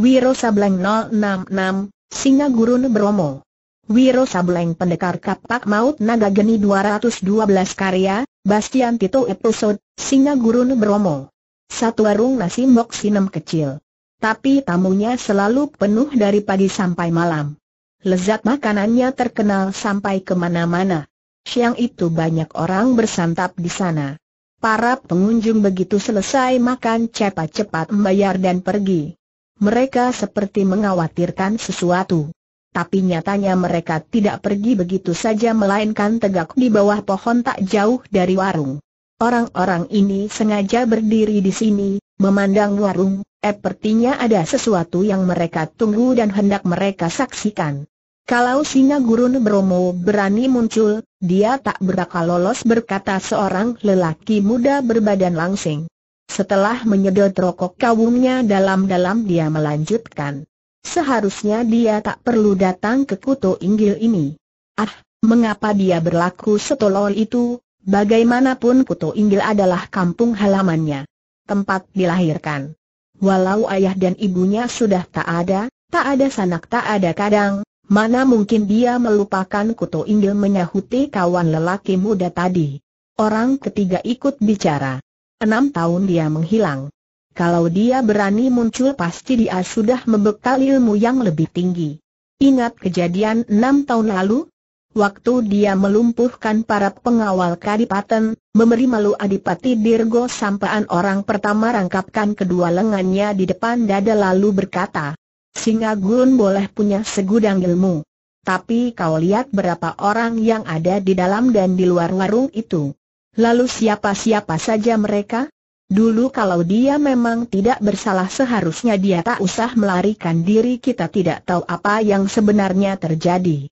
Wiro Sableng 066, Singa Gurun Bromo. Wiro Sableng Pendekar Kapak Maut Naga Geni 212 Karya, Bastian Tito Episode, Singa Gurun Bromo. Satu warung nasi mbok sinem kecil. Tapi tamunya selalu penuh dari pagi sampai malam. Lezat makanannya terkenal sampai kemana-mana. Siang itu banyak orang bersantap di sana. Para pengunjung begitu selesai makan cepat-cepat membayar dan pergi. Mereka seperti mengkhawatirkan sesuatu. Tapi nyatanya mereka tidak pergi begitu saja melainkan tegak di bawah pohon tak jauh dari warung. Orang-orang ini sengaja berdiri di sini, memandang warung, sepertinya ada sesuatu yang mereka tunggu dan hendak mereka saksikan. Kalau singa gurun Bromo berani muncul, dia tak berakal lolos berkata seorang lelaki muda berbadan langsing. Setelah menyedot rokok kawungnya dalam-dalam dia melanjutkan. Seharusnya dia tak perlu datang ke Kuto Inggil ini. Ah, mengapa dia berlaku setolol itu? Bagaimanapun Kuto Inggil adalah kampung halamannya. Tempat dilahirkan. Walau ayah dan ibunya sudah tak ada, tak ada sanak tak ada kadang, mana mungkin dia melupakan Kuto Inggil menyahuti kawan lelaki muda tadi. Orang ketiga ikut bicara. Enam tahun dia menghilang. Kalau dia berani muncul pasti dia sudah membekal ilmu yang lebih tinggi. Ingat kejadian enam tahun lalu? Waktu dia melumpuhkan para pengawal Kadipaten, memberi malu Adipati Dirgo sampaan orang pertama rangkapkan kedua lengannya di depan dada lalu berkata, Singa Gurun boleh punya segudang ilmu. Tapi kau lihat berapa orang yang ada di dalam dan di luar warung itu. Lalu siapa-siapa saja mereka? Dulu kalau dia memang tidak bersalah seharusnya dia tak usah melarikan diri kita tidak tahu apa yang sebenarnya terjadi.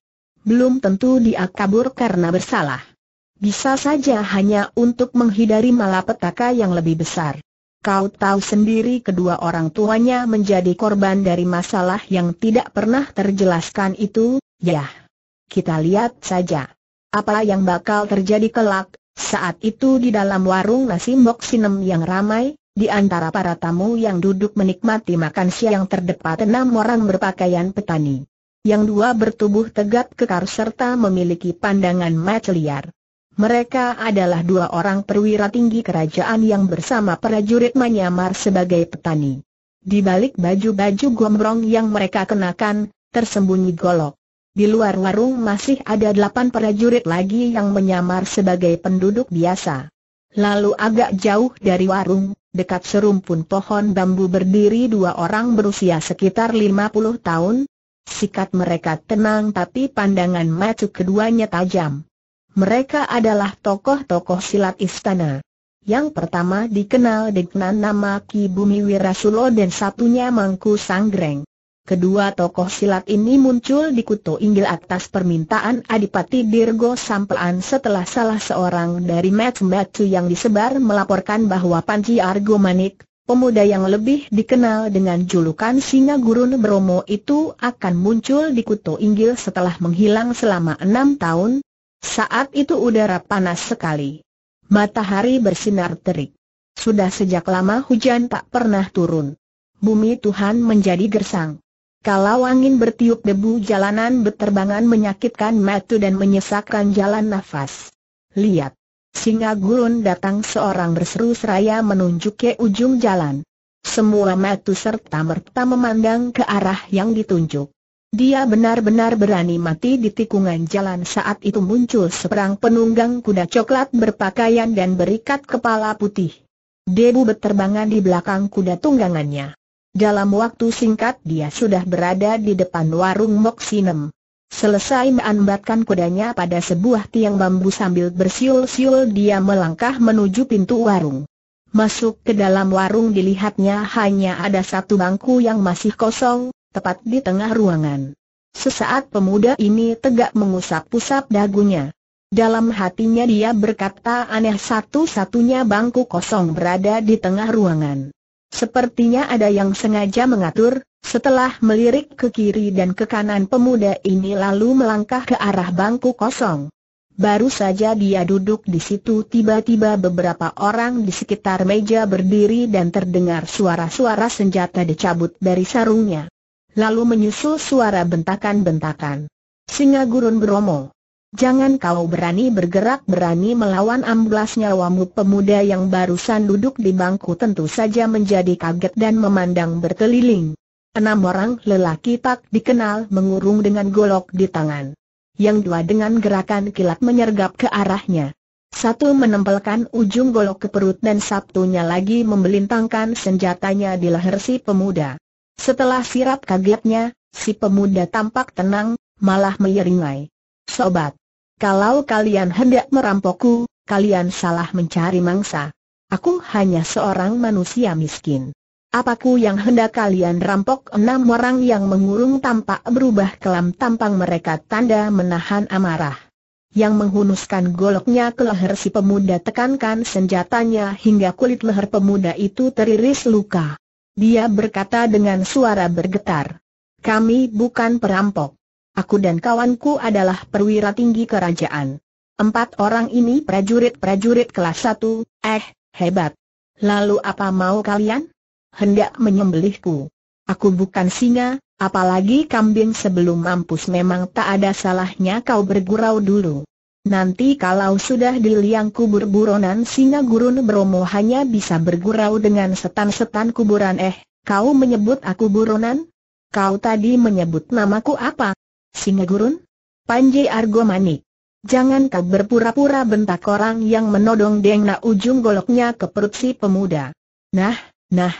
Belum tentu dia kabur karena bersalah. Bisa saja hanya untuk menghindari malapetaka yang lebih besar. Kau tahu sendiri kedua orang tuanya menjadi korban dari masalah yang tidak pernah terjelaskan itu, ya. Kita lihat saja. Apa yang bakal terjadi kelak, saat itu di dalam warung nasi Mbok Sinem yang ramai, di antara para tamu yang duduk menikmati makan siang terdapat enam orang berpakaian petani. Yang dua bertubuh tegap kekar serta memiliki pandangan mata liar. Mereka adalah dua orang perwira tinggi kerajaan yang bersama prajurit menyamar sebagai petani. Di balik baju-baju gombrong yang mereka kenakan, tersembunyi golok. Di luar warung masih ada delapan prajurit lagi yang menyamar sebagai penduduk biasa. Lalu agak jauh dari warung, dekat serumpun pohon bambu berdiri dua orang berusia sekitar lima puluh tahun. Sikat mereka tenang tapi pandangan mata keduanya tajam. Mereka adalah tokoh-tokoh silat istana. Yang pertama dikenal dengan nama Ki Bumi Wirasulo dan satunya Mangku Sanggreng. Kedua tokoh silat ini muncul di Kuto Inggil atas permintaan Adipati Dirgo Sampelan setelah salah seorang dari Matsu-Matsu yang disebar melaporkan bahwa Panji Argo Manik, pemuda yang lebih dikenal dengan julukan Singa Gurun Bromo itu akan muncul di Kuto Inggil setelah menghilang selama enam tahun. Saat itu udara panas sekali. Matahari bersinar terik. Sudah sejak lama hujan tak pernah turun. Bumi Tuhan menjadi gersang. Kalau angin bertiup debu jalanan berterbangan menyakitkan mata dan menyesakkan jalan nafas. Lihat. Singa gurun datang seorang berseru seraya menunjuk ke ujung jalan. Semua mata serta merta memandang ke arah yang ditunjuk. Dia benar-benar berani mati di tikungan jalan saat itu muncul seorang penunggang kuda coklat berpakaian dan berikat kepala putih. Debu berterbangan di belakang kuda tunggangannya. Dalam waktu singkat dia sudah berada di depan warung Moksinem. Selesai meambatkan kudanya pada sebuah tiang bambu sambil bersiul-siul dia melangkah menuju pintu warung. Masuk ke dalam warung dilihatnya hanya ada satu bangku yang masih kosong, tepat di tengah ruangan. Sesaat pemuda ini tegak mengusap-usap dagunya. Dalam hatinya dia berkata aneh satu-satunya bangku kosong berada di tengah ruangan. Sepertinya ada yang sengaja mengatur, setelah melirik ke kiri dan ke kanan pemuda ini lalu melangkah ke arah bangku kosong. Baru saja dia duduk di situ tiba-tiba beberapa orang di sekitar meja berdiri dan terdengar suara-suara senjata dicabut dari sarungnya. Lalu menyusul suara bentakan-bentakan. Singa gurun Bromo. Jangan kau berani bergerak berani melawan amblas nyawamu pemuda yang barusan duduk di bangku tentu saja menjadi kaget dan memandang berkeliling. Enam orang lelaki tak dikenal mengurung dengan golok di tangan. Yang dua dengan gerakan kilat menyergap ke arahnya. Satu menempelkan ujung golok ke perut dan satunya lagi membelintangkan senjatanya di leher si pemuda. Setelah sirap kagetnya, si pemuda tampak tenang, malah menyeringai. Sobat, kalau kalian hendak merampokku, kalian salah mencari mangsa. Aku hanya seorang manusia miskin. Apaku yang hendak kalian rampok enam orang yang mengurung tampak berubah kelam tampang mereka tanda menahan amarah. Yang menghunuskan goloknya ke leher si pemuda tekankan senjatanya hingga kulit leher pemuda itu teriris luka. Dia berkata dengan suara bergetar. Kami bukan perampok. Aku dan kawanku adalah perwira tinggi kerajaan. Empat orang ini prajurit-prajurit kelas satu, eh, hebat. Lalu apa mau kalian? Hendak menyembelihku. Aku bukan singa, apalagi kambing sebelum mampus memang tak ada salahnya kau bergurau dulu. Nanti kalau sudah di liang kubur buronan singa gurun bromo hanya bisa bergurau dengan setan-setan kuburan eh, kau menyebut aku buronan? Kau tadi menyebut namaku apa? Singa gurun? Panji Argo Manik. Jangan kau berpura-pura bentak orang yang menodong dengna ujung goloknya ke perut si pemuda. Nah, nah.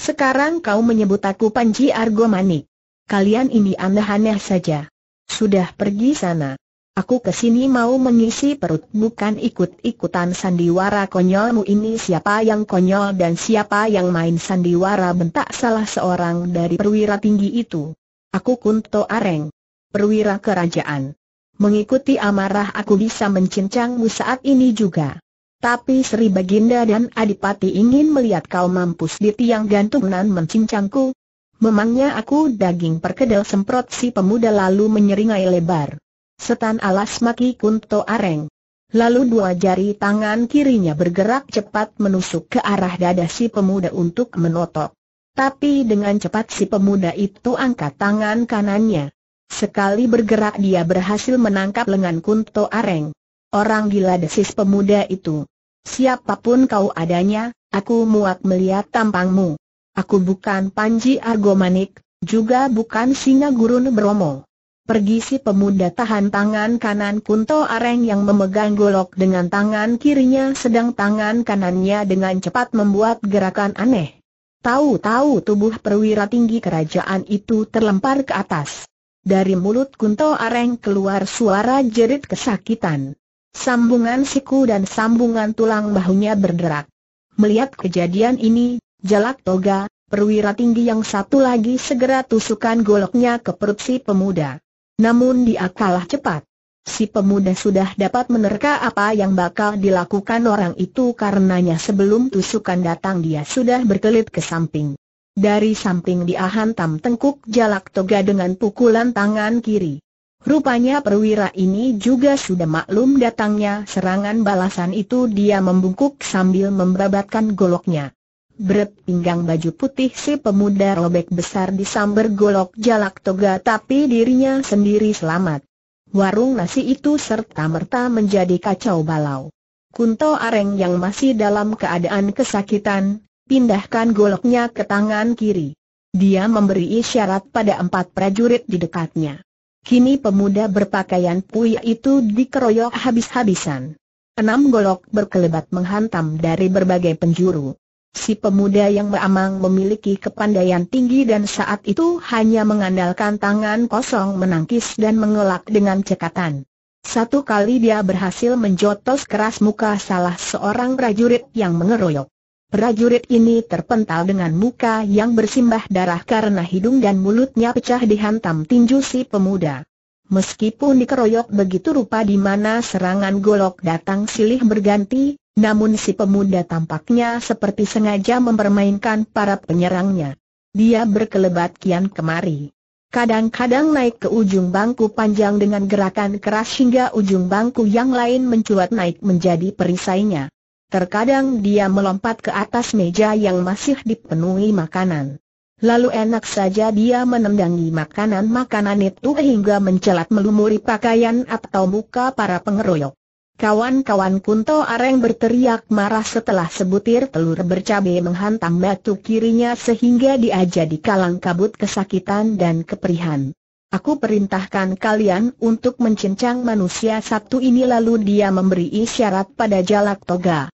Sekarang kau menyebut aku Panji Argo Manik. Kalian ini aneh-aneh saja. Sudah pergi sana. Aku kesini mau mengisi perut bukan ikut-ikutan sandiwara konyolmu ini siapa yang konyol dan siapa yang main sandiwara bentak salah seorang dari perwira tinggi itu. Aku Kunto Areng perwira kerajaan. Mengikuti amarah aku bisa mencincangmu saat ini juga. Tapi Sri Baginda dan Adipati ingin melihat kau mampus di tiang gantung nan mencincangku. Memangnya aku daging perkedel semprot si pemuda lalu menyeringai lebar. Setan alas maki kunto areng. Lalu dua jari tangan kirinya bergerak cepat menusuk ke arah dada si pemuda untuk menotok. Tapi dengan cepat si pemuda itu angkat tangan kanannya. Sekali bergerak dia berhasil menangkap lengan Kunto Areng. Orang gila desis pemuda itu. Siapapun kau adanya, aku muak melihat tampangmu. Aku bukan Panji Argomanik, juga bukan singa gurun Bromo. Pergi si pemuda tahan tangan kanan Kunto Areng yang memegang golok dengan tangan kirinya sedang tangan kanannya dengan cepat membuat gerakan aneh. Tahu-tahu tubuh perwira tinggi kerajaan itu terlempar ke atas. Dari mulut Kunto Areng keluar suara jerit kesakitan. Sambungan siku dan sambungan tulang bahunya berderak. Melihat kejadian ini, Jalak Toga, perwira tinggi yang satu lagi segera tusukan goloknya ke perut si pemuda. Namun dia kalah cepat. Si pemuda sudah dapat menerka apa yang bakal dilakukan orang itu karenanya sebelum tusukan datang dia sudah berkelit ke samping. Dari samping dia hantam tengkuk jalak toga dengan pukulan tangan kiri. Rupanya perwira ini juga sudah maklum datangnya serangan balasan itu dia membungkuk sambil membabatkan goloknya. Bret pinggang baju putih si pemuda robek besar disamber golok jalak toga tapi dirinya sendiri selamat. Warung nasi itu serta-merta menjadi kacau balau. Kunto Areng yang masih dalam keadaan kesakitan, pindahkan goloknya ke tangan kiri. Dia memberi isyarat pada empat prajurit di dekatnya. Kini pemuda berpakaian pui itu dikeroyok habis-habisan. Enam golok berkelebat menghantam dari berbagai penjuru. Si pemuda yang beramang memiliki kepandaian tinggi dan saat itu hanya mengandalkan tangan kosong menangkis dan mengelak dengan cekatan. Satu kali dia berhasil menjotos keras muka salah seorang prajurit yang mengeroyok. Prajurit ini terpental dengan muka yang bersimbah darah karena hidung dan mulutnya pecah dihantam tinju si pemuda. Meskipun dikeroyok begitu rupa di mana serangan golok datang silih berganti, namun si pemuda tampaknya seperti sengaja mempermainkan para penyerangnya. Dia berkelebat kian kemari. Kadang-kadang naik ke ujung bangku panjang dengan gerakan keras hingga ujung bangku yang lain mencuat naik menjadi perisainya. Terkadang dia melompat ke atas meja yang masih dipenuhi makanan. Lalu enak saja dia menendangi makanan-makanan itu hingga mencelat melumuri pakaian atau muka para pengeroyok. Kawan-kawan Kunto Areng berteriak marah setelah sebutir telur bercabai menghantam batu kirinya sehingga dia jadi kalang kabut kesakitan dan keperihan. Aku perintahkan kalian untuk mencincang manusia satu ini lalu dia memberi isyarat pada jalak toga.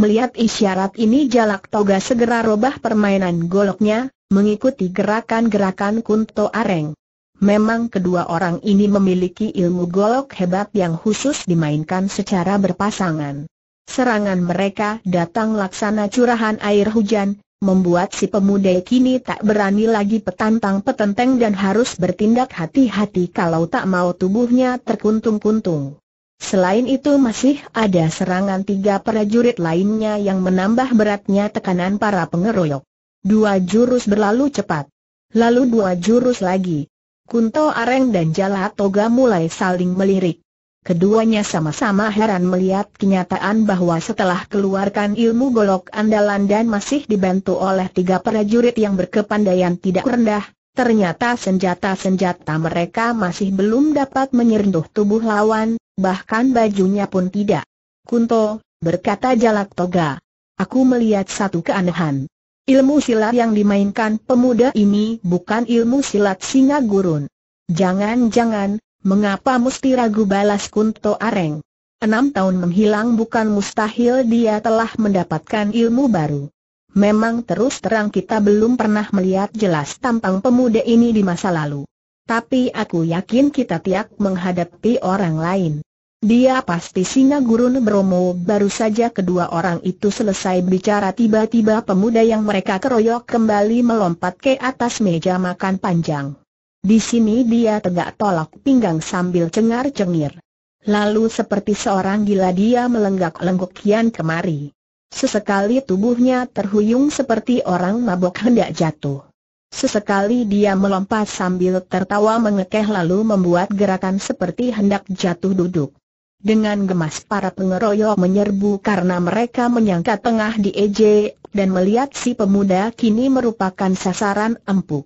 Melihat isyarat ini Jalak Toga segera robah permainan goloknya, mengikuti gerakan-gerakan Kunto Areng. Memang kedua orang ini memiliki ilmu golok hebat yang khusus dimainkan secara berpasangan. Serangan mereka datang laksana curahan air hujan, membuat si pemuda kini tak berani lagi petantang petenteng dan harus bertindak hati-hati kalau tak mau tubuhnya terkuntung-kuntung. Selain itu masih ada serangan tiga prajurit lainnya yang menambah beratnya tekanan para pengeroyok. Dua jurus berlalu cepat. Lalu dua jurus lagi. Kunto Areng dan Jalatoga mulai saling melirik. Keduanya sama-sama heran melihat kenyataan bahwa setelah keluarkan ilmu golok andalan dan masih dibantu oleh tiga prajurit yang berkepandaian tidak rendah, ternyata senjata-senjata mereka masih belum dapat menyentuh tubuh lawan, bahkan bajunya pun tidak. Kunto, berkata Jalak Toga. Aku melihat satu keanehan. Ilmu silat yang dimainkan pemuda ini bukan ilmu silat singa gurun. Jangan-jangan, mengapa mesti ragu balas Kunto Areng? Enam tahun menghilang bukan mustahil dia telah mendapatkan ilmu baru. Memang terus terang kita belum pernah melihat jelas tampang pemuda ini di masa lalu. Tapi aku yakin kita tiak menghadapi orang lain. Dia pasti singa gurun Bromo baru saja kedua orang itu selesai bicara tiba-tiba pemuda yang mereka keroyok kembali melompat ke atas meja makan panjang. Di sini dia tegak tolak pinggang sambil cengar-cengir. Lalu seperti seorang gila dia melenggak-lenggok kian kemari. Sesekali tubuhnya terhuyung seperti orang mabok hendak jatuh. Sesekali dia melompat sambil tertawa mengekeh lalu membuat gerakan seperti hendak jatuh duduk. Dengan gemas para pengeroyok menyerbu karena mereka menyangka tengah diejek dan melihat si pemuda kini merupakan sasaran empuk.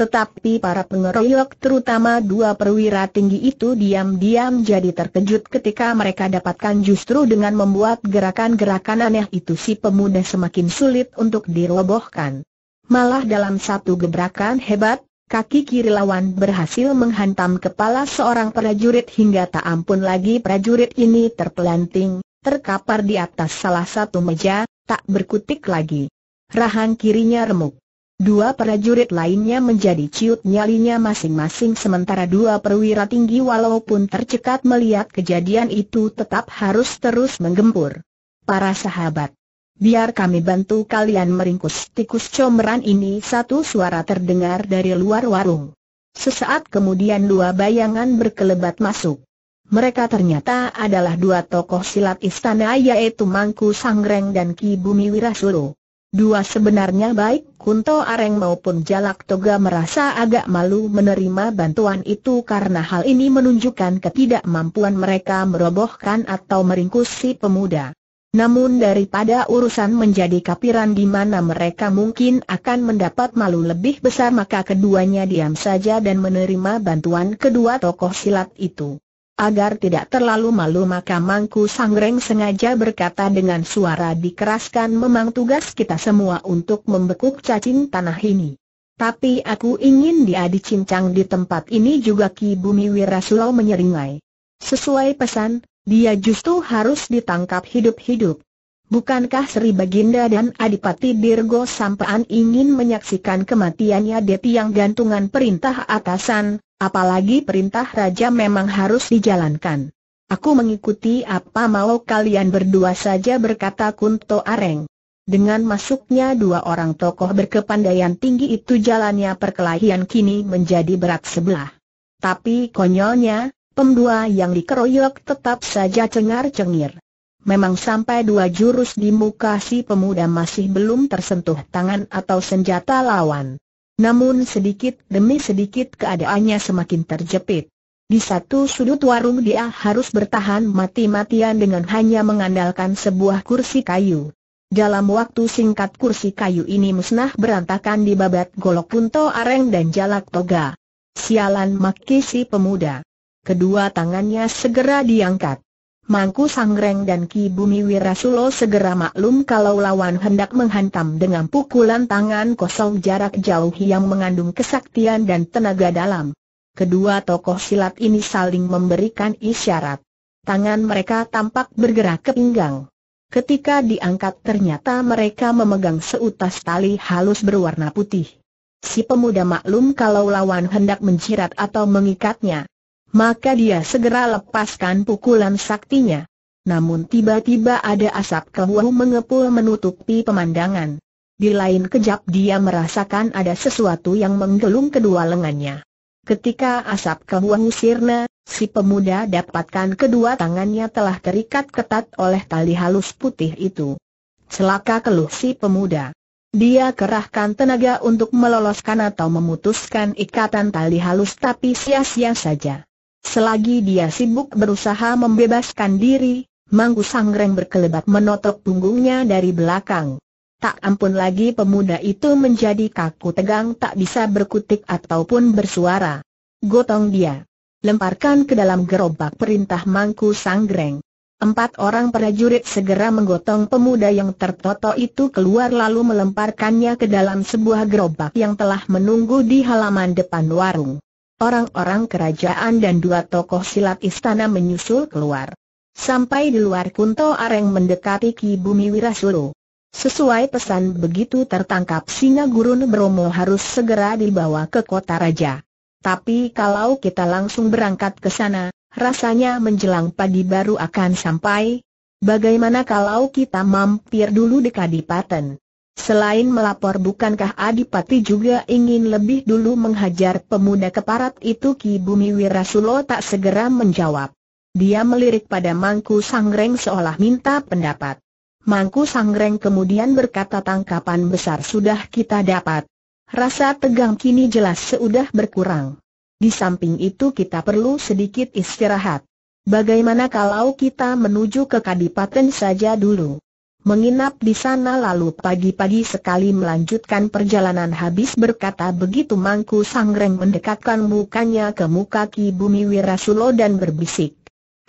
Tetapi para pengeroyok terutama dua perwira tinggi itu diam-diam jadi terkejut ketika mereka dapatkan justru dengan membuat gerakan-gerakan aneh itu si pemuda semakin sulit untuk dirobohkan. Malah dalam satu gebrakan hebat, Kaki kiri lawan berhasil menghantam kepala seorang prajurit hingga tak ampun lagi prajurit ini terpelanting, terkapar di atas salah satu meja, tak berkutik lagi. Rahang kirinya remuk. Dua prajurit lainnya menjadi ciut nyalinya masing-masing sementara dua perwira tinggi walaupun tercekat melihat kejadian itu tetap harus terus menggempur. Para sahabat, biar kami bantu kalian meringkus tikus comeran ini satu suara terdengar dari luar warung. Sesaat kemudian dua bayangan berkelebat masuk. Mereka ternyata adalah dua tokoh silat istana yaitu Mangku Sangreng dan Ki Bumi Wirasuro. Dua sebenarnya baik Kunto Areng maupun Jalak Toga merasa agak malu menerima bantuan itu karena hal ini menunjukkan ketidakmampuan mereka merobohkan atau meringkus si pemuda. Namun daripada urusan menjadi kapiran di mana mereka mungkin akan mendapat malu lebih besar maka keduanya diam saja dan menerima bantuan kedua tokoh silat itu. Agar tidak terlalu malu maka Mangku Sangreng sengaja berkata dengan suara dikeraskan memang tugas kita semua untuk membekuk cacing tanah ini. Tapi aku ingin diadi cincang di tempat ini juga Ki Bumi Wirasulau menyeringai. Sesuai pesan, dia justru harus ditangkap hidup-hidup. Bukankah Sri Baginda dan Adipati Dirgo Sampaan ingin menyaksikan kematiannya Deti yang gantungan perintah atasan, apalagi perintah raja memang harus dijalankan. Aku mengikuti apa mau kalian berdua saja berkata Kunto Areng. Dengan masuknya dua orang tokoh berkepandaian tinggi itu jalannya perkelahian kini menjadi berat sebelah. Tapi konyolnya, pemdua yang dikeroyok tetap saja cengar-cengir. Memang sampai dua jurus di muka si pemuda masih belum tersentuh tangan atau senjata lawan. Namun sedikit demi sedikit keadaannya semakin terjepit. Di satu sudut warung dia harus bertahan mati-matian dengan hanya mengandalkan sebuah kursi kayu. Dalam waktu singkat kursi kayu ini musnah berantakan di babat golok punto areng dan jalak toga. Sialan maki si pemuda kedua tangannya segera diangkat. Mangku Sangreng dan Ki Bumi Wirasulo segera maklum kalau lawan hendak menghantam dengan pukulan tangan kosong jarak jauh yang mengandung kesaktian dan tenaga dalam. Kedua tokoh silat ini saling memberikan isyarat. Tangan mereka tampak bergerak ke pinggang. Ketika diangkat ternyata mereka memegang seutas tali halus berwarna putih. Si pemuda maklum kalau lawan hendak menjerat atau mengikatnya, maka dia segera lepaskan pukulan saktinya. Namun tiba-tiba ada asap kehuau mengepul menutupi pemandangan. Di lain kejap dia merasakan ada sesuatu yang menggelung kedua lengannya. Ketika asap kehuau sirna, si pemuda dapatkan kedua tangannya telah terikat ketat oleh tali halus putih itu. Celaka keluh si pemuda. Dia kerahkan tenaga untuk meloloskan atau memutuskan ikatan tali halus tapi sia-sia saja. Selagi dia sibuk berusaha membebaskan diri, Mangku Sangreng berkelebat menotok punggungnya dari belakang. Tak ampun lagi pemuda itu menjadi kaku tegang tak bisa berkutik ataupun bersuara. Gotong dia. Lemparkan ke dalam gerobak perintah Mangku Sanggreng. Empat orang prajurit segera menggotong pemuda yang tertoto itu keluar lalu melemparkannya ke dalam sebuah gerobak yang telah menunggu di halaman depan warung. Orang-orang kerajaan dan dua tokoh silat istana menyusul keluar. Sampai di luar Kunto Areng mendekati Ki Bumi Wirasuru. Sesuai pesan begitu tertangkap singa gurun Bromo harus segera dibawa ke kota raja. Tapi kalau kita langsung berangkat ke sana, rasanya menjelang pagi baru akan sampai. Bagaimana kalau kita mampir dulu di Kadipaten? Selain melapor bukankah Adipati juga ingin lebih dulu menghajar pemuda keparat itu Ki Bumi Wirasulo tak segera menjawab. Dia melirik pada Mangku Sangreng seolah minta pendapat. Mangku Sangreng kemudian berkata tangkapan besar sudah kita dapat. Rasa tegang kini jelas sudah berkurang. Di samping itu kita perlu sedikit istirahat. Bagaimana kalau kita menuju ke Kadipaten saja dulu? menginap di sana lalu pagi-pagi sekali melanjutkan perjalanan habis berkata begitu Mangku Sangreng mendekatkan mukanya ke muka Ki Bumi Wirasulo dan berbisik.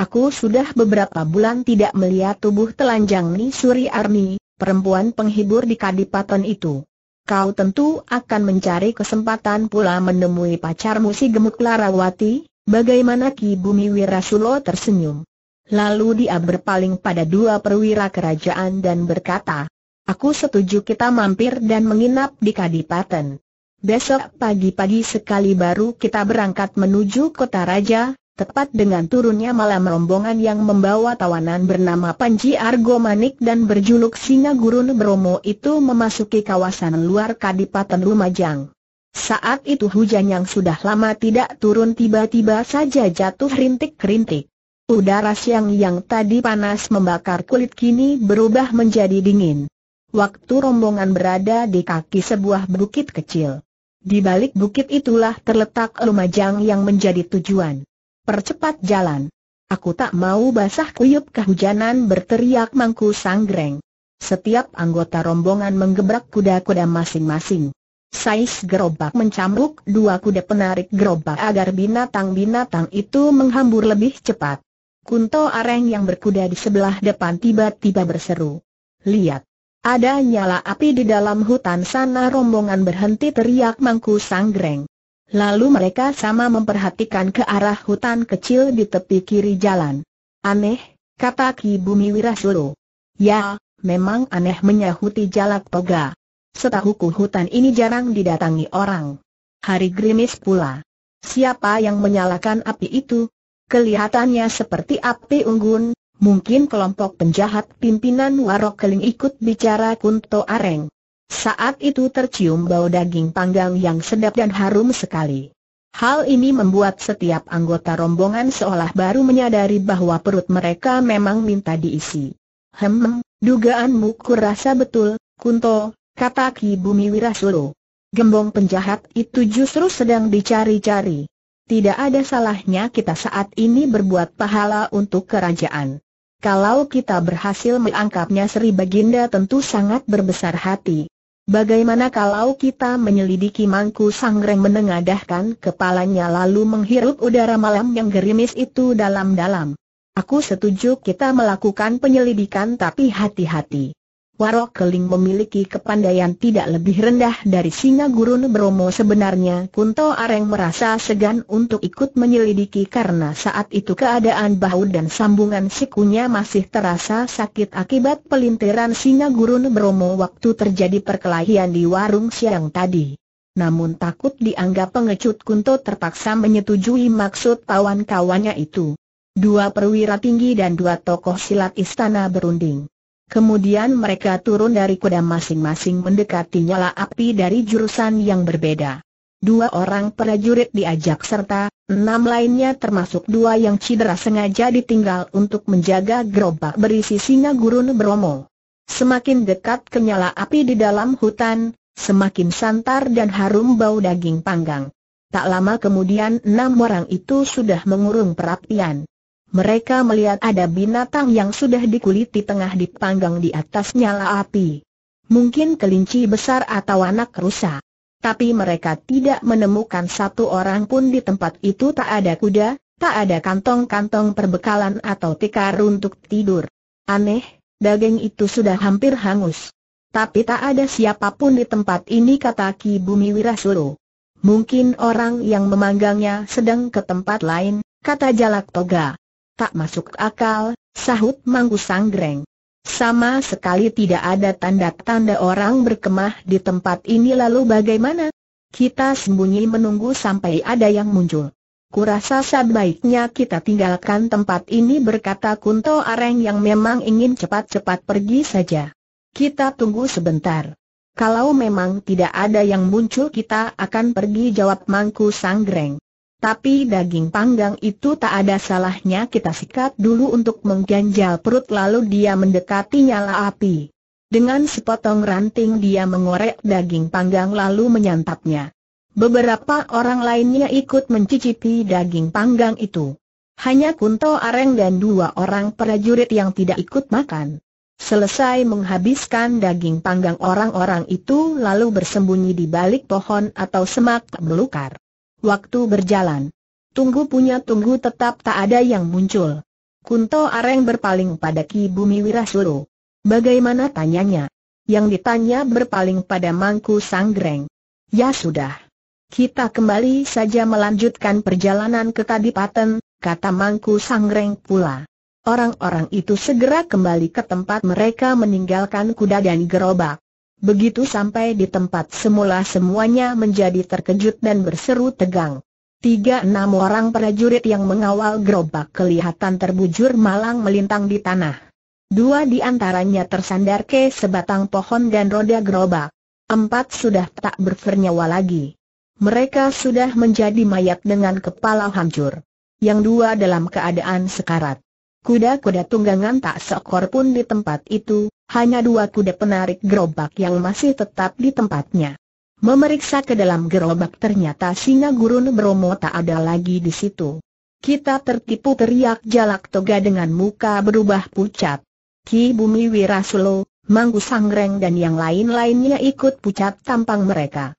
Aku sudah beberapa bulan tidak melihat tubuh telanjang Nisuri Arni, perempuan penghibur di Kadipaten itu. Kau tentu akan mencari kesempatan pula menemui pacarmu si gemuk Larawati, bagaimana Ki Bumi Wirasulo tersenyum. Lalu dia berpaling pada dua perwira kerajaan dan berkata, Aku setuju kita mampir dan menginap di Kadipaten. Besok pagi-pagi sekali baru kita berangkat menuju kota raja, tepat dengan turunnya malam rombongan yang membawa tawanan bernama Panji Argomanik dan berjuluk Singa Gurun Bromo itu memasuki kawasan luar Kadipaten Lumajang. Saat itu hujan yang sudah lama tidak turun tiba-tiba saja jatuh rintik-rintik. Udara siang yang tadi panas membakar kulit kini berubah menjadi dingin. Waktu rombongan berada di kaki sebuah bukit kecil. Di balik bukit itulah terletak Lumajang yang menjadi tujuan. Percepat jalan. Aku tak mau basah kuyup kehujanan berteriak Mangku Sanggreng. Setiap anggota rombongan menggebrak kuda-kuda masing-masing. Sais gerobak mencambuk dua kuda penarik gerobak agar binatang-binatang itu menghambur lebih cepat. Kunto Areng yang berkuda di sebelah depan tiba-tiba berseru. Lihat! Ada nyala api di dalam hutan sana rombongan berhenti teriak Mangku Sanggreng. Lalu mereka sama memperhatikan ke arah hutan kecil di tepi kiri jalan. Aneh, kata Ki Bumi Wirasulu. Ya, memang aneh menyahuti Jalak Toga. Setahuku hutan ini jarang didatangi orang. Hari gerimis pula. Siapa yang menyalakan api itu? Kelihatannya seperti api unggun, mungkin kelompok penjahat pimpinan Warok Keling ikut bicara Kunto Areng. Saat itu tercium bau daging panggang yang sedap dan harum sekali. Hal ini membuat setiap anggota rombongan seolah baru menyadari bahwa perut mereka memang minta diisi. Hem, dugaanmu kurasa betul, Kunto, kata Ki Bumi Wirasulo. Gembong penjahat itu justru sedang dicari-cari tidak ada salahnya kita saat ini berbuat pahala untuk kerajaan. Kalau kita berhasil mengangkapnya Sri Baginda tentu sangat berbesar hati. Bagaimana kalau kita menyelidiki Mangku Sangreng menengadahkan kepalanya lalu menghirup udara malam yang gerimis itu dalam-dalam? Aku setuju kita melakukan penyelidikan tapi hati-hati. Warok Keling memiliki kepandaian tidak lebih rendah dari singa gurun Bromo sebenarnya Kunto Areng merasa segan untuk ikut menyelidiki karena saat itu keadaan bahu dan sambungan sikunya masih terasa sakit akibat pelintiran singa gurun Bromo waktu terjadi perkelahian di warung siang tadi. Namun takut dianggap pengecut Kunto terpaksa menyetujui maksud kawan-kawannya itu. Dua perwira tinggi dan dua tokoh silat istana berunding. Kemudian mereka turun dari kuda masing-masing mendekati nyala api dari jurusan yang berbeda. Dua orang prajurit diajak serta, enam lainnya termasuk dua yang cedera sengaja ditinggal untuk menjaga gerobak berisi singa gurun Bromo. Semakin dekat ke nyala api di dalam hutan, semakin santar dan harum bau daging panggang. Tak lama kemudian enam orang itu sudah mengurung perapian. Mereka melihat ada binatang yang sudah dikuliti tengah dipanggang di atas nyala api. Mungkin kelinci besar atau anak rusa. Tapi mereka tidak menemukan satu orang pun di tempat itu tak ada kuda, tak ada kantong-kantong perbekalan atau tikar untuk tidur. Aneh, daging itu sudah hampir hangus. Tapi tak ada siapapun di tempat ini kata Ki Bumi Wirasuro. Mungkin orang yang memanggangnya sedang ke tempat lain, kata Jalak Toga. Tak masuk akal, sahut Mangku Sanggreng. Sama sekali tidak ada tanda-tanda orang berkemah di tempat ini lalu bagaimana? Kita sembunyi menunggu sampai ada yang muncul. Kurasa sebaiknya kita tinggalkan tempat ini berkata Kunto Areng yang memang ingin cepat-cepat pergi saja. Kita tunggu sebentar. Kalau memang tidak ada yang muncul kita akan pergi jawab Mangku Sanggreng. Tapi daging panggang itu tak ada salahnya kita sikat dulu untuk mengganjal perut lalu dia mendekati nyala api. Dengan sepotong ranting dia mengorek daging panggang lalu menyantapnya. Beberapa orang lainnya ikut mencicipi daging panggang itu. Hanya Kunto Areng dan dua orang prajurit yang tidak ikut makan. Selesai menghabiskan daging panggang orang-orang itu lalu bersembunyi di balik pohon atau semak belukar. Waktu berjalan. Tunggu punya tunggu tetap tak ada yang muncul. Kunto Areng berpaling pada Ki Bumi Wirasuru. Bagaimana tanyanya? Yang ditanya berpaling pada Mangku Sanggreng. Ya sudah. Kita kembali saja melanjutkan perjalanan ke Kadipaten, kata Mangku Sanggreng pula. Orang-orang itu segera kembali ke tempat mereka meninggalkan kuda dan gerobak. Begitu sampai di tempat semula semuanya menjadi terkejut dan berseru tegang. Tiga enam orang prajurit yang mengawal gerobak kelihatan terbujur malang melintang di tanah. Dua di antaranya tersandar ke sebatang pohon dan roda gerobak. Empat sudah tak bernyawa lagi. Mereka sudah menjadi mayat dengan kepala hancur. Yang dua dalam keadaan sekarat. Kuda-kuda tunggangan tak seekor pun di tempat itu, hanya dua kuda penarik gerobak yang masih tetap di tempatnya. Memeriksa ke dalam gerobak ternyata singa gurun Bromo tak ada lagi di situ. Kita tertipu teriak jalak toga dengan muka berubah pucat. Ki Bumi Wirasulo, Manggu Sangreng dan yang lain-lainnya ikut pucat tampang mereka.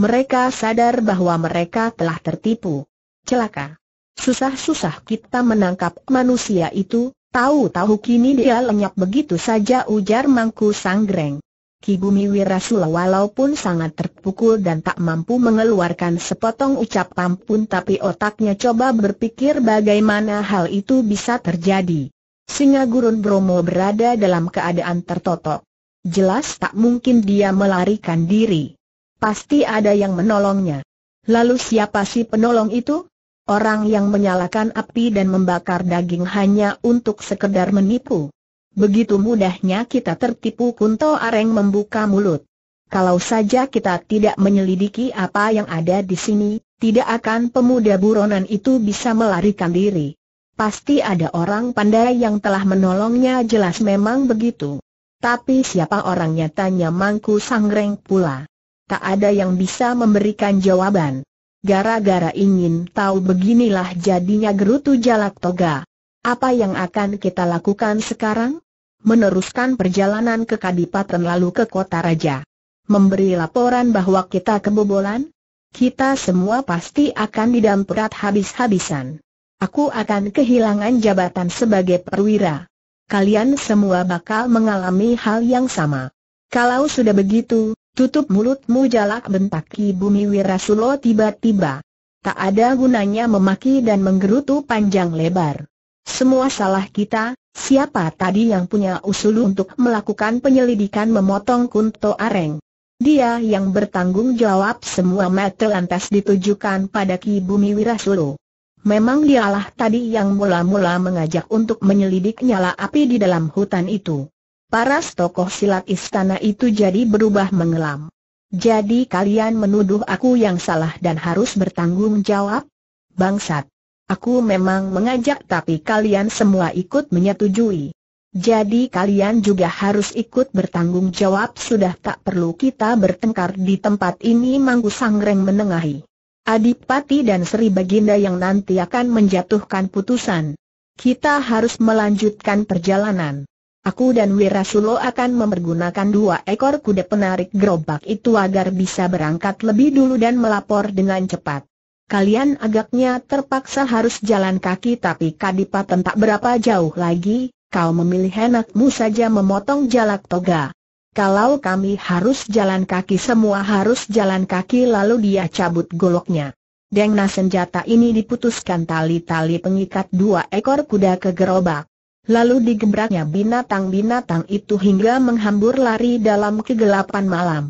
Mereka sadar bahwa mereka telah tertipu. Celaka. Susah-susah kita menangkap manusia itu, Tahu-tahu kini dia lenyap begitu saja ujar Mangku Sanggreng. Ki Bumi Wirasula walaupun sangat terpukul dan tak mampu mengeluarkan sepotong ucapan pun tapi otaknya coba berpikir bagaimana hal itu bisa terjadi. Singa gurun Bromo berada dalam keadaan tertotok. Jelas tak mungkin dia melarikan diri. Pasti ada yang menolongnya. Lalu siapa si penolong itu? Orang yang menyalakan api dan membakar daging hanya untuk sekedar menipu. Begitu mudahnya kita tertipu Kunto Areng membuka mulut. Kalau saja kita tidak menyelidiki apa yang ada di sini, tidak akan pemuda buronan itu bisa melarikan diri. Pasti ada orang pandai yang telah menolongnya jelas memang begitu. Tapi siapa orangnya tanya Mangku Sangreng pula. Tak ada yang bisa memberikan jawaban. Gara-gara ingin tahu beginilah jadinya gerutu jalak toga. Apa yang akan kita lakukan sekarang? Meneruskan perjalanan ke Kadipaten lalu ke Kota Raja. Memberi laporan bahwa kita kebobolan? Kita semua pasti akan didamprat habis-habisan. Aku akan kehilangan jabatan sebagai perwira. Kalian semua bakal mengalami hal yang sama. Kalau sudah begitu, Tutup mulutmu jalak bentak Ki Bumi Wirasulo tiba-tiba. Tak ada gunanya memaki dan menggerutu panjang lebar. Semua salah kita, siapa tadi yang punya usul untuk melakukan penyelidikan memotong kunto areng. Dia yang bertanggung jawab semua mata lantas ditujukan pada Ki Bumi Wirasulo. Memang dialah tadi yang mula-mula mengajak untuk menyelidik nyala api di dalam hutan itu. Paras tokoh silat istana itu jadi berubah mengelam. Jadi kalian menuduh aku yang salah dan harus bertanggung jawab? Bangsat. Aku memang mengajak tapi kalian semua ikut menyetujui. Jadi kalian juga harus ikut bertanggung jawab sudah tak perlu kita bertengkar di tempat ini Manggu Sangreng menengahi. Adipati dan Sri Baginda yang nanti akan menjatuhkan putusan. Kita harus melanjutkan perjalanan. Aku dan Wirasulo akan mempergunakan dua ekor kuda penarik gerobak itu agar bisa berangkat lebih dulu dan melapor dengan cepat. Kalian agaknya terpaksa harus jalan kaki tapi Kadipaten tak berapa jauh lagi, kau memilih enakmu saja memotong jalak toga. Kalau kami harus jalan kaki semua harus jalan kaki lalu dia cabut goloknya. Dengna senjata ini diputuskan tali-tali pengikat dua ekor kuda ke gerobak. Lalu digebraknya binatang-binatang itu hingga menghambur lari dalam kegelapan malam.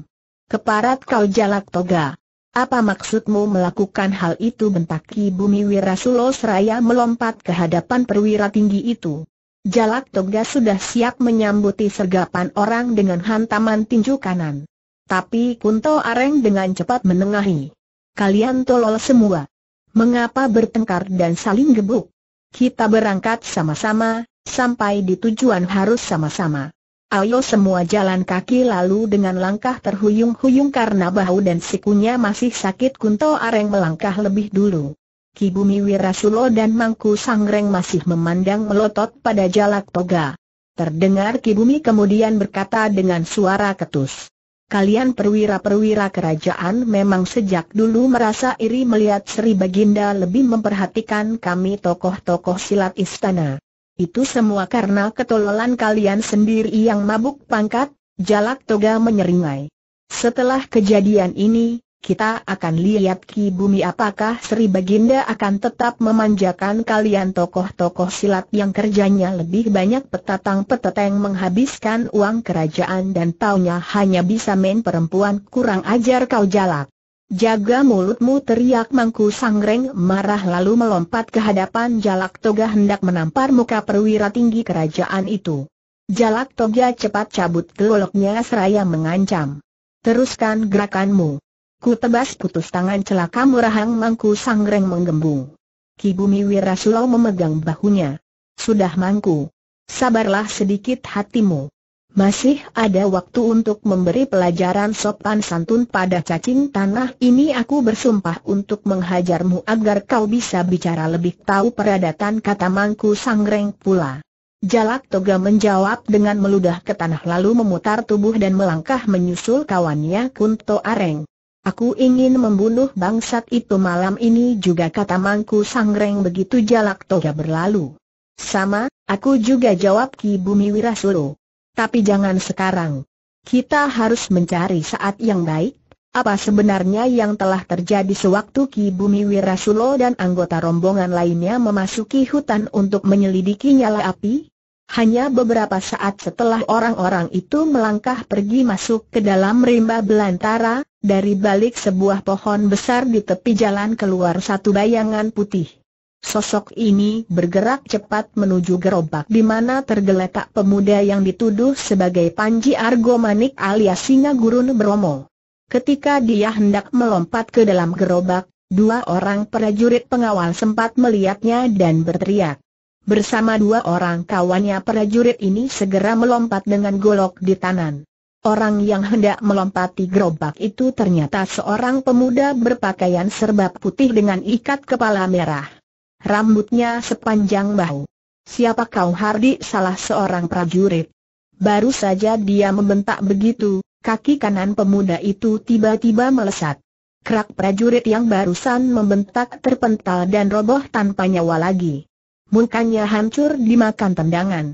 Keparat kau jalak toga. Apa maksudmu melakukan hal itu bentak Ki Bumi Wirasulo seraya melompat ke hadapan perwira tinggi itu. Jalak toga sudah siap menyambuti sergapan orang dengan hantaman tinju kanan. Tapi Kunto Areng dengan cepat menengahi. Kalian tolol semua. Mengapa bertengkar dan saling gebuk? Kita berangkat sama-sama, sampai di tujuan harus sama-sama. Ayo semua jalan kaki lalu dengan langkah terhuyung-huyung karena bahu dan sikunya masih sakit Kunto Areng melangkah lebih dulu. Kibumi Wirasulo dan Mangku Sangreng masih memandang melotot pada jalak toga. Terdengar Kibumi kemudian berkata dengan suara ketus. Kalian perwira-perwira kerajaan memang sejak dulu merasa iri melihat Sri Baginda lebih memperhatikan kami tokoh-tokoh silat istana. Itu semua karena ketololan kalian sendiri yang mabuk pangkat, jalak toga menyeringai. Setelah kejadian ini, kita akan lihat Ki Bumi apakah Sri Baginda akan tetap memanjakan kalian tokoh-tokoh silat yang kerjanya lebih banyak petatang-peteteng menghabiskan uang kerajaan dan taunya hanya bisa main perempuan kurang ajar kau jalak. Jaga mulutmu teriak Mangku Sangreng marah lalu melompat ke hadapan Jalak Toga hendak menampar muka perwira tinggi kerajaan itu. Jalak Toga cepat cabut goloknya seraya mengancam. Teruskan gerakanmu. Ku tebas putus tangan celaka murahang Mangku Sangreng menggembung. Kibumi Wirasulau memegang bahunya. Sudah Mangku. Sabarlah sedikit hatimu. Masih ada waktu untuk memberi pelajaran sopan santun pada cacing tanah ini aku bersumpah untuk menghajarmu agar kau bisa bicara lebih tahu peradatan kata mangku sangreng pula. Jalak Toga menjawab dengan meludah ke tanah lalu memutar tubuh dan melangkah menyusul kawannya Kunto Areng. Aku ingin membunuh bangsat itu malam ini juga kata Mangku Sangreng begitu Jalak Toga berlalu. Sama, aku juga jawab Ki Bumi Wirasuro tapi jangan sekarang. Kita harus mencari saat yang baik. Apa sebenarnya yang telah terjadi sewaktu Ki Bumi Wirasulo dan anggota rombongan lainnya memasuki hutan untuk menyelidiki nyala api? Hanya beberapa saat setelah orang-orang itu melangkah pergi masuk ke dalam rimba belantara, dari balik sebuah pohon besar di tepi jalan keluar satu bayangan putih. Sosok ini bergerak cepat menuju gerobak di mana tergeletak pemuda yang dituduh sebagai Panji Argomanik alias Singa Gurun Bromo. Ketika dia hendak melompat ke dalam gerobak, dua orang prajurit pengawal sempat melihatnya dan berteriak. Bersama dua orang kawannya prajurit ini segera melompat dengan golok di tangan. Orang yang hendak melompati gerobak itu ternyata seorang pemuda berpakaian serba putih dengan ikat kepala merah. Rambutnya sepanjang bahu. Siapa kau Hardi salah seorang prajurit? Baru saja dia membentak begitu, kaki kanan pemuda itu tiba-tiba melesat. Kerak prajurit yang barusan membentak terpental dan roboh tanpa nyawa lagi. Mukanya hancur dimakan tendangan.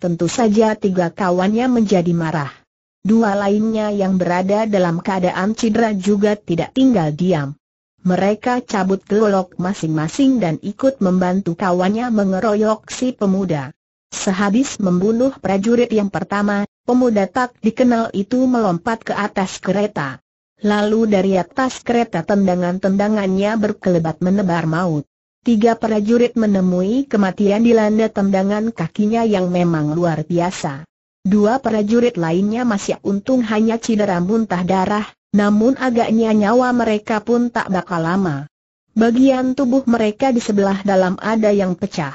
Tentu saja tiga kawannya menjadi marah. Dua lainnya yang berada dalam keadaan cedera juga tidak tinggal diam. Mereka cabut gelok masing-masing dan ikut membantu kawannya mengeroyok si pemuda. Sehabis membunuh prajurit yang pertama, pemuda tak dikenal itu melompat ke atas kereta. Lalu dari atas kereta tendangan-tendangannya berkelebat menebar maut. Tiga prajurit menemui kematian dilanda tendangan kakinya yang memang luar biasa. Dua prajurit lainnya masih untung hanya cedera muntah darah, namun agaknya nyawa mereka pun tak bakal lama. Bagian tubuh mereka di sebelah dalam ada yang pecah.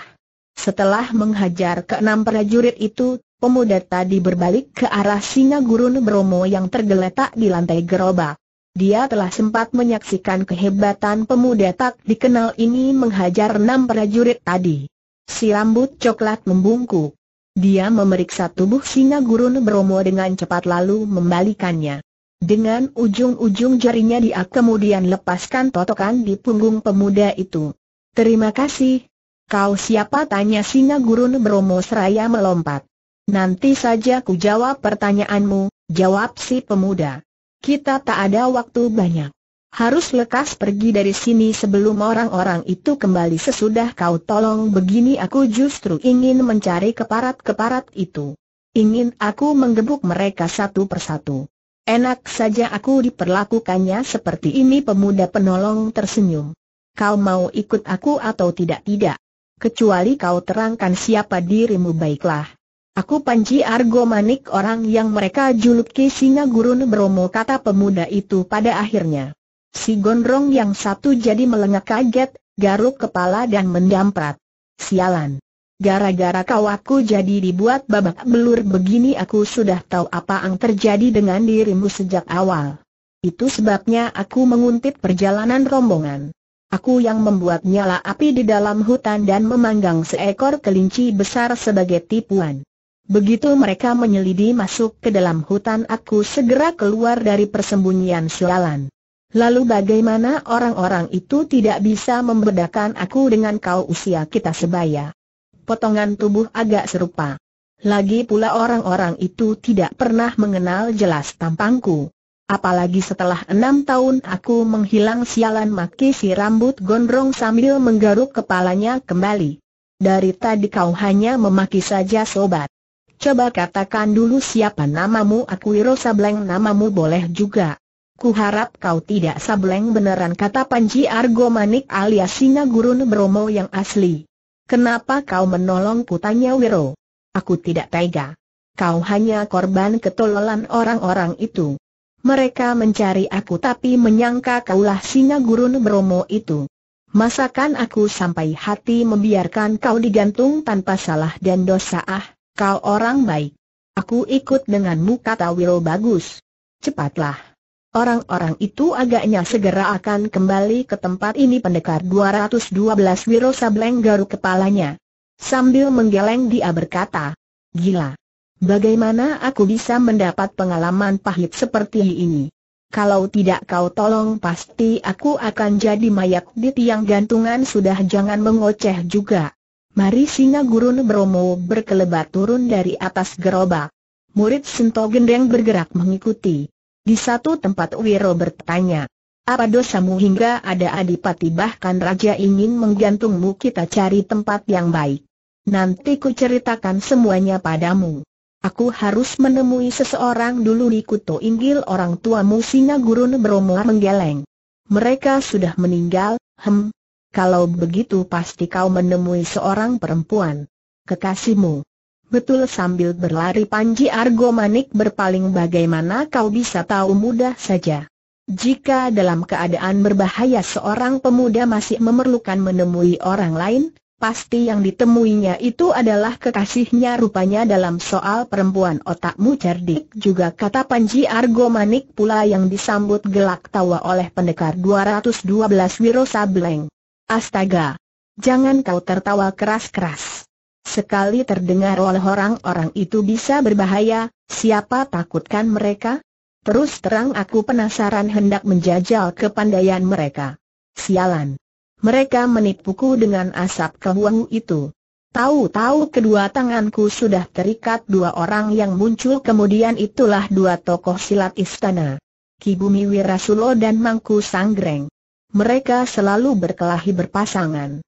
Setelah menghajar ke keenam prajurit itu, pemuda tadi berbalik ke arah singa gurun Bromo yang tergeletak di lantai gerobak. Dia telah sempat menyaksikan kehebatan pemuda tak dikenal ini menghajar enam prajurit tadi. Si rambut coklat membungkuk. Dia memeriksa tubuh singa gurun Bromo dengan cepat lalu membalikannya. Dengan ujung-ujung jarinya dia kemudian lepaskan totokan di punggung pemuda itu. Terima kasih. Kau siapa? Tanya singa gurun Bromo seraya melompat. Nanti saja ku jawab pertanyaanmu, jawab si pemuda. Kita tak ada waktu banyak. Harus lekas pergi dari sini sebelum orang-orang itu kembali sesudah kau tolong begini aku justru ingin mencari keparat-keparat itu. Ingin aku menggebuk mereka satu persatu. Enak saja aku diperlakukannya seperti ini pemuda penolong tersenyum. Kau mau ikut aku atau tidak-tidak? Kecuali kau terangkan siapa dirimu baiklah. Aku Panji Argo Manik orang yang mereka juluki Singa Gurun Bromo kata pemuda itu pada akhirnya. Si Gondrong yang satu jadi melengak kaget, garuk kepala dan mendamprat. Sialan. Gara-gara kau aku jadi dibuat babak belur begini aku sudah tahu apa yang terjadi dengan dirimu sejak awal. Itu sebabnya aku menguntit perjalanan rombongan. Aku yang membuat nyala api di dalam hutan dan memanggang seekor kelinci besar sebagai tipuan. Begitu mereka menyelidi masuk ke dalam hutan aku segera keluar dari persembunyian sialan. Lalu bagaimana orang-orang itu tidak bisa membedakan aku dengan kau usia kita sebaya? potongan tubuh agak serupa. Lagi pula orang-orang itu tidak pernah mengenal jelas tampangku. Apalagi setelah enam tahun aku menghilang sialan maki si rambut gondrong sambil menggaruk kepalanya kembali. Dari tadi kau hanya memaki saja sobat. Coba katakan dulu siapa namamu aku Iro Sableng namamu boleh juga. Kuharap kau tidak sableng beneran kata Panji Argomanik alias Singa Gurun Bromo yang asli. Kenapa kau menolongku tanya Wiro? Aku tidak tega. Kau hanya korban ketololan orang-orang itu. Mereka mencari aku tapi menyangka kaulah singa gurun Bromo itu. Masakan aku sampai hati membiarkan kau digantung tanpa salah dan dosa ah, kau orang baik. Aku ikut denganmu kata Wiro bagus. Cepatlah. Orang-orang itu agaknya segera akan kembali ke tempat ini pendekar 212 Wiro Sableng garuk kepalanya. Sambil menggeleng dia berkata, Gila! Bagaimana aku bisa mendapat pengalaman pahit seperti ini? Kalau tidak kau tolong pasti aku akan jadi mayat di tiang gantungan sudah jangan mengoceh juga. Mari singa gurun Bromo berkelebat turun dari atas gerobak. Murid Sento Gendeng bergerak mengikuti. Di satu tempat Wiro bertanya, apa dosamu hingga ada adipati bahkan raja ingin menggantungmu kita cari tempat yang baik. Nanti ku ceritakan semuanya padamu. Aku harus menemui seseorang dulu di Kuto Inggil orang tuamu Gurun Bromo menggeleng. Mereka sudah meninggal, hem. Kalau begitu pasti kau menemui seorang perempuan. Kekasihmu. Betul sambil berlari Panji Argomanik berpaling bagaimana kau bisa tahu mudah saja. Jika dalam keadaan berbahaya seorang pemuda masih memerlukan menemui orang lain, pasti yang ditemuinya itu adalah kekasihnya rupanya dalam soal perempuan otakmu cerdik juga kata Panji Argomanik pula yang disambut gelak tawa oleh pendekar 212 Wiro Sableng. Astaga! Jangan kau tertawa keras-keras. Sekali terdengar oleh orang-orang itu bisa berbahaya, siapa takutkan mereka? Terus terang aku penasaran hendak menjajal kepandaian mereka. Sialan. Mereka menipuku dengan asap kehuang itu. Tahu-tahu kedua tanganku sudah terikat dua orang yang muncul kemudian itulah dua tokoh silat istana. Kibumi Wirasulo dan Mangku Sanggreng. Mereka selalu berkelahi berpasangan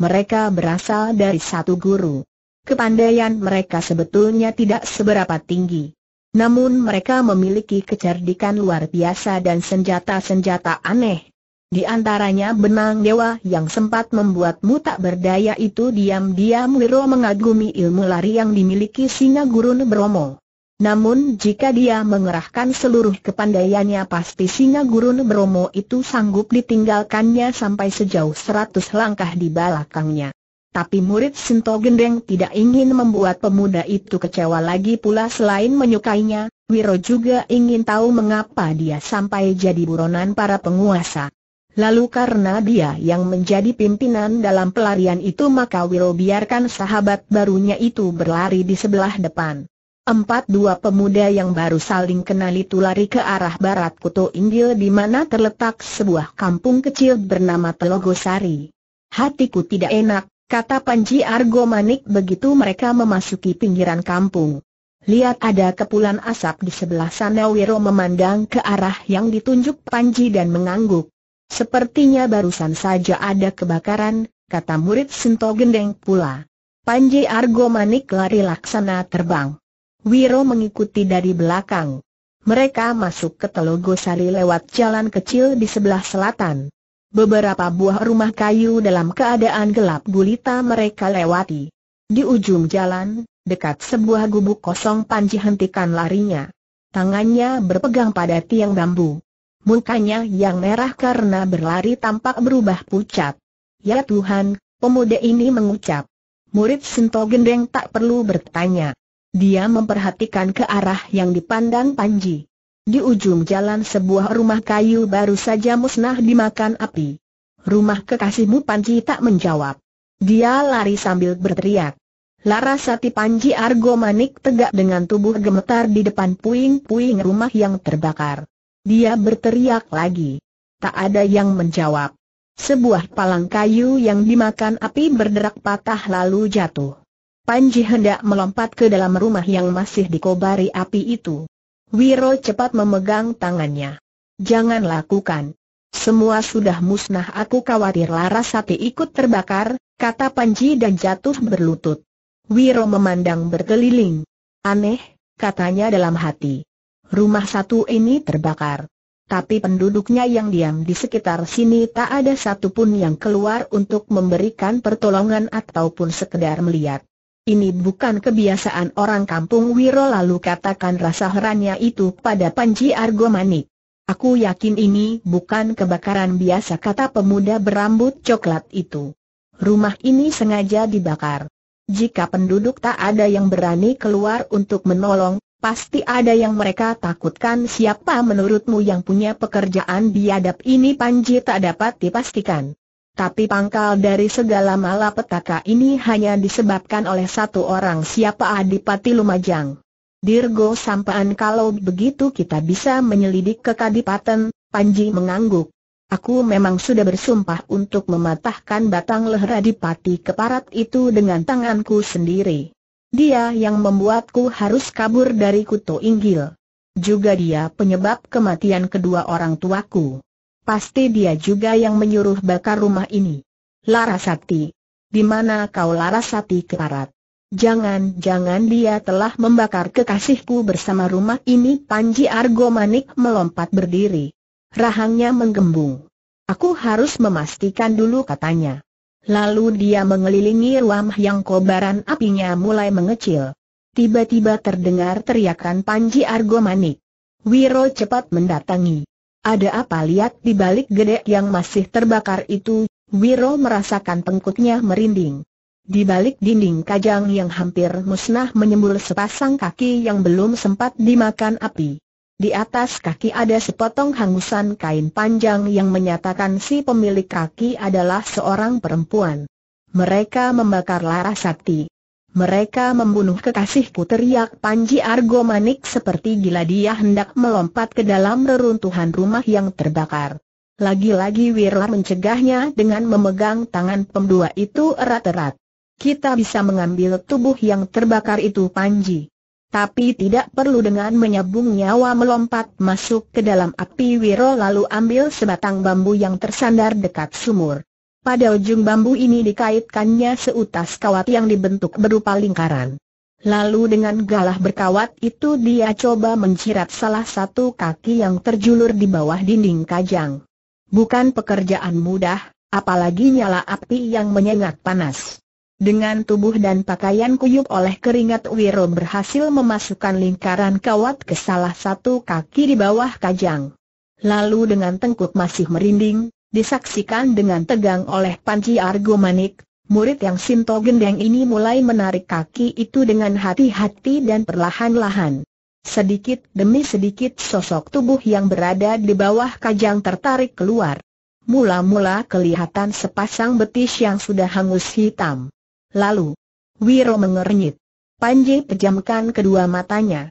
mereka berasal dari satu guru. Kepandaian mereka sebetulnya tidak seberapa tinggi. Namun mereka memiliki kecerdikan luar biasa dan senjata-senjata aneh. Di antaranya benang dewa yang sempat membuatmu tak berdaya itu diam-diam Wiro mengagumi ilmu lari yang dimiliki singa gurun Bromo. Namun jika dia mengerahkan seluruh kepandaiannya pasti singa gurun Bromo itu sanggup ditinggalkannya sampai sejauh seratus langkah di belakangnya. Tapi murid Sinto Gendeng tidak ingin membuat pemuda itu kecewa lagi pula selain menyukainya, Wiro juga ingin tahu mengapa dia sampai jadi buronan para penguasa. Lalu karena dia yang menjadi pimpinan dalam pelarian itu maka Wiro biarkan sahabat barunya itu berlari di sebelah depan. Empat dua pemuda yang baru saling kenal itu lari ke arah barat Kuto Inggil di mana terletak sebuah kampung kecil bernama Telogosari. Hatiku tidak enak, kata Panji Argomanik begitu mereka memasuki pinggiran kampung. Lihat ada kepulan asap di sebelah sana Wiro memandang ke arah yang ditunjuk Panji dan mengangguk. Sepertinya barusan saja ada kebakaran, kata murid Sento Gendeng pula. Panji Argomanik lari laksana terbang. Wiro mengikuti dari belakang. Mereka masuk ke Telogosari lewat jalan kecil di sebelah selatan. Beberapa buah rumah kayu dalam keadaan gelap gulita mereka lewati. Di ujung jalan, dekat sebuah gubuk kosong Panji hentikan larinya. Tangannya berpegang pada tiang bambu. Mukanya yang merah karena berlari tampak berubah pucat. Ya Tuhan, pemuda ini mengucap. Murid Sinto Gendeng tak perlu bertanya. Dia memperhatikan ke arah yang dipandang Panji. Di ujung jalan sebuah rumah kayu baru saja musnah dimakan api. Rumah kekasihmu Panji tak menjawab. Dia lari sambil berteriak. Larasati Panji Argo Manik tegak dengan tubuh gemetar di depan puing-puing rumah yang terbakar. Dia berteriak lagi. Tak ada yang menjawab. Sebuah palang kayu yang dimakan api berderak patah lalu jatuh. Panji hendak melompat ke dalam rumah yang masih dikobari api itu. Wiro cepat memegang tangannya. Jangan lakukan. Semua sudah musnah aku khawatir laras sapi ikut terbakar, kata Panji dan jatuh berlutut. Wiro memandang berkeliling. Aneh, katanya dalam hati. Rumah satu ini terbakar. Tapi penduduknya yang diam di sekitar sini tak ada satupun yang keluar untuk memberikan pertolongan ataupun sekedar melihat ini bukan kebiasaan orang kampung Wiro lalu katakan rasa herannya itu pada Panji Manik. Aku yakin ini bukan kebakaran biasa kata pemuda berambut coklat itu. Rumah ini sengaja dibakar. Jika penduduk tak ada yang berani keluar untuk menolong, pasti ada yang mereka takutkan siapa menurutmu yang punya pekerjaan biadab ini Panji tak dapat dipastikan. Tapi pangkal dari segala malapetaka ini hanya disebabkan oleh satu orang siapa Adipati Lumajang. Dirgo Sampaan kalau begitu kita bisa menyelidik ke Kadipaten, Panji mengangguk. Aku memang sudah bersumpah untuk mematahkan batang leher Adipati keparat itu dengan tanganku sendiri. Dia yang membuatku harus kabur dari Kuto Inggil. Juga dia penyebab kematian kedua orang tuaku. Pasti dia juga yang menyuruh bakar rumah ini. Larasati. Di mana kau Larasati keparat? Jangan-jangan dia telah membakar kekasihku bersama rumah ini Panji Argomanik melompat berdiri. Rahangnya menggembung. Aku harus memastikan dulu katanya. Lalu dia mengelilingi ruam yang kobaran apinya mulai mengecil. Tiba-tiba terdengar teriakan Panji Argomanik. Wiro cepat mendatangi. Ada apa lihat di balik gedek yang masih terbakar itu, Wiro merasakan tengkutnya merinding. Di balik dinding kajang yang hampir musnah menyembul sepasang kaki yang belum sempat dimakan api. Di atas kaki ada sepotong hangusan kain panjang yang menyatakan si pemilik kaki adalah seorang perempuan. Mereka membakar lara sakti. Mereka membunuh kekasihku teriak Panji Argomanik seperti gila dia hendak melompat ke dalam reruntuhan rumah yang terbakar. Lagi-lagi Wirla mencegahnya dengan memegang tangan pemdua itu erat-erat. Kita bisa mengambil tubuh yang terbakar itu Panji. Tapi tidak perlu dengan menyabung nyawa melompat masuk ke dalam api Wiro lalu ambil sebatang bambu yang tersandar dekat sumur. Pada ujung bambu ini dikaitkannya seutas kawat yang dibentuk berupa lingkaran. Lalu dengan galah berkawat itu dia coba mencirat salah satu kaki yang terjulur di bawah dinding kajang. Bukan pekerjaan mudah, apalagi nyala api yang menyengat panas. Dengan tubuh dan pakaian kuyup oleh keringat Wiro berhasil memasukkan lingkaran kawat ke salah satu kaki di bawah kajang. Lalu dengan tengkuk masih merinding, disaksikan dengan tegang oleh Panji Argomanik, murid yang Sinto Gendeng ini mulai menarik kaki itu dengan hati-hati dan perlahan-lahan. Sedikit demi sedikit sosok tubuh yang berada di bawah kajang tertarik keluar. Mula-mula kelihatan sepasang betis yang sudah hangus hitam. Lalu, Wiro mengernyit. Panji pejamkan kedua matanya.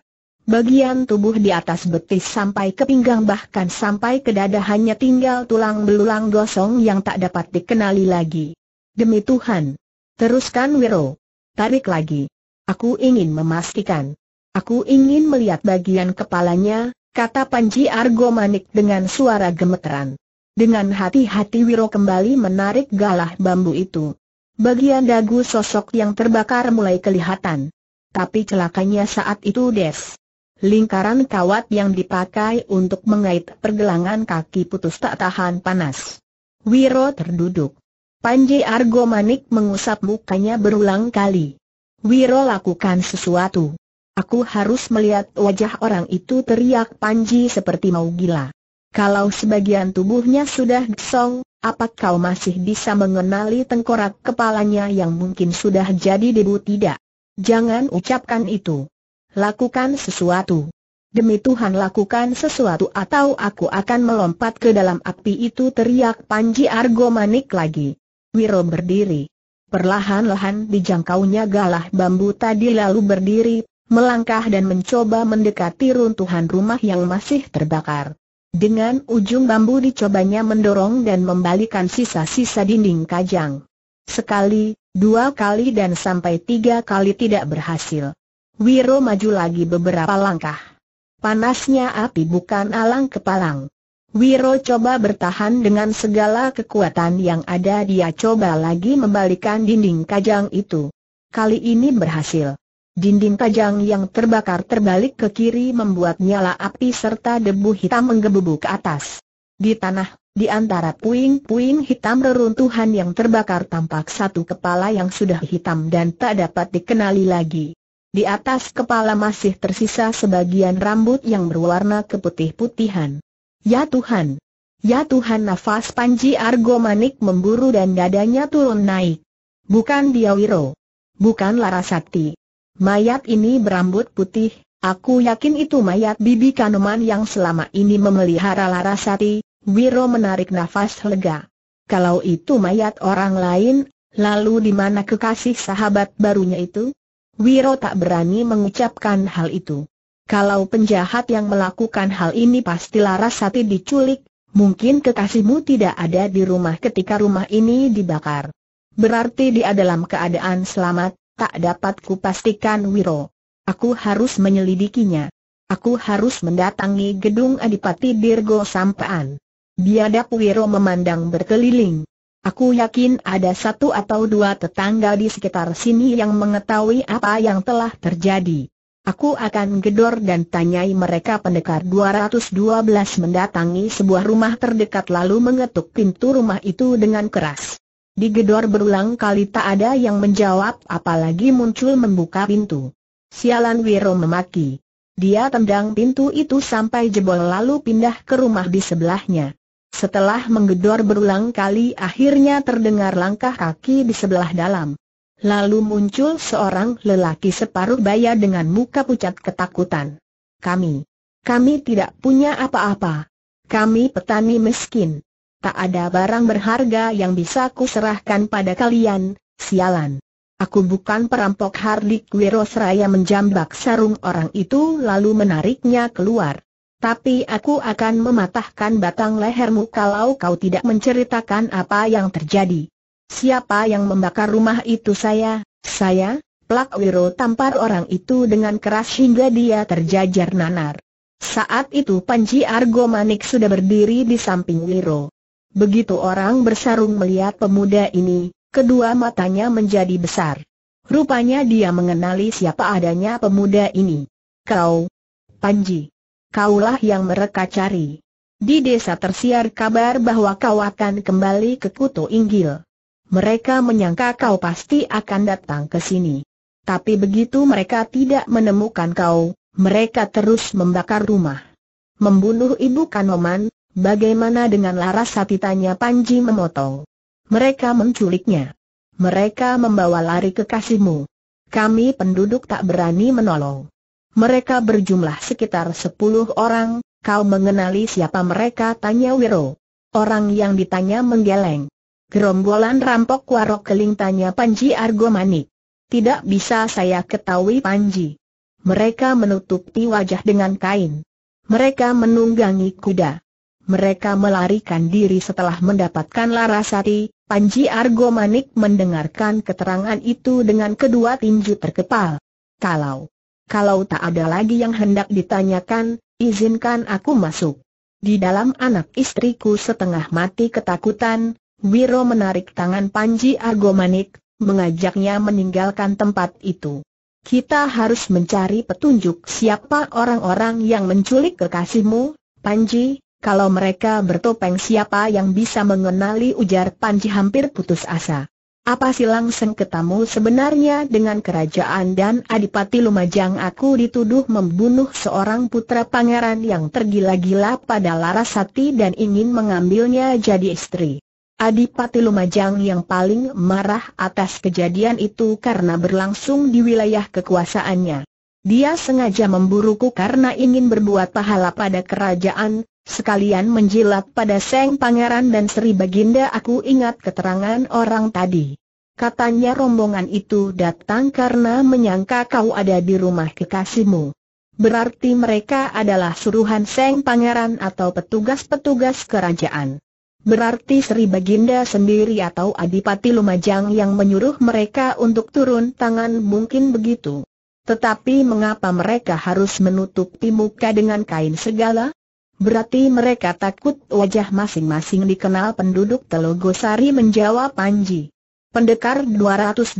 Bagian tubuh di atas betis sampai ke pinggang bahkan sampai ke dada hanya tinggal tulang belulang gosong yang tak dapat dikenali lagi. Demi Tuhan. Teruskan Wiro. Tarik lagi. Aku ingin memastikan. Aku ingin melihat bagian kepalanya, kata Panji Argomanik dengan suara gemeteran. Dengan hati-hati Wiro kembali menarik galah bambu itu. Bagian dagu sosok yang terbakar mulai kelihatan. Tapi celakanya saat itu Des Lingkaran kawat yang dipakai untuk mengait pergelangan kaki putus tak tahan panas. Wiro terduduk. Panji Argo Manik mengusap mukanya berulang kali. Wiro lakukan sesuatu. Aku harus melihat wajah orang itu teriak Panji seperti mau gila. Kalau sebagian tubuhnya sudah gesong, apa kau masih bisa mengenali tengkorak kepalanya yang mungkin sudah jadi debu tidak? Jangan ucapkan itu lakukan sesuatu. Demi Tuhan lakukan sesuatu atau aku akan melompat ke dalam api itu teriak Panji Argomanik lagi. Wiro berdiri. Perlahan-lahan dijangkaunya galah bambu tadi lalu berdiri, melangkah dan mencoba mendekati runtuhan rumah yang masih terbakar. Dengan ujung bambu dicobanya mendorong dan membalikan sisa-sisa dinding kajang. Sekali, dua kali dan sampai tiga kali tidak berhasil. Wiro maju lagi beberapa langkah. Panasnya api bukan alang kepalang. Wiro coba bertahan dengan segala kekuatan yang ada dia coba lagi membalikan dinding kajang itu. Kali ini berhasil. Dinding kajang yang terbakar terbalik ke kiri membuat nyala api serta debu hitam menggebu ke atas. Di tanah, di antara puing-puing hitam reruntuhan yang terbakar tampak satu kepala yang sudah hitam dan tak dapat dikenali lagi. Di atas kepala masih tersisa sebagian rambut yang berwarna keputih-putihan. Ya Tuhan! Ya Tuhan nafas Panji Argomanik memburu dan dadanya turun naik. Bukan dia Wiro. Bukan Larasati. Mayat ini berambut putih, aku yakin itu mayat Bibi Kanuman yang selama ini memelihara Larasati. Wiro menarik nafas lega. Kalau itu mayat orang lain, lalu di mana kekasih sahabat barunya itu? Wiro tak berani mengucapkan hal itu. Kalau penjahat yang melakukan hal ini pasti laras hati diculik, mungkin kekasihmu tidak ada di rumah ketika rumah ini dibakar. Berarti dia dalam keadaan selamat, tak dapat kupastikan Wiro. Aku harus menyelidikinya. Aku harus mendatangi gedung Adipati Dirgo Sampaan. Biadap Wiro memandang berkeliling. Aku yakin ada satu atau dua tetangga di sekitar sini yang mengetahui apa yang telah terjadi. Aku akan gedor dan tanyai mereka pendekar 212 mendatangi sebuah rumah terdekat lalu mengetuk pintu rumah itu dengan keras. Di gedor berulang kali tak ada yang menjawab apalagi muncul membuka pintu. Sialan Wiro memaki. Dia tendang pintu itu sampai jebol lalu pindah ke rumah di sebelahnya. Setelah menggedor berulang kali akhirnya terdengar langkah kaki di sebelah dalam. Lalu muncul seorang lelaki separuh baya dengan muka pucat ketakutan. Kami. Kami tidak punya apa-apa. Kami petani miskin. Tak ada barang berharga yang bisa kuserahkan pada kalian, sialan. Aku bukan perampok Hardik Wiro menjambak sarung orang itu lalu menariknya keluar. Tapi aku akan mematahkan batang lehermu kalau kau tidak menceritakan apa yang terjadi. Siapa yang membakar rumah itu saya? Saya? Plak Wiro tampar orang itu dengan keras hingga dia terjajar nanar. Saat itu Panji Argomanik sudah berdiri di samping Wiro. Begitu orang bersarung melihat pemuda ini, kedua matanya menjadi besar. Rupanya dia mengenali siapa adanya pemuda ini. Kau, Panji kaulah yang mereka cari. Di desa tersiar kabar bahwa kau akan kembali ke Kuto Inggil. Mereka menyangka kau pasti akan datang ke sini. Tapi begitu mereka tidak menemukan kau, mereka terus membakar rumah. Membunuh ibu Kanoman, bagaimana dengan laras hati Panji memotong. Mereka menculiknya. Mereka membawa lari kekasihmu. Kami penduduk tak berani menolong. Mereka berjumlah sekitar sepuluh orang, kau mengenali siapa mereka? Tanya Wiro. Orang yang ditanya menggeleng. Gerombolan rampok warok keling tanya Panji Argomanik. Tidak bisa saya ketahui Panji. Mereka menutupi wajah dengan kain. Mereka menunggangi kuda. Mereka melarikan diri setelah mendapatkan larasati, Panji Argomanik mendengarkan keterangan itu dengan kedua tinju terkepal. Kalau kalau tak ada lagi yang hendak ditanyakan, izinkan aku masuk. Di dalam anak istriku setengah mati ketakutan, Wiro menarik tangan Panji Argomanik, mengajaknya meninggalkan tempat itu. Kita harus mencari petunjuk siapa orang-orang yang menculik kekasihmu, Panji, kalau mereka bertopeng siapa yang bisa mengenali ujar Panji hampir putus asa. Apa silang sengketamu sebenarnya dengan kerajaan dan Adipati Lumajang aku dituduh membunuh seorang putra pangeran yang tergila-gila pada Larasati dan ingin mengambilnya jadi istri. Adipati Lumajang yang paling marah atas kejadian itu karena berlangsung di wilayah kekuasaannya. Dia sengaja memburuku karena ingin berbuat pahala pada kerajaan, sekalian menjilat pada Seng Pangeran dan Sri Baginda aku ingat keterangan orang tadi. Katanya rombongan itu datang karena menyangka kau ada di rumah kekasihmu. Berarti mereka adalah suruhan Seng Pangeran atau petugas-petugas kerajaan. Berarti Sri Baginda sendiri atau Adipati Lumajang yang menyuruh mereka untuk turun tangan mungkin begitu. Tetapi mengapa mereka harus menutupi muka dengan kain segala? Berarti mereka takut wajah masing-masing dikenal penduduk Telogosari menjawab Panji. Pendekar 212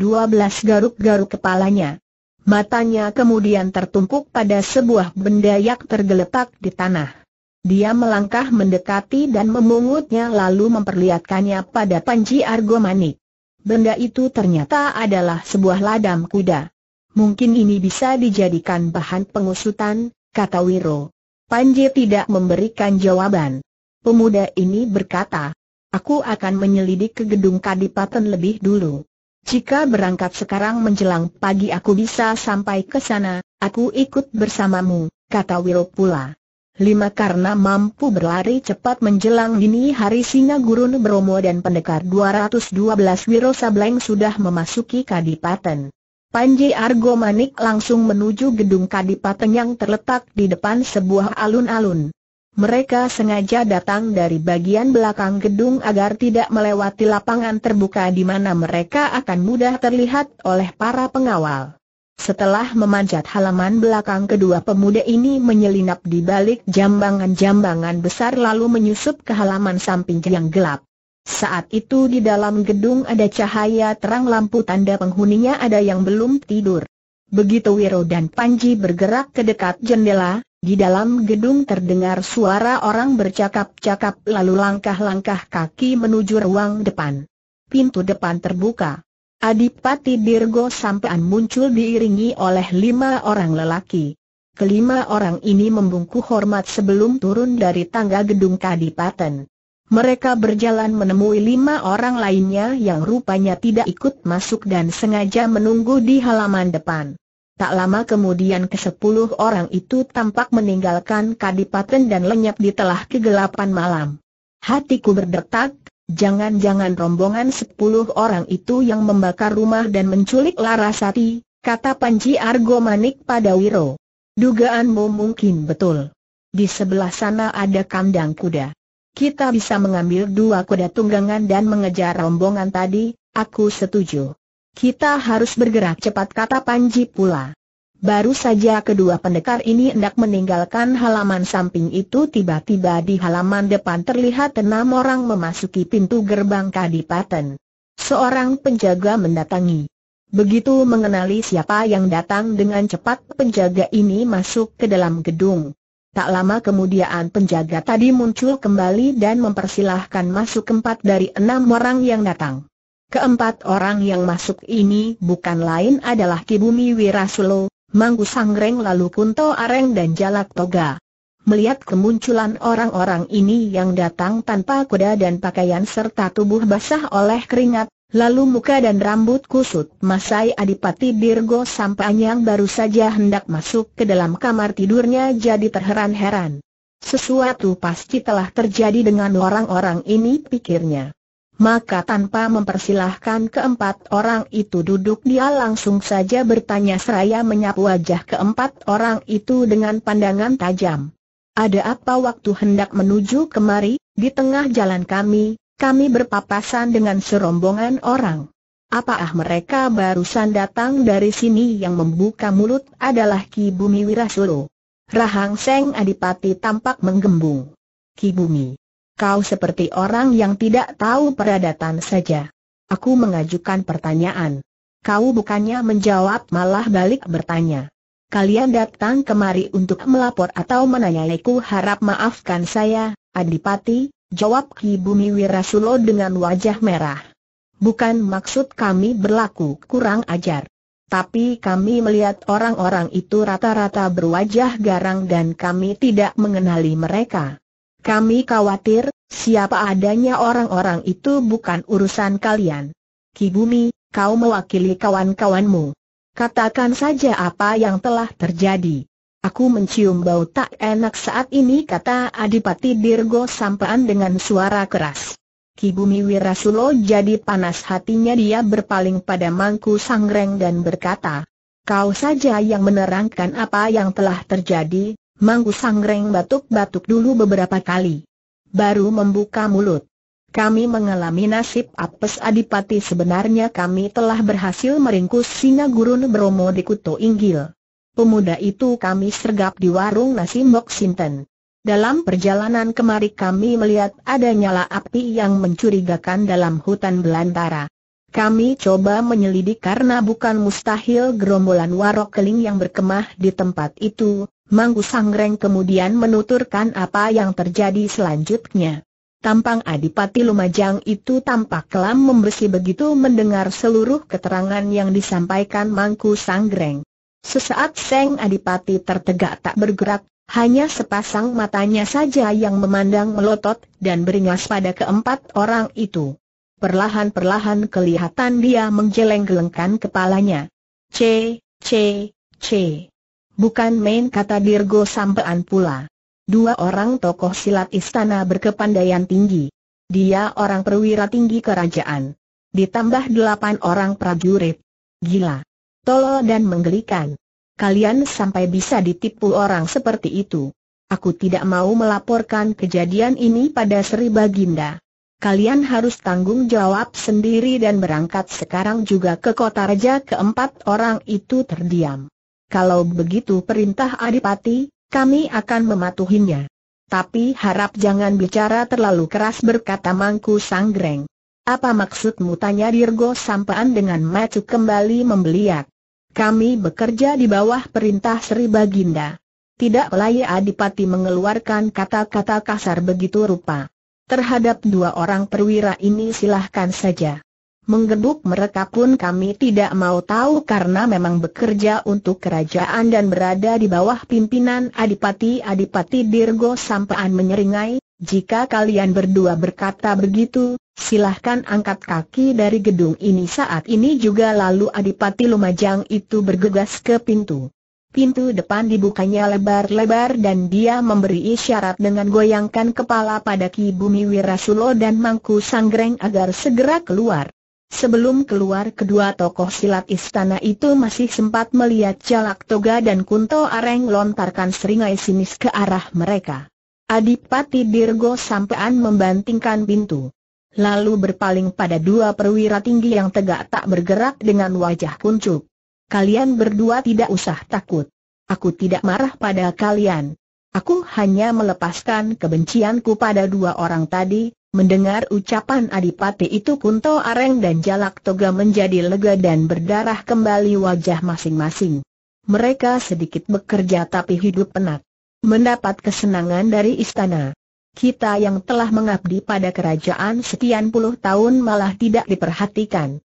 garuk-garuk kepalanya. Matanya kemudian tertumpuk pada sebuah benda yang tergeletak di tanah. Dia melangkah mendekati dan memungutnya lalu memperlihatkannya pada Panji Argomani. Benda itu ternyata adalah sebuah ladam kuda. Mungkin ini bisa dijadikan bahan pengusutan, kata Wiro. Panji tidak memberikan jawaban. Pemuda ini berkata, aku akan menyelidik ke gedung Kadipaten lebih dulu. Jika berangkat sekarang menjelang pagi aku bisa sampai ke sana, aku ikut bersamamu, kata Will pula. Lima karena mampu berlari cepat menjelang dini hari singa gurun Bromo dan pendekar 212 Wiro Sableng sudah memasuki Kadipaten. Panji Argomanik langsung menuju gedung kadipaten yang terletak di depan sebuah alun-alun. Mereka sengaja datang dari bagian belakang gedung agar tidak melewati lapangan terbuka di mana mereka akan mudah terlihat oleh para pengawal. Setelah memanjat halaman belakang kedua pemuda ini menyelinap di balik jambangan-jambangan besar lalu menyusup ke halaman samping yang gelap. Saat itu di dalam gedung ada cahaya terang lampu tanda penghuninya ada yang belum tidur. Begitu Wiro dan Panji bergerak ke dekat jendela, di dalam gedung terdengar suara orang bercakap-cakap lalu langkah-langkah kaki menuju ruang depan. Pintu depan terbuka. Adipati Dirgo Sampean muncul diiringi oleh lima orang lelaki. Kelima orang ini membungkuk hormat sebelum turun dari tangga gedung Kadipaten. Mereka berjalan menemui lima orang lainnya yang rupanya tidak ikut masuk dan sengaja menunggu di halaman depan. Tak lama kemudian kesepuluh orang itu tampak meninggalkan kadipaten dan lenyap di telah kegelapan malam. Hatiku berdetak, jangan-jangan rombongan sepuluh orang itu yang membakar rumah dan menculik Larasati, kata Panji Argomanik pada Wiro. Dugaanmu mungkin betul. Di sebelah sana ada kandang kuda kita bisa mengambil dua kuda tunggangan dan mengejar rombongan tadi, aku setuju. Kita harus bergerak cepat kata Panji pula. Baru saja kedua pendekar ini hendak meninggalkan halaman samping itu tiba-tiba di halaman depan terlihat enam orang memasuki pintu gerbang kadipaten. Seorang penjaga mendatangi. Begitu mengenali siapa yang datang dengan cepat penjaga ini masuk ke dalam gedung. Tak lama kemudian penjaga tadi muncul kembali dan mempersilahkan masuk keempat dari enam orang yang datang. Keempat orang yang masuk ini bukan lain adalah Kibumi Wirasulo, Manggu Sangreng lalu Kunto Areng dan Jalak Toga. Melihat kemunculan orang-orang ini yang datang tanpa kuda dan pakaian serta tubuh basah oleh keringat, Lalu muka dan rambut kusut Masai Adipati Birgo sampai yang baru saja hendak masuk ke dalam kamar tidurnya jadi terheran-heran. Sesuatu pasti telah terjadi dengan orang-orang ini pikirnya. Maka tanpa mempersilahkan keempat orang itu duduk dia langsung saja bertanya seraya menyapu wajah keempat orang itu dengan pandangan tajam. Ada apa waktu hendak menuju kemari, di tengah jalan kami, kami berpapasan dengan serombongan orang. Apakah mereka barusan datang dari sini yang membuka mulut adalah Ki Bumi Wirasolo. Rahang Seng Adipati tampak menggembung. Ki Bumi, kau seperti orang yang tidak tahu peradatan saja. Aku mengajukan pertanyaan. Kau bukannya menjawab malah balik bertanya. Kalian datang kemari untuk melapor atau menanyaiku harap maafkan saya, Adipati, Jawab Ki Bumi Wirasulo dengan wajah merah. Bukan maksud kami berlaku kurang ajar. Tapi kami melihat orang-orang itu rata-rata berwajah garang dan kami tidak mengenali mereka. Kami khawatir, siapa adanya orang-orang itu bukan urusan kalian. Ki Bumi, kau mewakili kawan-kawanmu. Katakan saja apa yang telah terjadi. Aku mencium bau tak enak saat ini kata Adipati Dirgo sampean dengan suara keras. Kibumi Wirasulo jadi panas hatinya dia berpaling pada Mangku Sangreng dan berkata, Kau saja yang menerangkan apa yang telah terjadi, Mangku Sangreng batuk-batuk dulu beberapa kali. Baru membuka mulut. Kami mengalami nasib apes Adipati sebenarnya kami telah berhasil meringkus Singa Gurun Bromo di Kuto Inggil. Pemuda itu kami sergap di warung nasi Mok Sinten. Dalam perjalanan kemari kami melihat ada nyala api yang mencurigakan dalam hutan belantara. Kami coba menyelidik karena bukan mustahil gerombolan warok keling yang berkemah di tempat itu. Mangku Sangreng kemudian menuturkan apa yang terjadi selanjutnya. Tampang Adipati Lumajang itu tampak kelam membersih begitu mendengar seluruh keterangan yang disampaikan Mangku Sangreng. Sesaat Seng Adipati tertegak tak bergerak, hanya sepasang matanya saja yang memandang melotot dan beringas pada keempat orang itu. Perlahan-perlahan kelihatan dia menggeleng-gelengkan kepalanya. C, C, C. Bukan main kata Dirgo sampean pula. Dua orang tokoh silat istana berkepandaian tinggi. Dia orang perwira tinggi kerajaan. Ditambah delapan orang prajurit. Gila tolol dan menggelikan. Kalian sampai bisa ditipu orang seperti itu. Aku tidak mau melaporkan kejadian ini pada Sri Baginda. Kalian harus tanggung jawab sendiri dan berangkat sekarang juga ke kota raja keempat orang itu terdiam. Kalau begitu perintah Adipati, kami akan mematuhinya. Tapi harap jangan bicara terlalu keras berkata Mangku Sanggreng. Apa maksudmu tanya Dirgo Sampaan dengan macu kembali membeliak. Kami bekerja di bawah perintah Sri Baginda. Tidak layak Adipati mengeluarkan kata-kata kasar begitu rupa. Terhadap dua orang perwira ini silahkan saja. Menggebuk mereka pun kami tidak mau tahu karena memang bekerja untuk kerajaan dan berada di bawah pimpinan Adipati Adipati Dirgo Sampaan menyeringai, jika kalian berdua berkata begitu, silahkan angkat kaki dari gedung ini saat ini juga lalu Adipati Lumajang itu bergegas ke pintu. Pintu depan dibukanya lebar-lebar dan dia memberi isyarat dengan goyangkan kepala pada Ki Bumi Wirasulo dan Mangku Sanggreng agar segera keluar. Sebelum keluar kedua tokoh silat istana itu masih sempat melihat Jalak Toga dan Kunto Areng lontarkan seringai sinis ke arah mereka. Adipati Dirgo sampean membantingkan pintu. Lalu berpaling pada dua perwira tinggi yang tegak tak bergerak dengan wajah kuncup. Kalian berdua tidak usah takut. Aku tidak marah pada kalian. Aku hanya melepaskan kebencianku pada dua orang tadi, mendengar ucapan adipati itu Kunto Areng dan Jalak Toga menjadi lega dan berdarah kembali wajah masing-masing. Mereka sedikit bekerja tapi hidup penat mendapat kesenangan dari istana. Kita yang telah mengabdi pada kerajaan sekian puluh tahun malah tidak diperhatikan.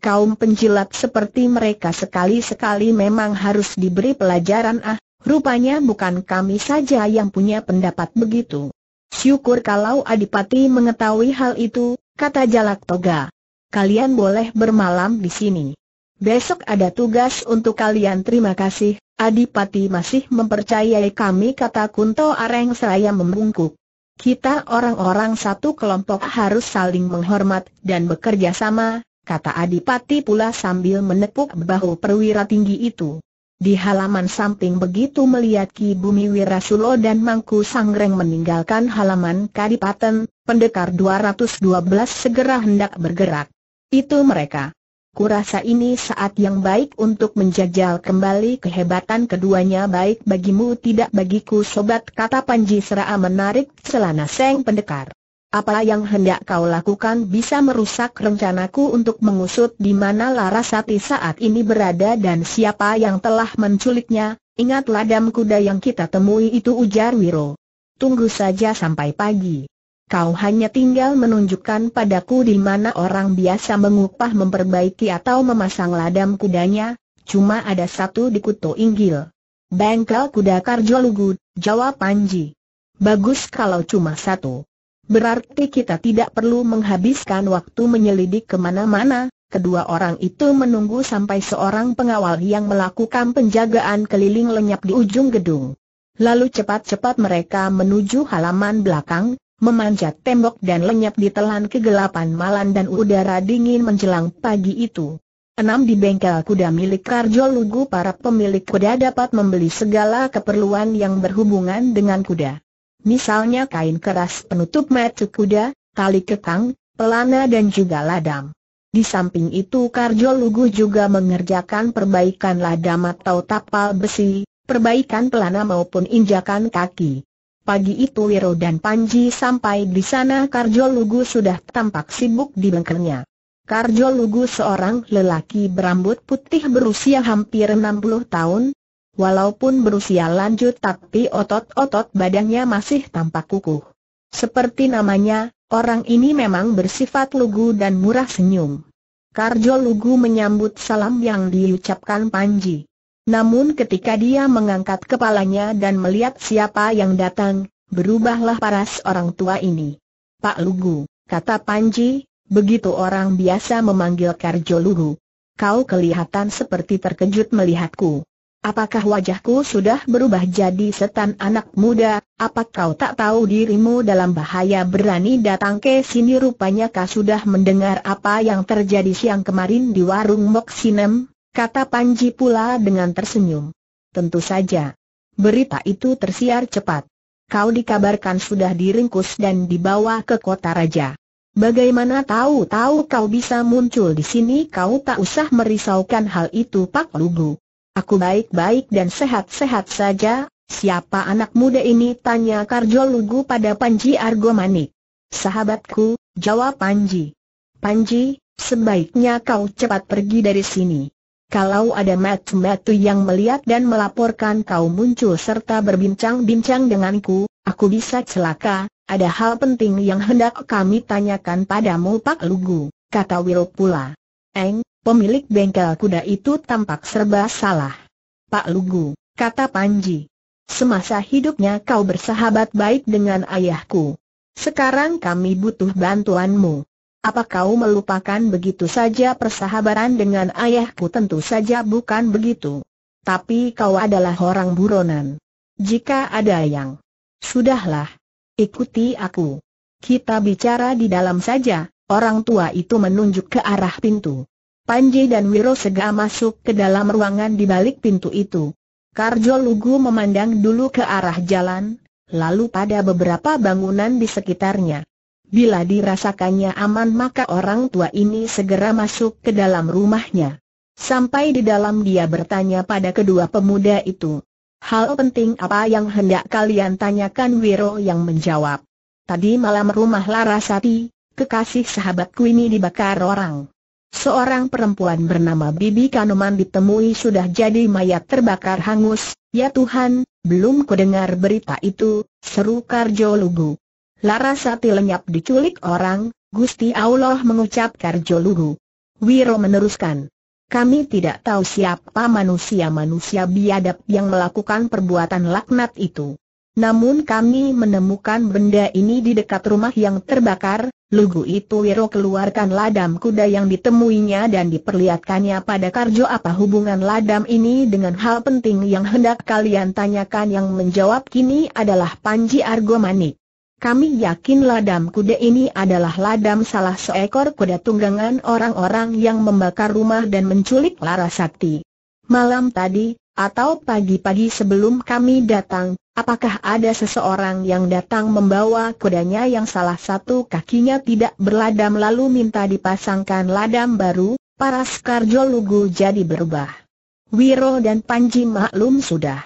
Kaum penjilat seperti mereka sekali-sekali memang harus diberi pelajaran ah, rupanya bukan kami saja yang punya pendapat begitu. Syukur kalau Adipati mengetahui hal itu, kata Jalak Toga. Kalian boleh bermalam di sini. Besok ada tugas untuk kalian terima kasih, Adipati masih mempercayai kami kata Kunto Areng seraya membungkuk. Kita orang-orang satu kelompok harus saling menghormat dan bekerja sama, kata Adipati pula sambil menepuk bahu perwira tinggi itu. Di halaman samping begitu melihat Ki Bumi Wirasulo dan Mangku Sangreng meninggalkan halaman Kadipaten, pendekar 212 segera hendak bergerak. Itu mereka kurasa ini saat yang baik untuk menjajal kembali kehebatan keduanya baik bagimu tidak bagiku sobat kata Panji Seraa menarik celana seng pendekar. Apa yang hendak kau lakukan bisa merusak rencanaku untuk mengusut di mana Larasati saat ini berada dan siapa yang telah menculiknya, ingatlah dam kuda yang kita temui itu ujar Wiro. Tunggu saja sampai pagi kau hanya tinggal menunjukkan padaku di mana orang biasa mengupah memperbaiki atau memasang ladam kudanya, cuma ada satu di Kuto Inggil. Bengkel kuda karjo lugu, jawab Panji. Bagus kalau cuma satu. Berarti kita tidak perlu menghabiskan waktu menyelidik kemana-mana, kedua orang itu menunggu sampai seorang pengawal yang melakukan penjagaan keliling lenyap di ujung gedung. Lalu cepat-cepat mereka menuju halaman belakang, memanjat tembok dan lenyap di telan kegelapan malam dan udara dingin menjelang pagi itu. Enam Di bengkel kuda milik Karjo Lugu para pemilik kuda dapat membeli segala keperluan yang berhubungan dengan kuda. Misalnya kain keras penutup mata kuda, tali kekang, pelana dan juga ladam. Di samping itu Karjo Lugu juga mengerjakan perbaikan ladam atau tapal besi, perbaikan pelana maupun injakan kaki. Pagi itu Wiro dan Panji sampai di sana Karjo Lugu sudah tampak sibuk di bengkelnya. Karjo Lugu seorang lelaki berambut putih berusia hampir 60 tahun. Walaupun berusia lanjut tapi otot-otot badannya masih tampak kukuh. Seperti namanya, orang ini memang bersifat lugu dan murah senyum. Karjo Lugu menyambut salam yang diucapkan Panji. Namun ketika dia mengangkat kepalanya dan melihat siapa yang datang, berubahlah paras orang tua ini. Pak Lugu, kata Panji, begitu orang biasa memanggil Karjo Lugu. Kau kelihatan seperti terkejut melihatku. Apakah wajahku sudah berubah jadi setan anak muda? Apa kau tak tahu dirimu dalam bahaya berani datang ke sini? Rupanya kau sudah mendengar apa yang terjadi siang kemarin di warung Moksinem. Kata Panji pula dengan tersenyum. Tentu saja. Berita itu tersiar cepat. Kau dikabarkan sudah diringkus dan dibawa ke kota raja. Bagaimana tahu-tahu kau bisa muncul di sini kau tak usah merisaukan hal itu Pak Lugu. Aku baik-baik dan sehat-sehat saja, siapa anak muda ini tanya Karjo Lugu pada Panji Argomanik. Sahabatku, jawab Panji. Panji, sebaiknya kau cepat pergi dari sini. Kalau ada matu-matu yang melihat dan melaporkan kau muncul serta berbincang-bincang denganku, aku bisa celaka, ada hal penting yang hendak kami tanyakan padamu Pak Lugu, kata Wiro pula. Eng, pemilik bengkel kuda itu tampak serba salah. Pak Lugu, kata Panji. Semasa hidupnya kau bersahabat baik dengan ayahku. Sekarang kami butuh bantuanmu. Apa kau melupakan begitu saja persahabatan dengan ayahku? Tentu saja bukan begitu. Tapi kau adalah orang buronan. Jika ada yang sudahlah, ikuti aku. Kita bicara di dalam saja. Orang tua itu menunjuk ke arah pintu. Panji dan Wiro Sega masuk ke dalam ruangan di balik pintu itu. Karjo Lugu memandang dulu ke arah jalan, lalu pada beberapa bangunan di sekitarnya. Bila dirasakannya aman maka orang tua ini segera masuk ke dalam rumahnya. Sampai di dalam dia bertanya pada kedua pemuda itu. Hal penting apa yang hendak kalian tanyakan Wiro yang menjawab. Tadi malam rumah Larasati, kekasih sahabatku ini dibakar orang. Seorang perempuan bernama Bibi Kanoman ditemui sudah jadi mayat terbakar hangus, ya Tuhan, belum kudengar berita itu, seru Karjo Lugu. Larasati lenyap diculik orang, Gusti Allah mengucap Karjo lugu. Wiro meneruskan. Kami tidak tahu siapa manusia-manusia biadab yang melakukan perbuatan laknat itu. Namun kami menemukan benda ini di dekat rumah yang terbakar, lugu itu Wiro keluarkan ladam kuda yang ditemuinya dan diperlihatkannya pada Karjo apa hubungan ladam ini dengan hal penting yang hendak kalian tanyakan yang menjawab kini adalah Panji Manik. Kami yakin ladam kuda ini adalah ladam salah seekor kuda tunggangan orang-orang yang membakar rumah dan menculik Lara Sakti. Malam tadi, atau pagi-pagi sebelum kami datang, apakah ada seseorang yang datang membawa kudanya yang salah satu kakinya tidak berladam lalu minta dipasangkan ladam baru, para Skarjo Lugu jadi berubah. Wiro dan Panji maklum sudah.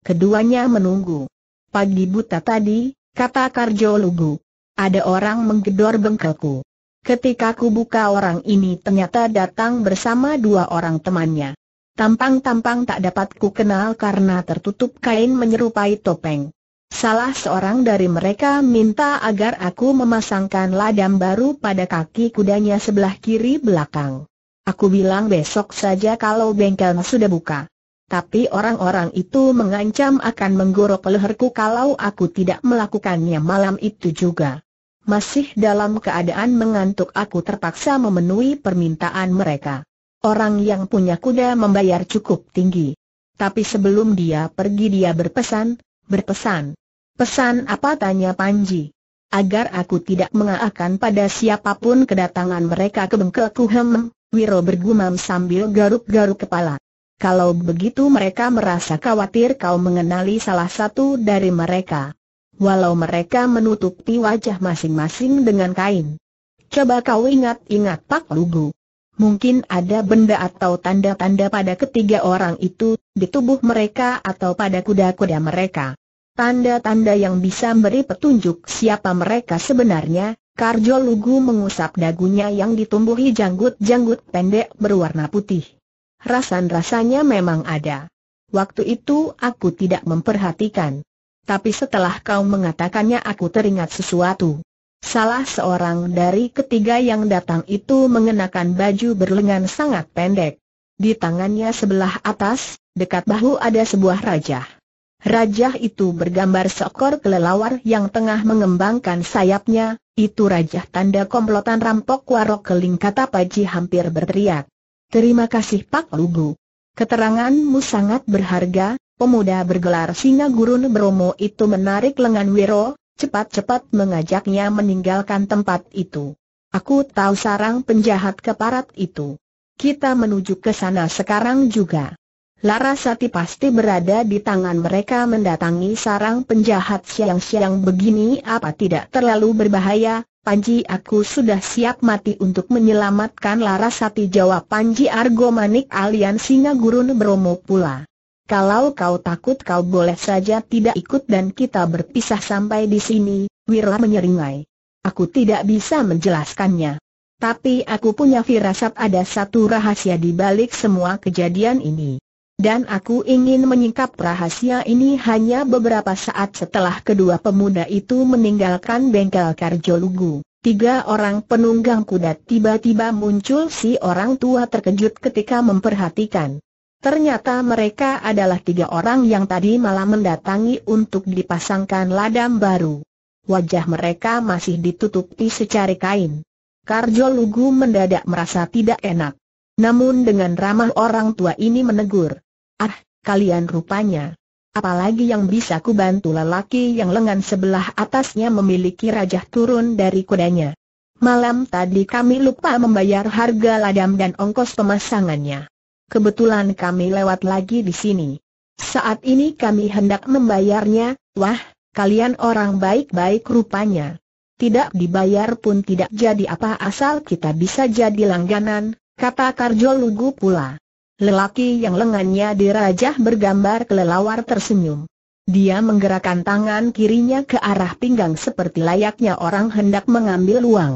Keduanya menunggu. Pagi buta tadi, kata Karjo Lugu. Ada orang menggedor bengkelku. Ketika ku buka orang ini ternyata datang bersama dua orang temannya. Tampang-tampang tak dapat ku kenal karena tertutup kain menyerupai topeng. Salah seorang dari mereka minta agar aku memasangkan ladam baru pada kaki kudanya sebelah kiri belakang. Aku bilang besok saja kalau bengkelnya sudah buka tapi orang-orang itu mengancam akan menggorok leherku kalau aku tidak melakukannya malam itu juga. Masih dalam keadaan mengantuk aku terpaksa memenuhi permintaan mereka. Orang yang punya kuda membayar cukup tinggi. Tapi sebelum dia pergi dia berpesan, berpesan. Pesan apa tanya Panji? Agar aku tidak mengaakan pada siapapun kedatangan mereka ke bengkelku hem, Wiro bergumam sambil garuk-garuk kepala. Kalau begitu mereka merasa khawatir kau mengenali salah satu dari mereka. Walau mereka menutupi wajah masing-masing dengan kain. Coba kau ingat-ingat Pak Lugu. Mungkin ada benda atau tanda-tanda pada ketiga orang itu, di tubuh mereka atau pada kuda-kuda mereka. Tanda-tanda yang bisa beri petunjuk siapa mereka sebenarnya, Karjo Lugu mengusap dagunya yang ditumbuhi janggut-janggut pendek berwarna putih rasan-rasanya memang ada. Waktu itu aku tidak memperhatikan. Tapi setelah kau mengatakannya aku teringat sesuatu. Salah seorang dari ketiga yang datang itu mengenakan baju berlengan sangat pendek. Di tangannya sebelah atas, dekat bahu ada sebuah rajah. Rajah itu bergambar seekor kelelawar yang tengah mengembangkan sayapnya, itu rajah tanda komplotan rampok warok keling kata Paji hampir berteriak. Terima kasih Pak Lugu. Keteranganmu sangat berharga, pemuda bergelar Singa Gurun Bromo itu menarik lengan Wiro, cepat-cepat mengajaknya meninggalkan tempat itu. Aku tahu sarang penjahat keparat itu. Kita menuju ke sana sekarang juga. Larasati pasti berada di tangan mereka mendatangi sarang penjahat siang-siang begini apa tidak terlalu berbahaya, Panji aku sudah siap mati untuk menyelamatkan Larasati jawab Panji Argomanik alian Singa Gurun Bromo pula. Kalau kau takut kau boleh saja tidak ikut dan kita berpisah sampai di sini, Wira menyeringai. Aku tidak bisa menjelaskannya. Tapi aku punya firasat ada satu rahasia di balik semua kejadian ini dan aku ingin menyingkap rahasia ini hanya beberapa saat setelah kedua pemuda itu meninggalkan bengkel Karjolugu. Tiga orang penunggang kuda tiba-tiba muncul si orang tua terkejut ketika memperhatikan. Ternyata mereka adalah tiga orang yang tadi malam mendatangi untuk dipasangkan ladam baru. Wajah mereka masih ditutupi secari kain. Karjo Lugu mendadak merasa tidak enak. Namun dengan ramah orang tua ini menegur, Ah, kalian rupanya. Apalagi yang bisa ku bantu lelaki yang lengan sebelah atasnya memiliki raja turun dari kudanya. Malam tadi kami lupa membayar harga ladam dan ongkos pemasangannya. Kebetulan kami lewat lagi di sini. Saat ini kami hendak membayarnya, wah, kalian orang baik-baik rupanya. Tidak dibayar pun tidak jadi apa asal kita bisa jadi langganan, kata Karjo Lugu pula. Lelaki yang lengannya dirajah bergambar kelelawar tersenyum. Dia menggerakkan tangan kirinya ke arah pinggang seperti layaknya orang hendak mengambil uang.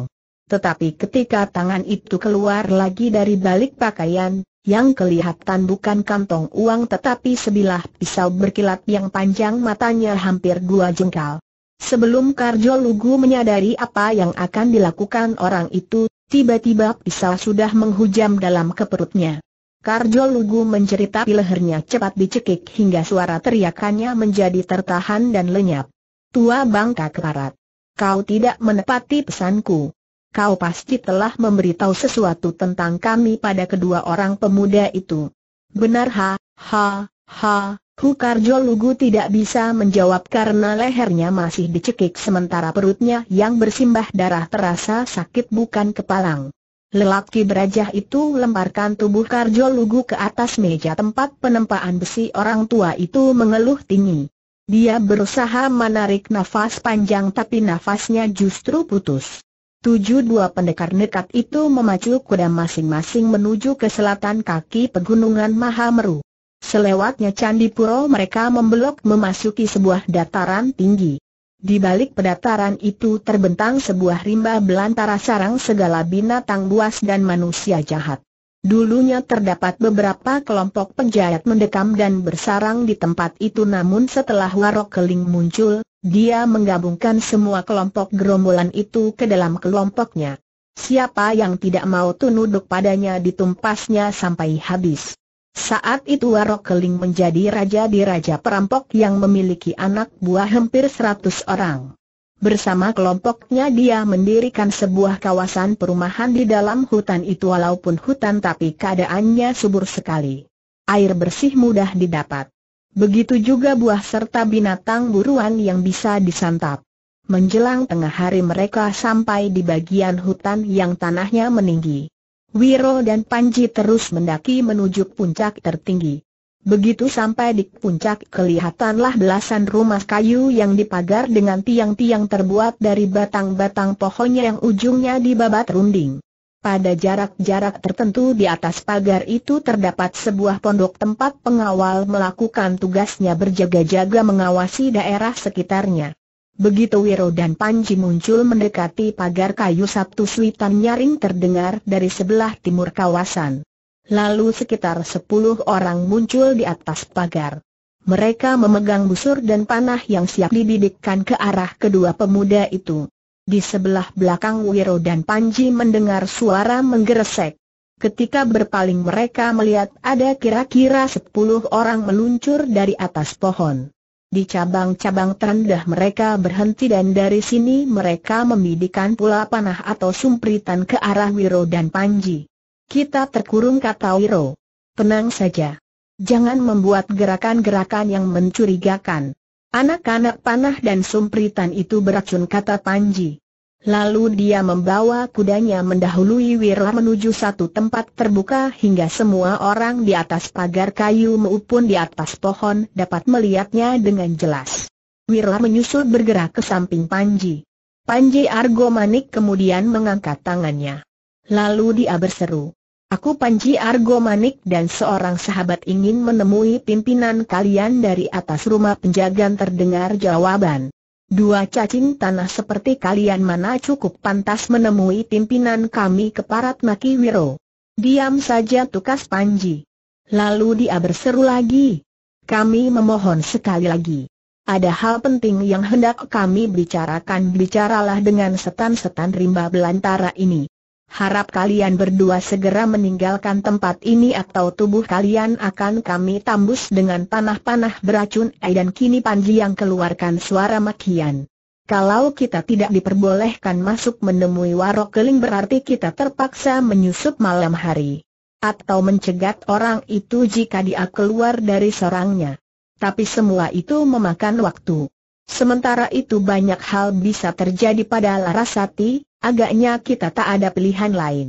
Tetapi ketika tangan itu keluar lagi dari balik pakaian, yang kelihatan bukan kantong uang tetapi sebilah pisau berkilat yang panjang matanya hampir dua jengkal. Sebelum Karjo Lugu menyadari apa yang akan dilakukan orang itu, tiba-tiba pisau sudah menghujam dalam ke perutnya. Karjo Lugu menceritapi lehernya cepat dicekik hingga suara teriakannya menjadi tertahan dan lenyap. Tua bangka kekarat. Kau tidak menepati pesanku. Kau pasti telah memberitahu sesuatu tentang kami pada kedua orang pemuda itu. Benar ha, ha, ha, Karjo Lugu tidak bisa menjawab karena lehernya masih dicekik sementara perutnya yang bersimbah darah terasa sakit bukan kepalang. Lelaki berajah itu lemparkan tubuh Karjo Lugu ke atas meja tempat penempaan besi orang tua itu mengeluh tinggi. Dia berusaha menarik nafas panjang tapi nafasnya justru putus. Tujuh dua pendekar nekat itu memacu kuda masing-masing menuju ke selatan kaki pegunungan Mahameru. Selewatnya Candi Puro mereka membelok memasuki sebuah dataran tinggi. Di balik pedataran itu terbentang sebuah rimba belantara sarang segala binatang buas dan manusia jahat. Dulunya terdapat beberapa kelompok penjahat mendekam dan bersarang di tempat itu namun setelah Warok Keling muncul, dia menggabungkan semua kelompok gerombolan itu ke dalam kelompoknya. Siapa yang tidak mau tunduk padanya ditumpasnya sampai habis. Saat itu Warok Keling menjadi raja di Raja Perampok yang memiliki anak buah hampir 100 orang. Bersama kelompoknya dia mendirikan sebuah kawasan perumahan di dalam hutan itu walaupun hutan tapi keadaannya subur sekali. Air bersih mudah didapat. Begitu juga buah serta binatang buruan yang bisa disantap. Menjelang tengah hari mereka sampai di bagian hutan yang tanahnya meninggi. Wiro dan Panji terus mendaki menuju puncak tertinggi. Begitu sampai di puncak kelihatanlah belasan rumah kayu yang dipagar dengan tiang-tiang terbuat dari batang-batang pohonnya yang ujungnya dibabat runding. Pada jarak-jarak tertentu di atas pagar itu terdapat sebuah pondok tempat pengawal melakukan tugasnya berjaga-jaga mengawasi daerah sekitarnya. Begitu Wiro dan Panji muncul mendekati pagar kayu Sabtu Suitan nyaring terdengar dari sebelah timur kawasan. Lalu sekitar sepuluh orang muncul di atas pagar. Mereka memegang busur dan panah yang siap dibidikkan ke arah kedua pemuda itu. Di sebelah belakang Wiro dan Panji mendengar suara menggeresek. Ketika berpaling mereka melihat ada kira-kira sepuluh orang meluncur dari atas pohon. Di cabang-cabang terendah mereka berhenti dan dari sini mereka membidikan pula panah atau sumpritan ke arah Wiro dan Panji. Kita terkurung kata Wiro. Tenang saja. Jangan membuat gerakan-gerakan yang mencurigakan. Anak-anak panah dan sumpritan itu beracun kata Panji. Lalu dia membawa kudanya mendahului Wira menuju satu tempat terbuka hingga semua orang di atas pagar kayu maupun di atas pohon dapat melihatnya dengan jelas. Wira menyusul bergerak ke samping Panji. Panji Argomanik kemudian mengangkat tangannya. Lalu dia berseru, Aku Panji Argomanik dan seorang sahabat ingin menemui pimpinan kalian dari atas rumah penjagaan terdengar jawaban. Dua cacing tanah seperti kalian mana cukup pantas menemui pimpinan kami keparat Maki Wiro. Diam saja tukas Panji. Lalu dia berseru lagi. Kami memohon sekali lagi. Ada hal penting yang hendak kami bicarakan bicaralah dengan setan-setan rimba belantara ini. Harap kalian berdua segera meninggalkan tempat ini atau tubuh kalian akan kami tambus dengan panah-panah beracun eh, dan kini Panji yang keluarkan suara makian. Kalau kita tidak diperbolehkan masuk menemui warok keling berarti kita terpaksa menyusup malam hari. Atau mencegat orang itu jika dia keluar dari sarangnya. Tapi semua itu memakan waktu. Sementara itu banyak hal bisa terjadi pada Larasati, agaknya kita tak ada pilihan lain.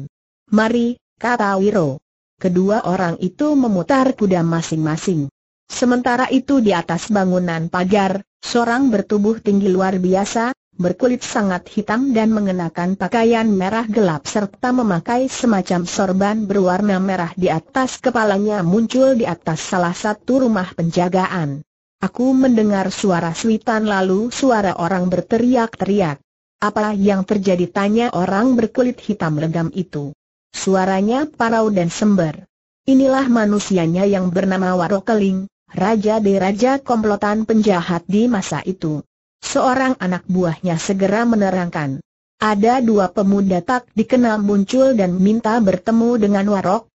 Mari, kata Wiro. Kedua orang itu memutar kuda masing-masing. Sementara itu di atas bangunan pagar, seorang bertubuh tinggi luar biasa, berkulit sangat hitam dan mengenakan pakaian merah gelap serta memakai semacam sorban berwarna merah di atas kepalanya muncul di atas salah satu rumah penjagaan. Aku mendengar suara suitan lalu suara orang berteriak-teriak. Apa yang terjadi tanya orang berkulit hitam legam itu. Suaranya parau dan sember. Inilah manusianya yang bernama Warokeling, raja de raja komplotan penjahat di masa itu. Seorang anak buahnya segera menerangkan. Ada dua pemuda tak dikenal muncul dan minta bertemu dengan Warok,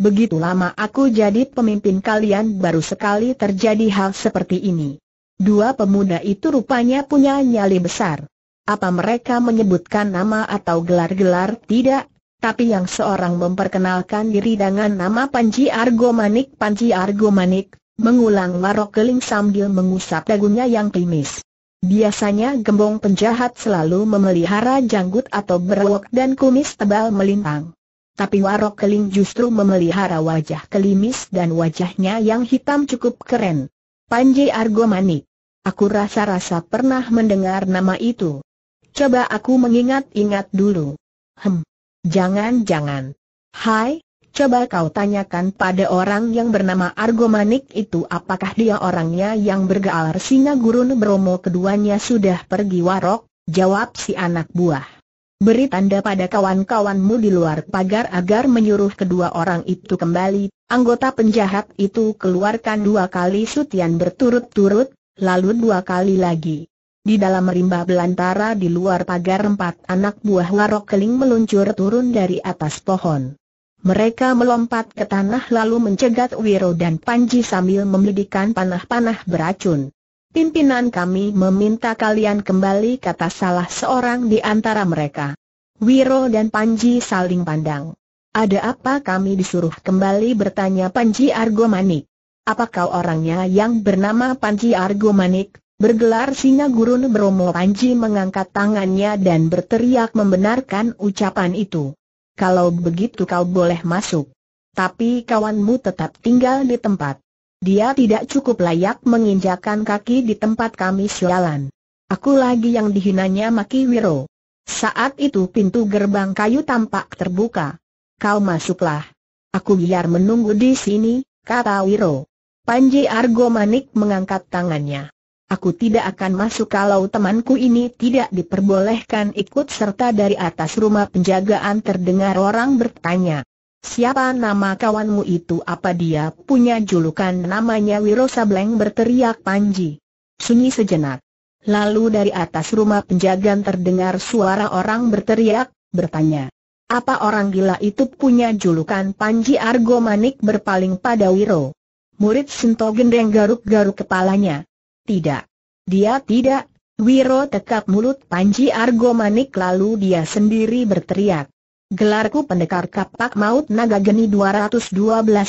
begitu lama aku jadi pemimpin kalian baru sekali terjadi hal seperti ini. Dua pemuda itu rupanya punya nyali besar. Apa mereka menyebutkan nama atau gelar-gelar? Tidak, tapi yang seorang memperkenalkan diri dengan nama Panji Argomanik Panji Argomanik, mengulang warok keling sambil mengusap dagunya yang klimis. Biasanya gembong penjahat selalu memelihara janggut atau berwok dan kumis tebal melintang tapi Warok Keling justru memelihara wajah kelimis dan wajahnya yang hitam cukup keren. Panji Argomani. Aku rasa-rasa pernah mendengar nama itu. Coba aku mengingat-ingat dulu. Hem. Jangan-jangan. Hai, coba kau tanyakan pada orang yang bernama Argomanik itu apakah dia orangnya yang bergaal singa gurun Bromo keduanya sudah pergi warok, jawab si anak buah. Beri tanda pada kawan-kawanmu di luar pagar agar menyuruh kedua orang itu kembali. Anggota penjahat itu keluarkan dua kali sutian berturut-turut, lalu dua kali lagi. Di dalam rimba belantara di luar pagar empat anak buah warok keling meluncur turun dari atas pohon. Mereka melompat ke tanah lalu mencegat Wiro dan Panji sambil membidikan panah-panah beracun. Pimpinan kami meminta kalian kembali kata salah seorang di antara mereka. Wiro dan Panji saling pandang. Ada apa kami disuruh kembali bertanya Panji Argomanik? Apa kau orangnya yang bernama Panji Argomanik? Bergelar singa gurun Bromo Panji mengangkat tangannya dan berteriak membenarkan ucapan itu. Kalau begitu kau boleh masuk. Tapi kawanmu tetap tinggal di tempat. Dia tidak cukup layak menginjakan kaki di tempat kami sialan. Aku lagi yang dihinanya Maki Wiro. Saat itu pintu gerbang kayu tampak terbuka. Kau masuklah. Aku biar menunggu di sini, kata Wiro. Panji Argo Manik mengangkat tangannya. Aku tidak akan masuk kalau temanku ini tidak diperbolehkan ikut serta dari atas rumah penjagaan terdengar orang bertanya. Siapa nama kawanmu itu apa dia punya julukan namanya Wiro Sableng berteriak Panji. Sunyi sejenak. Lalu dari atas rumah penjagaan terdengar suara orang berteriak, bertanya. Apa orang gila itu punya julukan Panji Argo Manik berpaling pada Wiro. Murid Sento Gendeng garuk-garuk kepalanya. Tidak. Dia tidak. Wiro tekap mulut Panji Argo Manik lalu dia sendiri berteriak. Gelarku pendekar kapak maut naga geni 212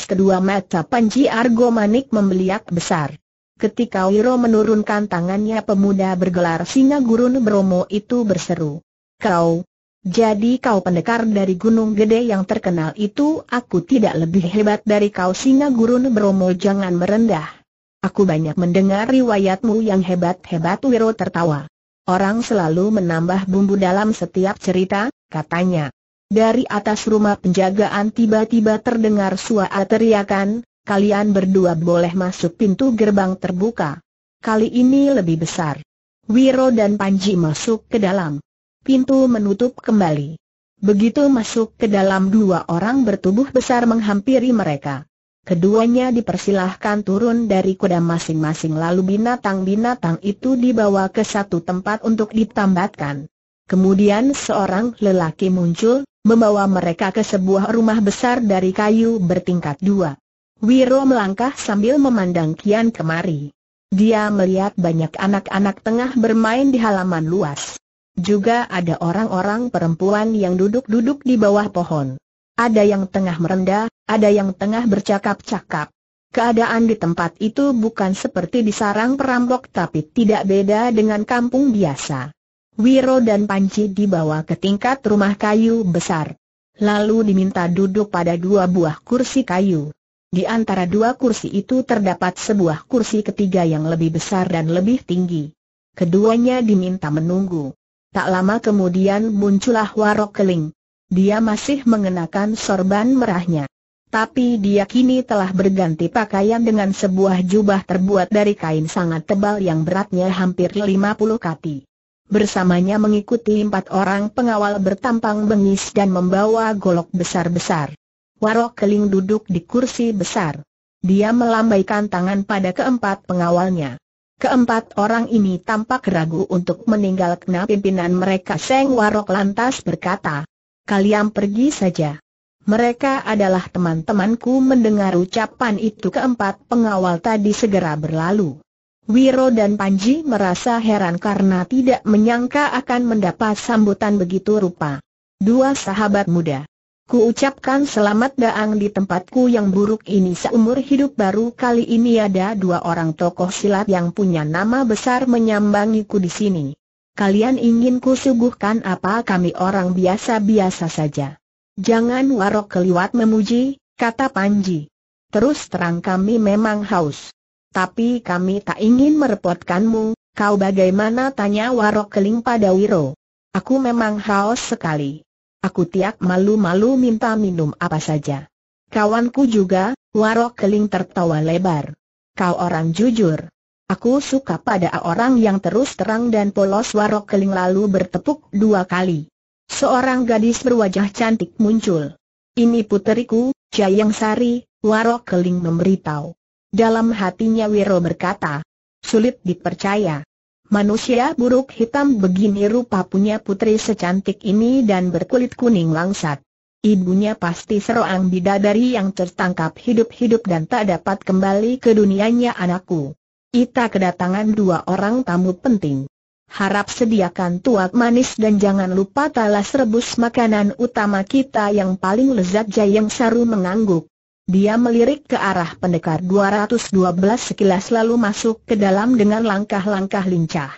kedua mata panji argo manik membeliak besar. Ketika Wiro menurunkan tangannya pemuda bergelar singa gurun Bromo itu berseru. Kau, jadi kau pendekar dari gunung gede yang terkenal itu aku tidak lebih hebat dari kau singa gurun Bromo jangan merendah. Aku banyak mendengar riwayatmu yang hebat-hebat Wiro tertawa. Orang selalu menambah bumbu dalam setiap cerita, katanya. Dari atas rumah penjagaan tiba-tiba terdengar suara teriakan, kalian berdua boleh masuk pintu gerbang terbuka. Kali ini lebih besar. Wiro dan Panji masuk ke dalam. Pintu menutup kembali. Begitu masuk ke dalam dua orang bertubuh besar menghampiri mereka. Keduanya dipersilahkan turun dari kuda masing-masing lalu binatang-binatang itu dibawa ke satu tempat untuk ditambatkan. Kemudian seorang lelaki muncul, membawa mereka ke sebuah rumah besar dari kayu bertingkat dua. Wiro melangkah sambil memandang kian kemari. Dia melihat banyak anak-anak tengah bermain di halaman luas. Juga ada orang-orang perempuan yang duduk-duduk di bawah pohon. Ada yang tengah merendah, ada yang tengah bercakap-cakap. Keadaan di tempat itu bukan seperti di sarang perampok tapi tidak beda dengan kampung biasa. Wiro dan Panci dibawa ke tingkat rumah kayu besar. Lalu diminta duduk pada dua buah kursi kayu. Di antara dua kursi itu terdapat sebuah kursi ketiga yang lebih besar dan lebih tinggi. Keduanya diminta menunggu. Tak lama kemudian muncullah Warok Keling. Dia masih mengenakan sorban merahnya. Tapi dia kini telah berganti pakaian dengan sebuah jubah terbuat dari kain sangat tebal yang beratnya hampir 50 kati bersamanya mengikuti empat orang pengawal bertampang bengis dan membawa golok besar-besar. Warok Keling duduk di kursi besar. Dia melambaikan tangan pada keempat pengawalnya. Keempat orang ini tampak ragu untuk meninggalkan pimpinan mereka. Seng Warok lantas berkata, kalian pergi saja. Mereka adalah teman-temanku mendengar ucapan itu keempat pengawal tadi segera berlalu. Wiro dan Panji merasa heran karena tidak menyangka akan mendapat sambutan begitu rupa. Dua sahabat muda. Ku ucapkan selamat daang di tempatku yang buruk ini seumur hidup baru kali ini ada dua orang tokoh silat yang punya nama besar menyambangiku di sini. Kalian ingin ku suguhkan apa kami orang biasa-biasa saja. Jangan warok keliwat memuji, kata Panji. Terus terang kami memang haus tapi kami tak ingin merepotkanmu, kau bagaimana tanya Warok Keling pada Wiro. Aku memang haus sekali. Aku tiap malu-malu minta minum apa saja. Kawanku juga, Warok Keling tertawa lebar. Kau orang jujur. Aku suka pada orang yang terus terang dan polos warok keling lalu bertepuk dua kali. Seorang gadis berwajah cantik muncul. Ini puteriku, Jayang Sari, warok keling memberitahu. Dalam hatinya Wiro berkata, sulit dipercaya. Manusia buruk hitam begini rupa punya putri secantik ini dan berkulit kuning langsat. Ibunya pasti seroang bidadari yang tertangkap hidup-hidup dan tak dapat kembali ke dunianya anakku. Ita kedatangan dua orang tamu penting. Harap sediakan tuak manis dan jangan lupa talas rebus makanan utama kita yang paling lezat Jayang Saru mengangguk. Dia melirik ke arah pendekar 212 sekilas lalu masuk ke dalam dengan langkah-langkah lincah.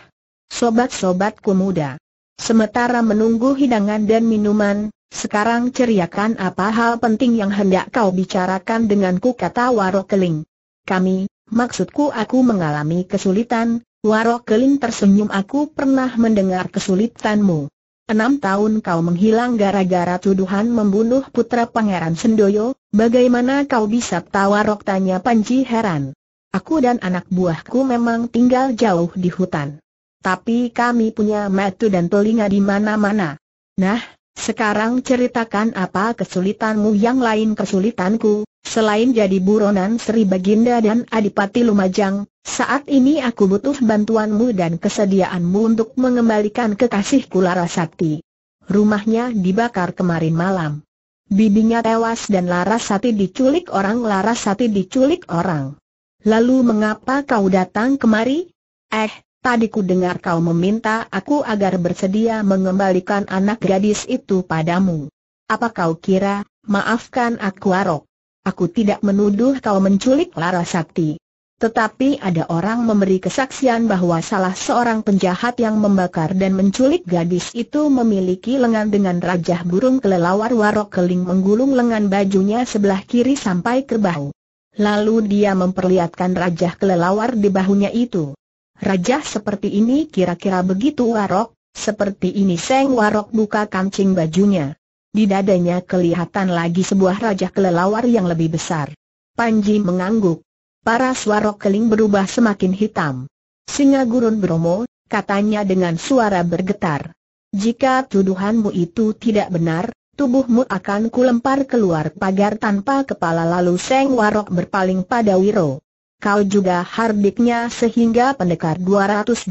Sobat-sobatku muda. Sementara menunggu hidangan dan minuman, sekarang ceriakan apa hal penting yang hendak kau bicarakan denganku kata Warokeling. Kami, maksudku aku mengalami kesulitan, Warokeling tersenyum aku pernah mendengar kesulitanmu. Enam tahun kau menghilang gara-gara tuduhan membunuh putra Pangeran Sendoyo, bagaimana kau bisa rok tanya Panji heran. Aku dan anak buahku memang tinggal jauh di hutan. Tapi kami punya mata dan telinga di mana-mana. Nah, sekarang ceritakan apa kesulitanmu yang lain kesulitanku, selain jadi buronan Sri Baginda dan Adipati Lumajang, saat ini aku butuh bantuanmu dan kesediaanmu untuk mengembalikan kekasihku Lara Sakti. Rumahnya dibakar kemarin malam. Bibinya tewas dan Lara Sati diculik orang Lara Sati diculik orang. Lalu mengapa kau datang kemari? Eh, Tadi ku dengar kau meminta aku agar bersedia mengembalikan anak gadis itu padamu. Apa kau kira, maafkan aku Arok? Aku tidak menuduh kau menculik Lara Sakti. Tetapi ada orang memberi kesaksian bahwa salah seorang penjahat yang membakar dan menculik gadis itu memiliki lengan dengan rajah burung kelelawar warok keling menggulung lengan bajunya sebelah kiri sampai ke bahu. Lalu dia memperlihatkan rajah kelelawar di bahunya itu. Raja seperti ini kira-kira begitu warok, seperti ini Seng Warok buka kancing bajunya. Di dadanya kelihatan lagi sebuah raja kelelawar yang lebih besar. Panji mengangguk. Para Warok keling berubah semakin hitam. Singa gurun Bromo, katanya dengan suara bergetar. Jika tuduhanmu itu tidak benar, tubuhmu akan kulempar keluar pagar tanpa kepala lalu Seng Warok berpaling pada Wiro kau juga hardiknya sehingga pendekar 212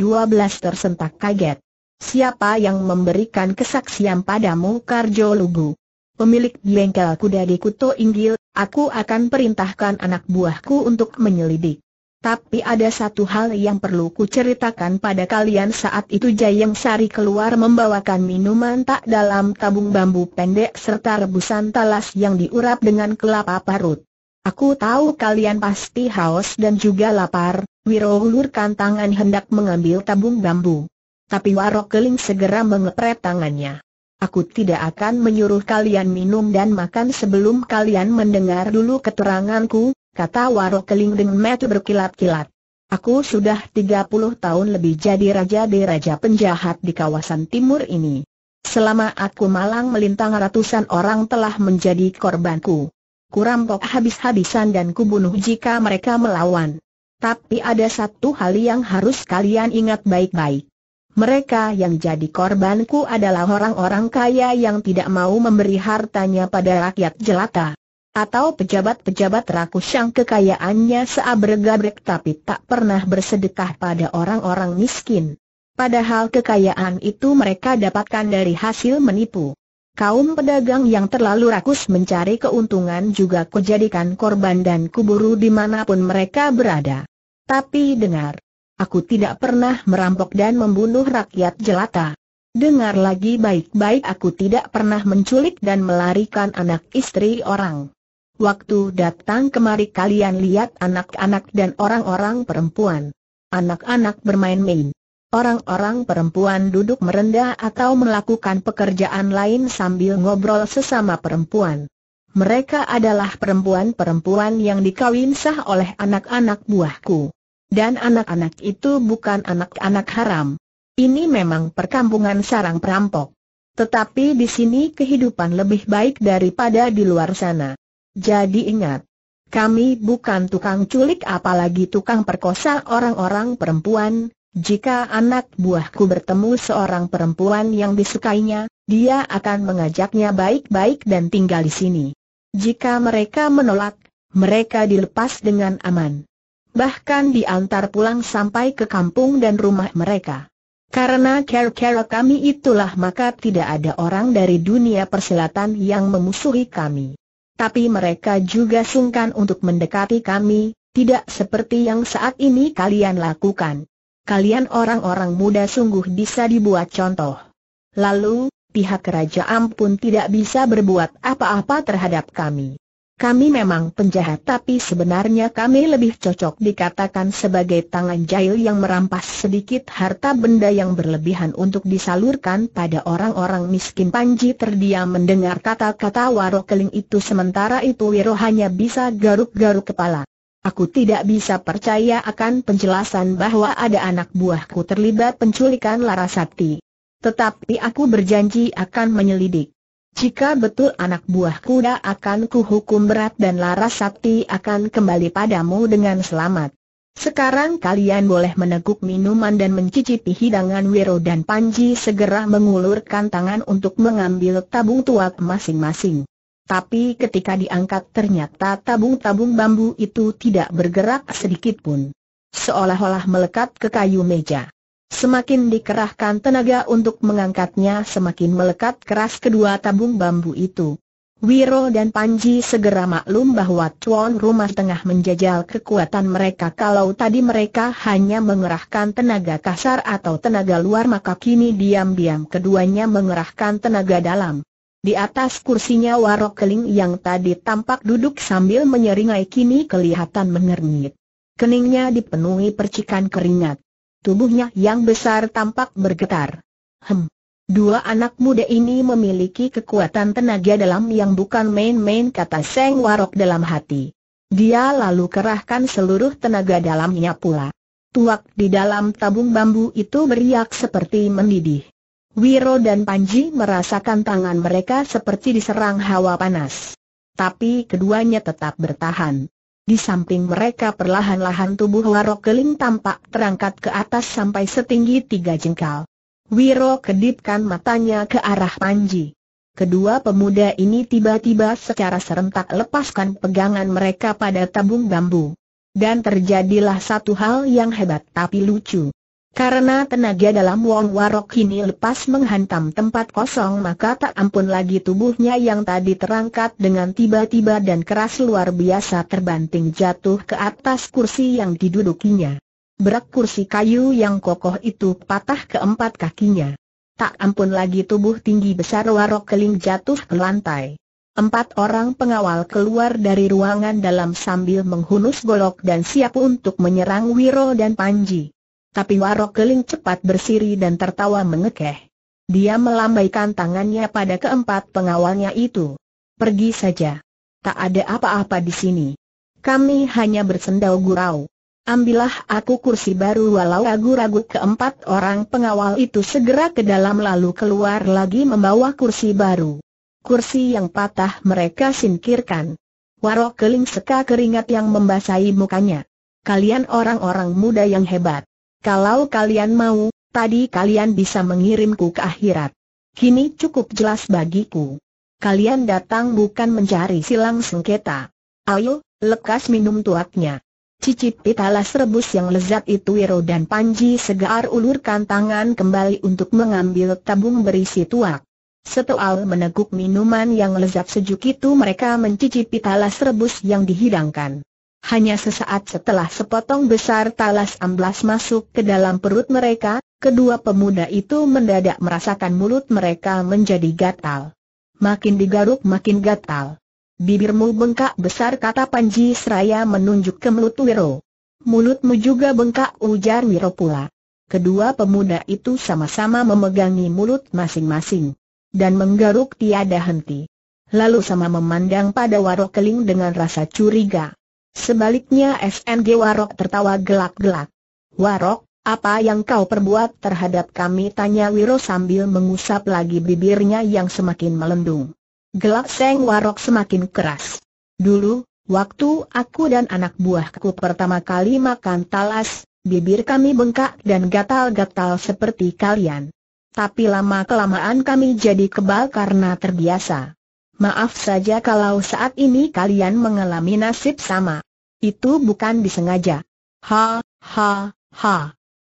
tersentak kaget. Siapa yang memberikan kesaksian padamu Karjo Lugu? Pemilik bengkel kuda di Kuto Inggil, aku akan perintahkan anak buahku untuk menyelidik. Tapi ada satu hal yang perlu kuceritakan pada kalian saat itu Jayeng Sari keluar membawakan minuman tak dalam tabung bambu pendek serta rebusan talas yang diurap dengan kelapa parut. Aku tahu kalian pasti haus dan juga lapar, Wiro ulurkan tangan hendak mengambil tabung bambu. Tapi Warok Keling segera mengepret tangannya. Aku tidak akan menyuruh kalian minum dan makan sebelum kalian mendengar dulu keteranganku, kata Warok Keling dengan mata berkilat-kilat. Aku sudah 30 tahun lebih jadi raja di raja penjahat di kawasan timur ini. Selama aku malang melintang ratusan orang telah menjadi korbanku. Kurampok habis-habisan dan kubunuh jika mereka melawan. Tapi ada satu hal yang harus kalian ingat baik-baik. Mereka yang jadi korbanku adalah orang-orang kaya yang tidak mau memberi hartanya pada rakyat jelata. Atau pejabat-pejabat rakus yang kekayaannya seabregabrek tapi tak pernah bersedekah pada orang-orang miskin. Padahal kekayaan itu mereka dapatkan dari hasil menipu. Kaum pedagang yang terlalu rakus mencari keuntungan juga kujadikan korban dan kuburu dimanapun mereka berada. Tapi dengar, aku tidak pernah merampok dan membunuh rakyat jelata. Dengar lagi baik-baik aku tidak pernah menculik dan melarikan anak istri orang. Waktu datang kemari kalian lihat anak-anak dan orang-orang perempuan. Anak-anak bermain-main. Orang-orang perempuan duduk merendah atau melakukan pekerjaan lain sambil ngobrol sesama perempuan. Mereka adalah perempuan-perempuan yang dikawin sah oleh anak-anak buahku. Dan anak-anak itu bukan anak-anak haram. Ini memang perkampungan sarang perampok. Tetapi di sini kehidupan lebih baik daripada di luar sana. Jadi ingat, kami bukan tukang culik apalagi tukang perkosa orang-orang perempuan, jika anak buahku bertemu seorang perempuan yang disukainya, dia akan mengajaknya baik-baik dan tinggal di sini. Jika mereka menolak, mereka dilepas dengan aman. Bahkan diantar pulang sampai ke kampung dan rumah mereka. Karena care-care kami itulah maka tidak ada orang dari dunia persilatan yang memusuhi kami. Tapi mereka juga sungkan untuk mendekati kami, tidak seperti yang saat ini kalian lakukan kalian orang-orang muda sungguh bisa dibuat contoh. Lalu, pihak kerajaan pun tidak bisa berbuat apa-apa terhadap kami. Kami memang penjahat tapi sebenarnya kami lebih cocok dikatakan sebagai tangan jahil yang merampas sedikit harta benda yang berlebihan untuk disalurkan pada orang-orang miskin Panji terdiam mendengar kata-kata Warokeling itu sementara itu Wiro hanya bisa garuk-garuk kepala. Aku tidak bisa percaya akan penjelasan bahwa ada anak buahku terlibat penculikan Larasati. Tetapi aku berjanji akan menyelidik. Jika betul anak buahku kuda akan kuhukum berat dan Larasati akan kembali padamu dengan selamat. Sekarang kalian boleh meneguk minuman dan mencicipi hidangan Wiro dan Panji segera mengulurkan tangan untuk mengambil tabung tuak masing-masing. Tapi ketika diangkat ternyata tabung-tabung bambu itu tidak bergerak sedikit pun. Seolah-olah melekat ke kayu meja. Semakin dikerahkan tenaga untuk mengangkatnya semakin melekat keras kedua tabung bambu itu. Wiro dan Panji segera maklum bahwa tuan rumah tengah menjajal kekuatan mereka kalau tadi mereka hanya mengerahkan tenaga kasar atau tenaga luar maka kini diam-diam keduanya mengerahkan tenaga dalam. Di atas kursinya Warok Keling yang tadi tampak duduk sambil menyeringai kini kelihatan mengernyit. Keningnya dipenuhi percikan keringat. Tubuhnya yang besar tampak bergetar. Hem. Dua anak muda ini memiliki kekuatan tenaga dalam yang bukan main-main kata Seng Warok dalam hati. Dia lalu kerahkan seluruh tenaga dalamnya pula. Tuak di dalam tabung bambu itu beriak seperti mendidih. Wiro dan Panji merasakan tangan mereka seperti diserang hawa panas. Tapi keduanya tetap bertahan. Di samping mereka perlahan-lahan tubuh Warok Keling tampak terangkat ke atas sampai setinggi tiga jengkal. Wiro kedipkan matanya ke arah Panji. Kedua pemuda ini tiba-tiba secara serentak lepaskan pegangan mereka pada tabung bambu. Dan terjadilah satu hal yang hebat tapi lucu. Karena tenaga dalam Wong Warok kini lepas menghantam tempat kosong maka tak ampun lagi tubuhnya yang tadi terangkat dengan tiba-tiba dan keras luar biasa terbanting jatuh ke atas kursi yang didudukinya. Berak kursi kayu yang kokoh itu patah keempat kakinya. Tak ampun lagi tubuh tinggi besar Warok Keling jatuh ke lantai. Empat orang pengawal keluar dari ruangan dalam sambil menghunus golok dan siap untuk menyerang Wiro dan Panji. Tapi Warok Keling cepat bersiri dan tertawa mengekeh. Dia melambaikan tangannya pada keempat pengawalnya itu. Pergi saja. Tak ada apa-apa di sini. Kami hanya bersendau gurau. Ambillah aku kursi baru walau ragu-ragu keempat orang pengawal itu segera ke dalam lalu keluar lagi membawa kursi baru. Kursi yang patah mereka singkirkan. Warok keling seka keringat yang membasahi mukanya. Kalian orang-orang muda yang hebat. Kalau kalian mau, tadi kalian bisa mengirimku ke akhirat. Kini cukup jelas bagiku. Kalian datang bukan mencari silang sengketa. Ayo, lekas minum tuaknya. Cicipi talas rebus yang lezat itu Wiro dan Panji segar ulurkan tangan kembali untuk mengambil tabung berisi tuak. Setelah meneguk minuman yang lezat sejuk itu mereka mencicipi talas rebus yang dihidangkan. Hanya sesaat setelah sepotong besar talas amblas masuk ke dalam perut mereka, kedua pemuda itu mendadak merasakan mulut mereka menjadi gatal. Makin digaruk makin gatal. Bibirmu bengkak besar kata Panji Seraya menunjuk ke mulut Wiro. Mulutmu juga bengkak ujar Wiro pula. Kedua pemuda itu sama-sama memegangi mulut masing-masing. Dan menggaruk tiada henti. Lalu sama memandang pada Waro Keling dengan rasa curiga. Sebaliknya SNG Warok tertawa gelak-gelak. Warok, apa yang kau perbuat terhadap kami? Tanya Wiro sambil mengusap lagi bibirnya yang semakin melendung. Gelak Seng Warok semakin keras. Dulu, waktu aku dan anak buahku pertama kali makan talas, bibir kami bengkak dan gatal-gatal seperti kalian. Tapi lama-kelamaan kami jadi kebal karena terbiasa. Maaf saja kalau saat ini kalian mengalami nasib sama. Itu bukan disengaja. Ha, ha, ha.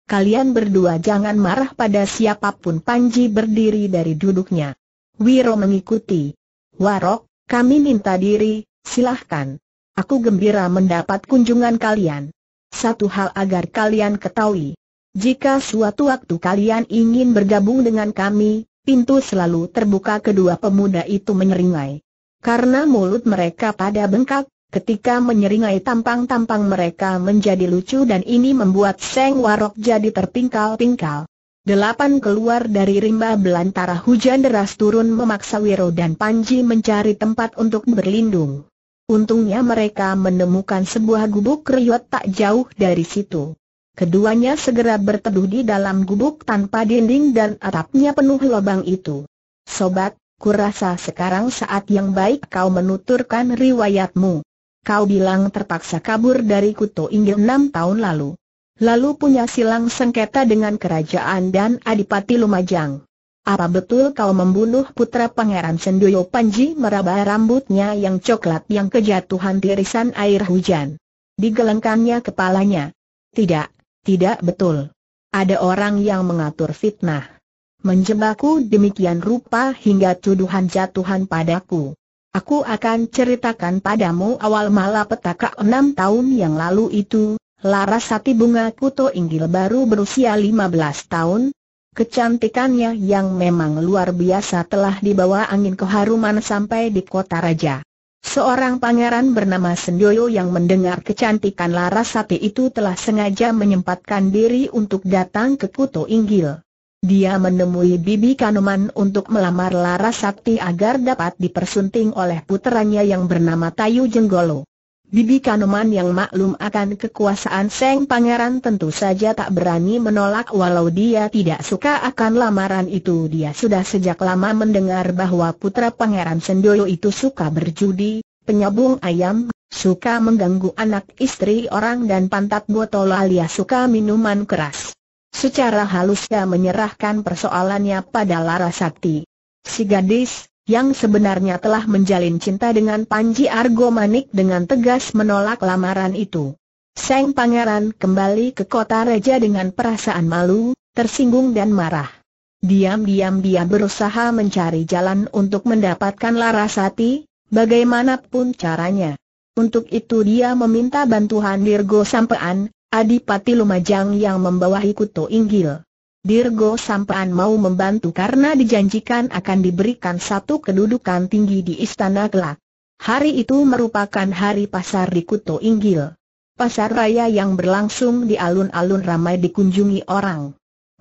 Kalian berdua jangan marah pada siapapun Panji berdiri dari duduknya. Wiro mengikuti. Warok, kami minta diri, silahkan. Aku gembira mendapat kunjungan kalian. Satu hal agar kalian ketahui. Jika suatu waktu kalian ingin bergabung dengan kami, pintu selalu terbuka kedua pemuda itu menyeringai. Karena mulut mereka pada bengkak, ketika menyeringai tampang-tampang mereka menjadi lucu dan ini membuat Seng Warok jadi terpingkal-pingkal. Delapan keluar dari rimba belantara hujan deras turun memaksa Wiro dan Panji mencari tempat untuk berlindung. Untungnya mereka menemukan sebuah gubuk riot tak jauh dari situ. Keduanya segera berteduh di dalam gubuk tanpa dinding dan atapnya penuh lubang itu. Sobat, kurasa sekarang saat yang baik kau menuturkan riwayatmu. Kau bilang terpaksa kabur dari Kuto Inggil enam tahun lalu. Lalu punya silang sengketa dengan kerajaan dan Adipati Lumajang. Apa betul kau membunuh putra pangeran Sendoyo Panji meraba rambutnya yang coklat yang kejatuhan tirisan air hujan? Digelengkannya kepalanya. Tidak, tidak betul. Ada orang yang mengatur fitnah. Menjebakku demikian rupa hingga tuduhan jatuhan padaku. Aku akan ceritakan padamu awal malapetaka enam tahun yang lalu itu, Larasati Bunga Kuto Inggil baru berusia lima belas tahun, Kecantikannya yang memang luar biasa telah dibawa angin keharuman sampai di kota raja. Seorang pangeran bernama Sendoyo yang mendengar kecantikan Larasati itu telah sengaja menyempatkan diri untuk datang ke Kuto Inggil. Dia menemui Bibi Kanoman untuk melamar Larasati agar dapat dipersunting oleh putranya yang bernama Tayu Jenggolo. Bibi Kanoman yang maklum akan kekuasaan Seng Pangeran tentu saja tak berani menolak walau dia tidak suka akan lamaran itu dia sudah sejak lama mendengar bahwa putra Pangeran Sendoyo itu suka berjudi, penyabung ayam, suka mengganggu anak istri orang dan pantat botol alias suka minuman keras. Secara halusnya menyerahkan persoalannya pada Lara Sakti. Si gadis, yang sebenarnya telah menjalin cinta dengan Panji Argomanik dengan tegas menolak lamaran itu. Seng Pangeran kembali ke kota Reja dengan perasaan malu, tersinggung dan marah. Diam-diam dia berusaha mencari jalan untuk mendapatkan Larasati, bagaimanapun caranya. Untuk itu dia meminta bantuan Dirgo Sampean, Adipati Lumajang yang membawahi Kuto Inggil. Dirgo Sampaan mau membantu karena dijanjikan akan diberikan satu kedudukan tinggi di istana kelak. Hari itu merupakan hari pasar di Kuto Inggil. Pasar raya yang berlangsung di alun-alun ramai dikunjungi orang.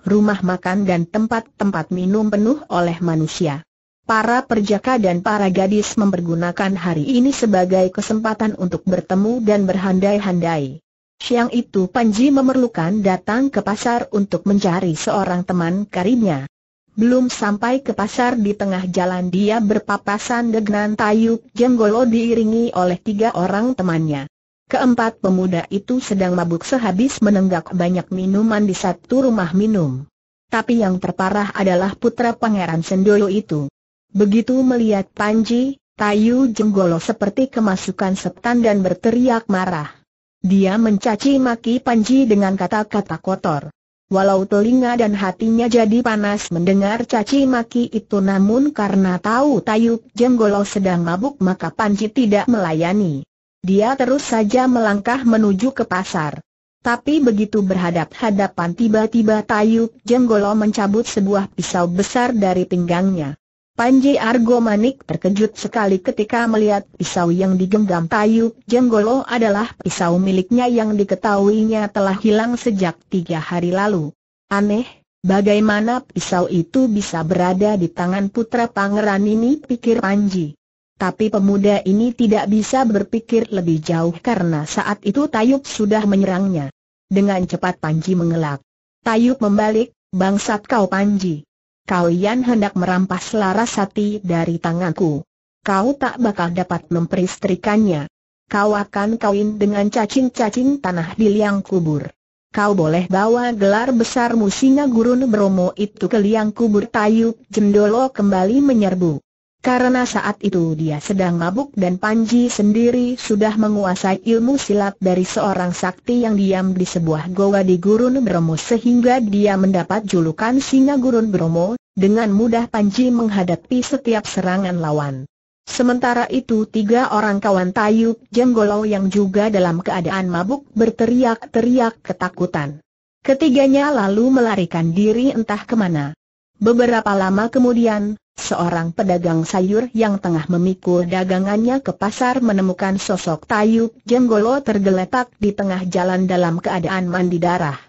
Rumah makan dan tempat-tempat minum penuh oleh manusia. Para perjaka dan para gadis mempergunakan hari ini sebagai kesempatan untuk bertemu dan berhandai-handai. Siang itu Panji memerlukan datang ke pasar untuk mencari seorang teman karibnya. Belum sampai ke pasar di tengah jalan dia berpapasan dengan Tayub Jenggolo diiringi oleh tiga orang temannya. Keempat pemuda itu sedang mabuk sehabis menenggak banyak minuman di satu rumah minum. Tapi yang terparah adalah putra pangeran Sendoyo itu. Begitu melihat Panji, Tayu Jenggolo seperti kemasukan setan dan berteriak marah. Dia mencaci maki Panji dengan kata-kata kotor. Walau telinga dan hatinya jadi panas mendengar caci maki itu namun karena tahu Tayub Jenggolo sedang mabuk maka Panji tidak melayani. Dia terus saja melangkah menuju ke pasar. Tapi begitu berhadap-hadapan tiba-tiba Tayub Jenggolo mencabut sebuah pisau besar dari pinggangnya. Panji Argomanik terkejut sekali ketika melihat pisau yang digenggam Tayu Jenggolo adalah pisau miliknya yang diketahuinya telah hilang sejak tiga hari lalu. Aneh, bagaimana pisau itu bisa berada di tangan putra pangeran ini pikir Panji. Tapi pemuda ini tidak bisa berpikir lebih jauh karena saat itu Tayub sudah menyerangnya. Dengan cepat Panji mengelak. Tayub membalik, bangsat kau Panji. Kau yang hendak merampas Larasati dari tanganku. Kau tak bakal dapat memperistrikannya. Kau akan kawin dengan cacing-cacing tanah di liang kubur. Kau boleh bawa gelar besar singa gurun Bromo itu ke liang kubur Tayuk, Jendolo kembali menyerbu. Karena saat itu dia sedang mabuk dan Panji sendiri sudah menguasai ilmu silat dari seorang sakti yang diam di sebuah goa di Gurun Bromo sehingga dia mendapat julukan Singa Gurun Bromo, dengan mudah Panji menghadapi setiap serangan lawan. Sementara itu tiga orang kawan Tayuk Jenggolo yang juga dalam keadaan mabuk berteriak-teriak ketakutan. Ketiganya lalu melarikan diri entah kemana. Beberapa lama kemudian, Seorang pedagang sayur yang tengah memikul dagangannya ke pasar menemukan sosok Tayub Jenggolo tergeletak di tengah jalan dalam keadaan mandi darah.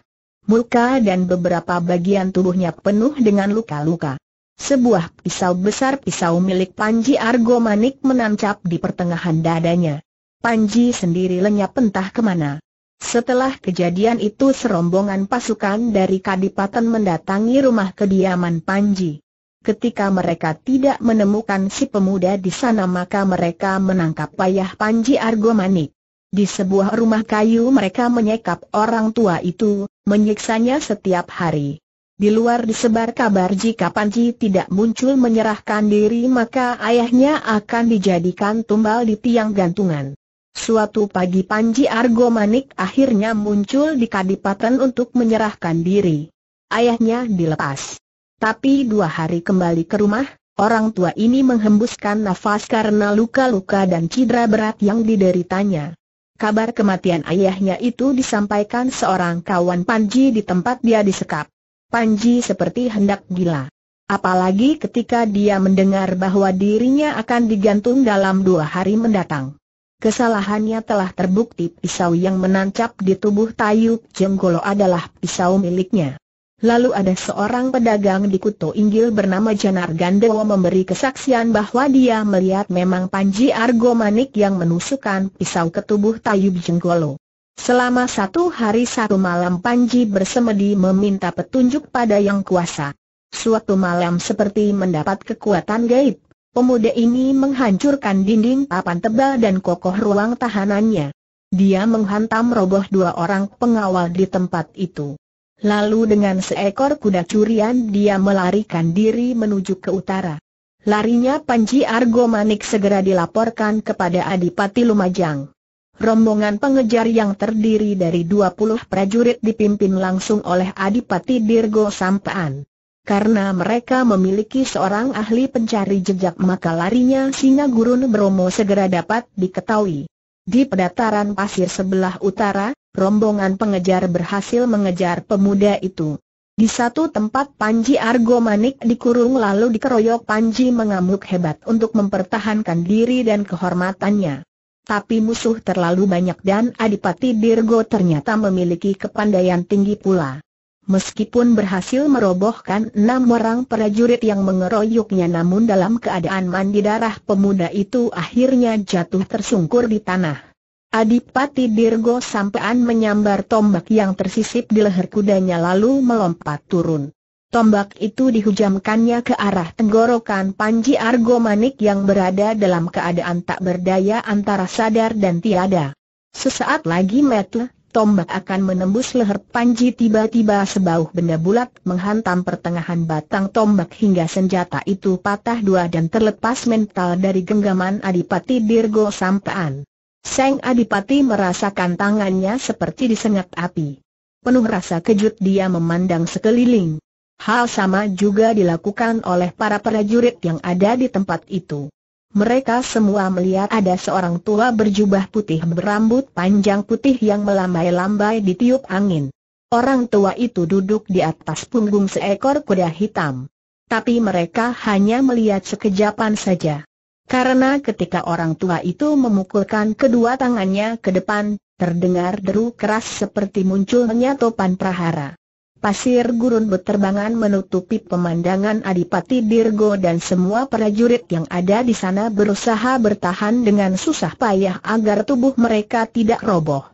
Muka dan beberapa bagian tubuhnya penuh dengan luka-luka. Sebuah pisau besar pisau milik Panji Argo Manik menancap di pertengahan dadanya. Panji sendiri lenyap entah kemana. Setelah kejadian itu serombongan pasukan dari Kadipaten mendatangi rumah kediaman Panji. Ketika mereka tidak menemukan si pemuda di sana maka mereka menangkap payah Panji Argomanik. Di sebuah rumah kayu mereka menyekap orang tua itu, menyiksanya setiap hari. Di luar disebar kabar jika Panji tidak muncul menyerahkan diri maka ayahnya akan dijadikan tumbal di tiang gantungan. Suatu pagi Panji Argomanik akhirnya muncul di kadipaten untuk menyerahkan diri. Ayahnya dilepas. Tapi dua hari kembali ke rumah, orang tua ini menghembuskan nafas karena luka-luka dan cedera berat yang dideritanya. Kabar kematian ayahnya itu disampaikan seorang kawan Panji di tempat dia disekap. Panji seperti hendak gila. Apalagi ketika dia mendengar bahwa dirinya akan digantung dalam dua hari mendatang. Kesalahannya telah terbukti pisau yang menancap di tubuh Tayuk Jenggolo adalah pisau miliknya. Lalu ada seorang pedagang di Kuto Inggil bernama Janar Gandewo memberi kesaksian bahwa dia melihat memang Panji Argomanik yang menusukkan pisau ke tubuh Tayub Jenggolo. Selama satu hari satu malam Panji bersemedi meminta petunjuk pada yang kuasa. Suatu malam seperti mendapat kekuatan gaib, pemuda ini menghancurkan dinding papan tebal dan kokoh ruang tahanannya. Dia menghantam roboh dua orang pengawal di tempat itu. Lalu dengan seekor kuda curian dia melarikan diri menuju ke utara. Larinya Panji Argomanik segera dilaporkan kepada Adipati Lumajang. Rombongan pengejar yang terdiri dari 20 prajurit dipimpin langsung oleh Adipati Dirgo Sampaan. Karena mereka memiliki seorang ahli pencari jejak maka larinya singa gurun Bromo segera dapat diketahui. Di pedataran pasir sebelah utara, rombongan pengejar berhasil mengejar pemuda itu. Di satu tempat Panji Argomanik dikurung lalu dikeroyok Panji mengamuk hebat untuk mempertahankan diri dan kehormatannya. Tapi musuh terlalu banyak dan Adipati Dirgo ternyata memiliki kepandaian tinggi pula. Meskipun berhasil merobohkan enam orang prajurit yang mengeroyoknya namun dalam keadaan mandi darah pemuda itu akhirnya jatuh tersungkur di tanah. Adipati Dirgo sampean menyambar tombak yang tersisip di leher kudanya lalu melompat turun. Tombak itu dihujamkannya ke arah tenggorokan Panji Argo Manik yang berada dalam keadaan tak berdaya antara sadar dan tiada. Sesaat lagi metle, tombak akan menembus leher Panji tiba-tiba sebauh benda bulat menghantam pertengahan batang tombak hingga senjata itu patah dua dan terlepas mental dari genggaman Adipati Dirgo Sampaan. Seng Adipati merasakan tangannya seperti disengat api. Penuh rasa kejut dia memandang sekeliling. Hal sama juga dilakukan oleh para prajurit yang ada di tempat itu. Mereka semua melihat ada seorang tua berjubah putih berambut panjang putih yang melambai-lambai tiup angin. Orang tua itu duduk di atas punggung seekor kuda hitam. Tapi mereka hanya melihat sekejapan saja. Karena ketika orang tua itu memukulkan kedua tangannya ke depan, terdengar deru keras seperti munculnya topan prahara. Pasir gurun berterbangan menutupi pemandangan Adipati Dirgo dan semua prajurit yang ada di sana berusaha bertahan dengan susah payah agar tubuh mereka tidak roboh.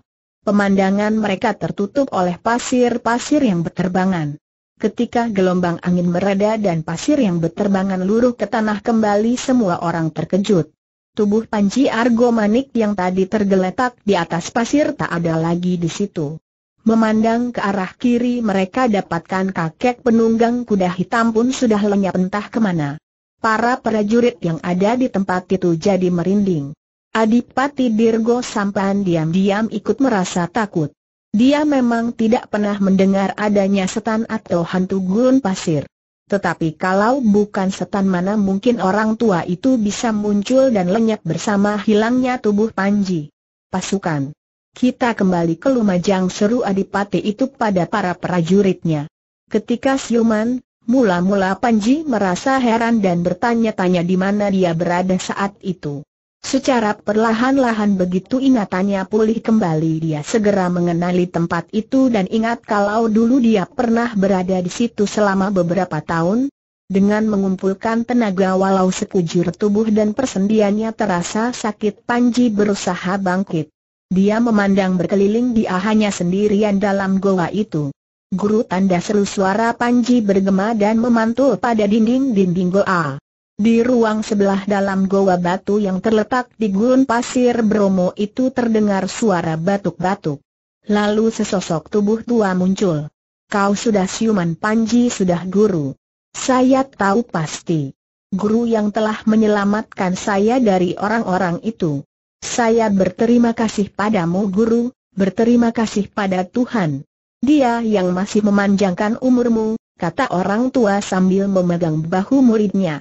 Pemandangan mereka tertutup oleh pasir-pasir yang berterbangan. Ketika gelombang angin mereda dan pasir yang berterbangan luruh ke tanah kembali semua orang terkejut. Tubuh Panji Argo Manik yang tadi tergeletak di atas pasir tak ada lagi di situ. Memandang ke arah kiri mereka dapatkan kakek penunggang kuda hitam pun sudah lenyap entah kemana. Para prajurit yang ada di tempat itu jadi merinding. Adipati Dirgo Sampan diam-diam ikut merasa takut. Dia memang tidak pernah mendengar adanya setan atau hantu gurun pasir. Tetapi kalau bukan setan mana mungkin orang tua itu bisa muncul dan lenyap bersama hilangnya tubuh Panji. Pasukan. Kita kembali ke Lumajang seru Adipati itu pada para prajuritnya. Ketika siuman, mula-mula Panji merasa heran dan bertanya-tanya di mana dia berada saat itu. Secara perlahan-lahan begitu ingatannya pulih kembali dia segera mengenali tempat itu dan ingat kalau dulu dia pernah berada di situ selama beberapa tahun. Dengan mengumpulkan tenaga walau sekujur tubuh dan persendiannya terasa sakit Panji berusaha bangkit. Dia memandang berkeliling dia hanya sendirian dalam goa itu. Guru tanda seru suara Panji bergema dan memantul pada dinding-dinding goa. Di ruang sebelah dalam goa batu yang terletak di gurun pasir Bromo itu terdengar suara batuk-batuk. Lalu sesosok tubuh tua muncul. Kau sudah siuman Panji sudah guru. Saya tahu pasti. Guru yang telah menyelamatkan saya dari orang-orang itu. Saya berterima kasih padamu guru, berterima kasih pada Tuhan. Dia yang masih memanjangkan umurmu, kata orang tua sambil memegang bahu muridnya.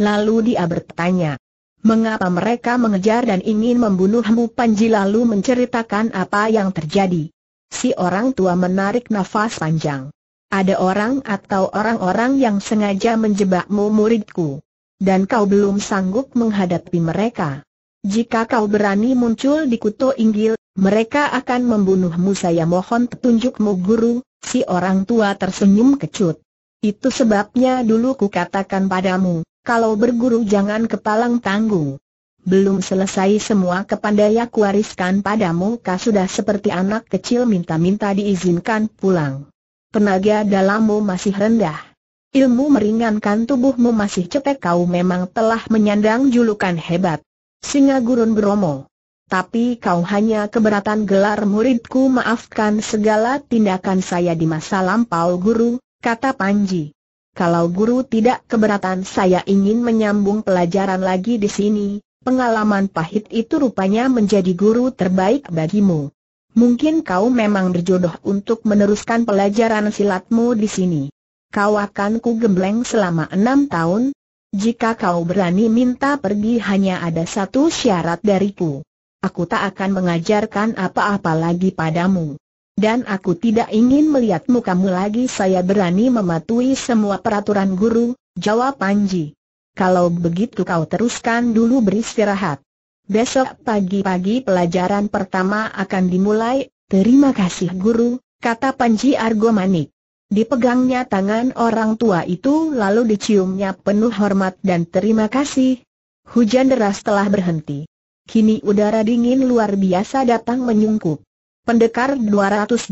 Lalu dia bertanya, mengapa mereka mengejar dan ingin membunuhmu Panji lalu menceritakan apa yang terjadi. Si orang tua menarik nafas panjang. Ada orang atau orang-orang yang sengaja menjebakmu muridku. Dan kau belum sanggup menghadapi mereka. Jika kau berani muncul di Kuto Inggil, mereka akan membunuhmu saya mohon petunjukmu guru, si orang tua tersenyum kecut. Itu sebabnya dulu ku katakan padamu, kalau berguru jangan kepalang tanggung. Belum selesai semua kepandai kuariskan wariskan padamu kau sudah seperti anak kecil minta-minta diizinkan pulang. Tenaga dalammu masih rendah. Ilmu meringankan tubuhmu masih cepek kau memang telah menyandang julukan hebat. Singa gurun beromo. Tapi kau hanya keberatan gelar muridku maafkan segala tindakan saya di masa lampau guru, kata Panji. Kalau guru tidak keberatan saya ingin menyambung pelajaran lagi di sini, pengalaman pahit itu rupanya menjadi guru terbaik bagimu. Mungkin kau memang berjodoh untuk meneruskan pelajaran silatmu di sini. Kau akan ku gembleng selama enam tahun. Jika kau berani minta pergi hanya ada satu syarat dariku. Aku tak akan mengajarkan apa-apa lagi padamu. Dan aku tidak ingin melihat mukamu lagi saya berani mematuhi semua peraturan guru, jawab Panji. Kalau begitu kau teruskan dulu beristirahat. Besok pagi-pagi pelajaran pertama akan dimulai, terima kasih guru, kata Panji Argo Manik. Dipegangnya tangan orang tua itu lalu diciumnya penuh hormat dan terima kasih. Hujan deras telah berhenti. Kini udara dingin luar biasa datang menyungkup. Pendekar 212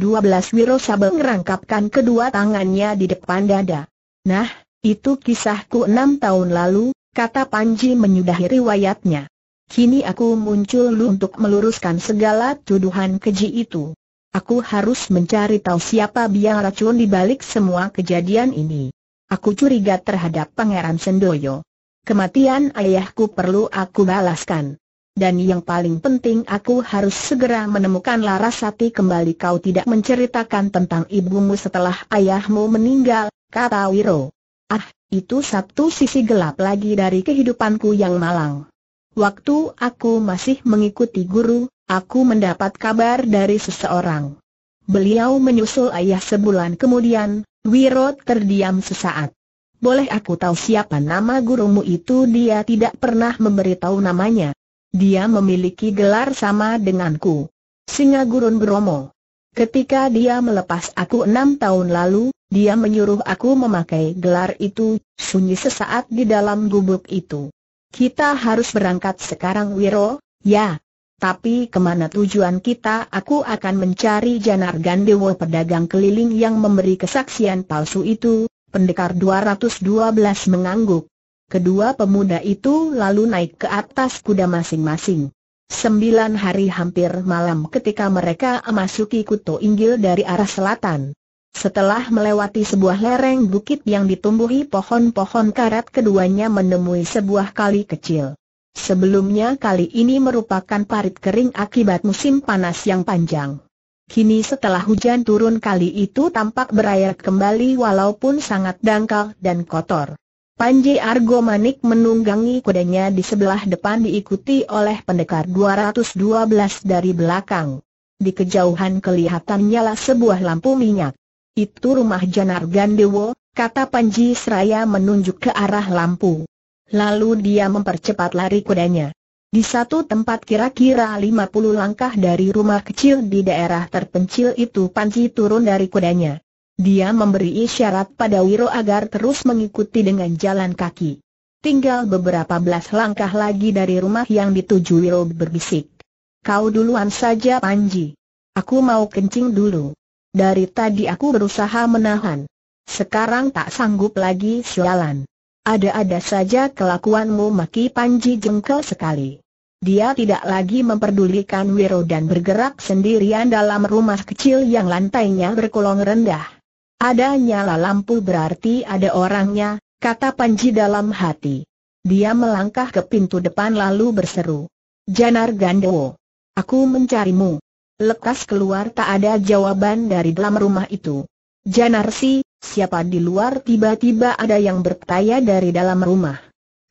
Wiro Sabel merangkapkan kedua tangannya di depan dada. Nah, itu kisahku enam tahun lalu, kata Panji menyudahi riwayatnya. Kini aku muncul lu untuk meluruskan segala tuduhan keji itu. Aku harus mencari tahu siapa biang racun di balik semua kejadian ini. Aku curiga terhadap Pangeran Sendoyo. Kematian ayahku perlu aku balaskan dan yang paling penting aku harus segera menemukan Larasati kembali kau tidak menceritakan tentang ibumu setelah ayahmu meninggal, kata Wiro. Ah, itu satu sisi gelap lagi dari kehidupanku yang malang. Waktu aku masih mengikuti guru, aku mendapat kabar dari seseorang. Beliau menyusul ayah sebulan kemudian, Wiro terdiam sesaat. Boleh aku tahu siapa nama gurumu itu dia tidak pernah memberitahu namanya. Dia memiliki gelar sama denganku. Singa Gurun Bromo. Ketika dia melepas aku enam tahun lalu, dia menyuruh aku memakai gelar itu, sunyi sesaat di dalam gubuk itu. Kita harus berangkat sekarang Wiro, ya. Tapi kemana tujuan kita aku akan mencari Janar Gandewo pedagang keliling yang memberi kesaksian palsu itu, pendekar 212 mengangguk. Kedua pemuda itu lalu naik ke atas kuda masing-masing. Sembilan hari hampir malam ketika mereka memasuki Kuto Inggil dari arah selatan. Setelah melewati sebuah lereng bukit yang ditumbuhi pohon-pohon karat keduanya menemui sebuah kali kecil. Sebelumnya kali ini merupakan parit kering akibat musim panas yang panjang. Kini setelah hujan turun kali itu tampak berair kembali walaupun sangat dangkal dan kotor. Panji Argo Manik menunggangi kudanya di sebelah depan diikuti oleh pendekar 212 dari belakang. Di kejauhan kelihatan nyala sebuah lampu minyak. Itu rumah Janar Gandewo, kata Panji Seraya menunjuk ke arah lampu. Lalu dia mempercepat lari kudanya. Di satu tempat kira-kira 50 langkah dari rumah kecil di daerah terpencil itu Panji turun dari kudanya. Dia memberi isyarat pada Wiro agar terus mengikuti dengan jalan kaki. Tinggal beberapa belas langkah lagi dari rumah yang dituju Wiro berbisik. Kau duluan saja Panji. Aku mau kencing dulu. Dari tadi aku berusaha menahan. Sekarang tak sanggup lagi sialan. Ada-ada saja kelakuanmu maki Panji jengkel sekali. Dia tidak lagi memperdulikan Wiro dan bergerak sendirian dalam rumah kecil yang lantainya berkolong rendah. Ada nyala lampu berarti ada orangnya, kata Panji dalam hati. Dia melangkah ke pintu depan lalu berseru. Janar Gandowo. Aku mencarimu. Lekas keluar tak ada jawaban dari dalam rumah itu. Janar si, siapa di luar tiba-tiba ada yang bertanya dari dalam rumah.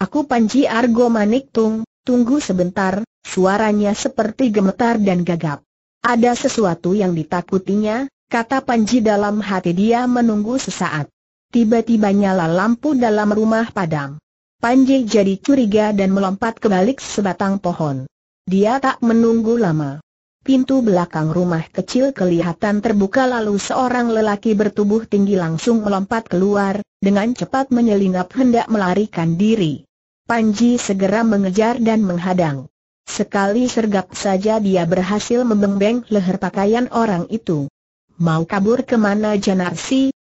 Aku Panji Argo Manik tung, tunggu sebentar, suaranya seperti gemetar dan gagap. Ada sesuatu yang ditakutinya, kata Panji dalam hati dia menunggu sesaat. Tiba-tiba nyala lampu dalam rumah padam. Panji jadi curiga dan melompat ke balik sebatang pohon. Dia tak menunggu lama. Pintu belakang rumah kecil kelihatan terbuka lalu seorang lelaki bertubuh tinggi langsung melompat keluar, dengan cepat menyelinap hendak melarikan diri. Panji segera mengejar dan menghadang. Sekali sergap saja dia berhasil membengbeng leher pakaian orang itu mau kabur kemana Jenar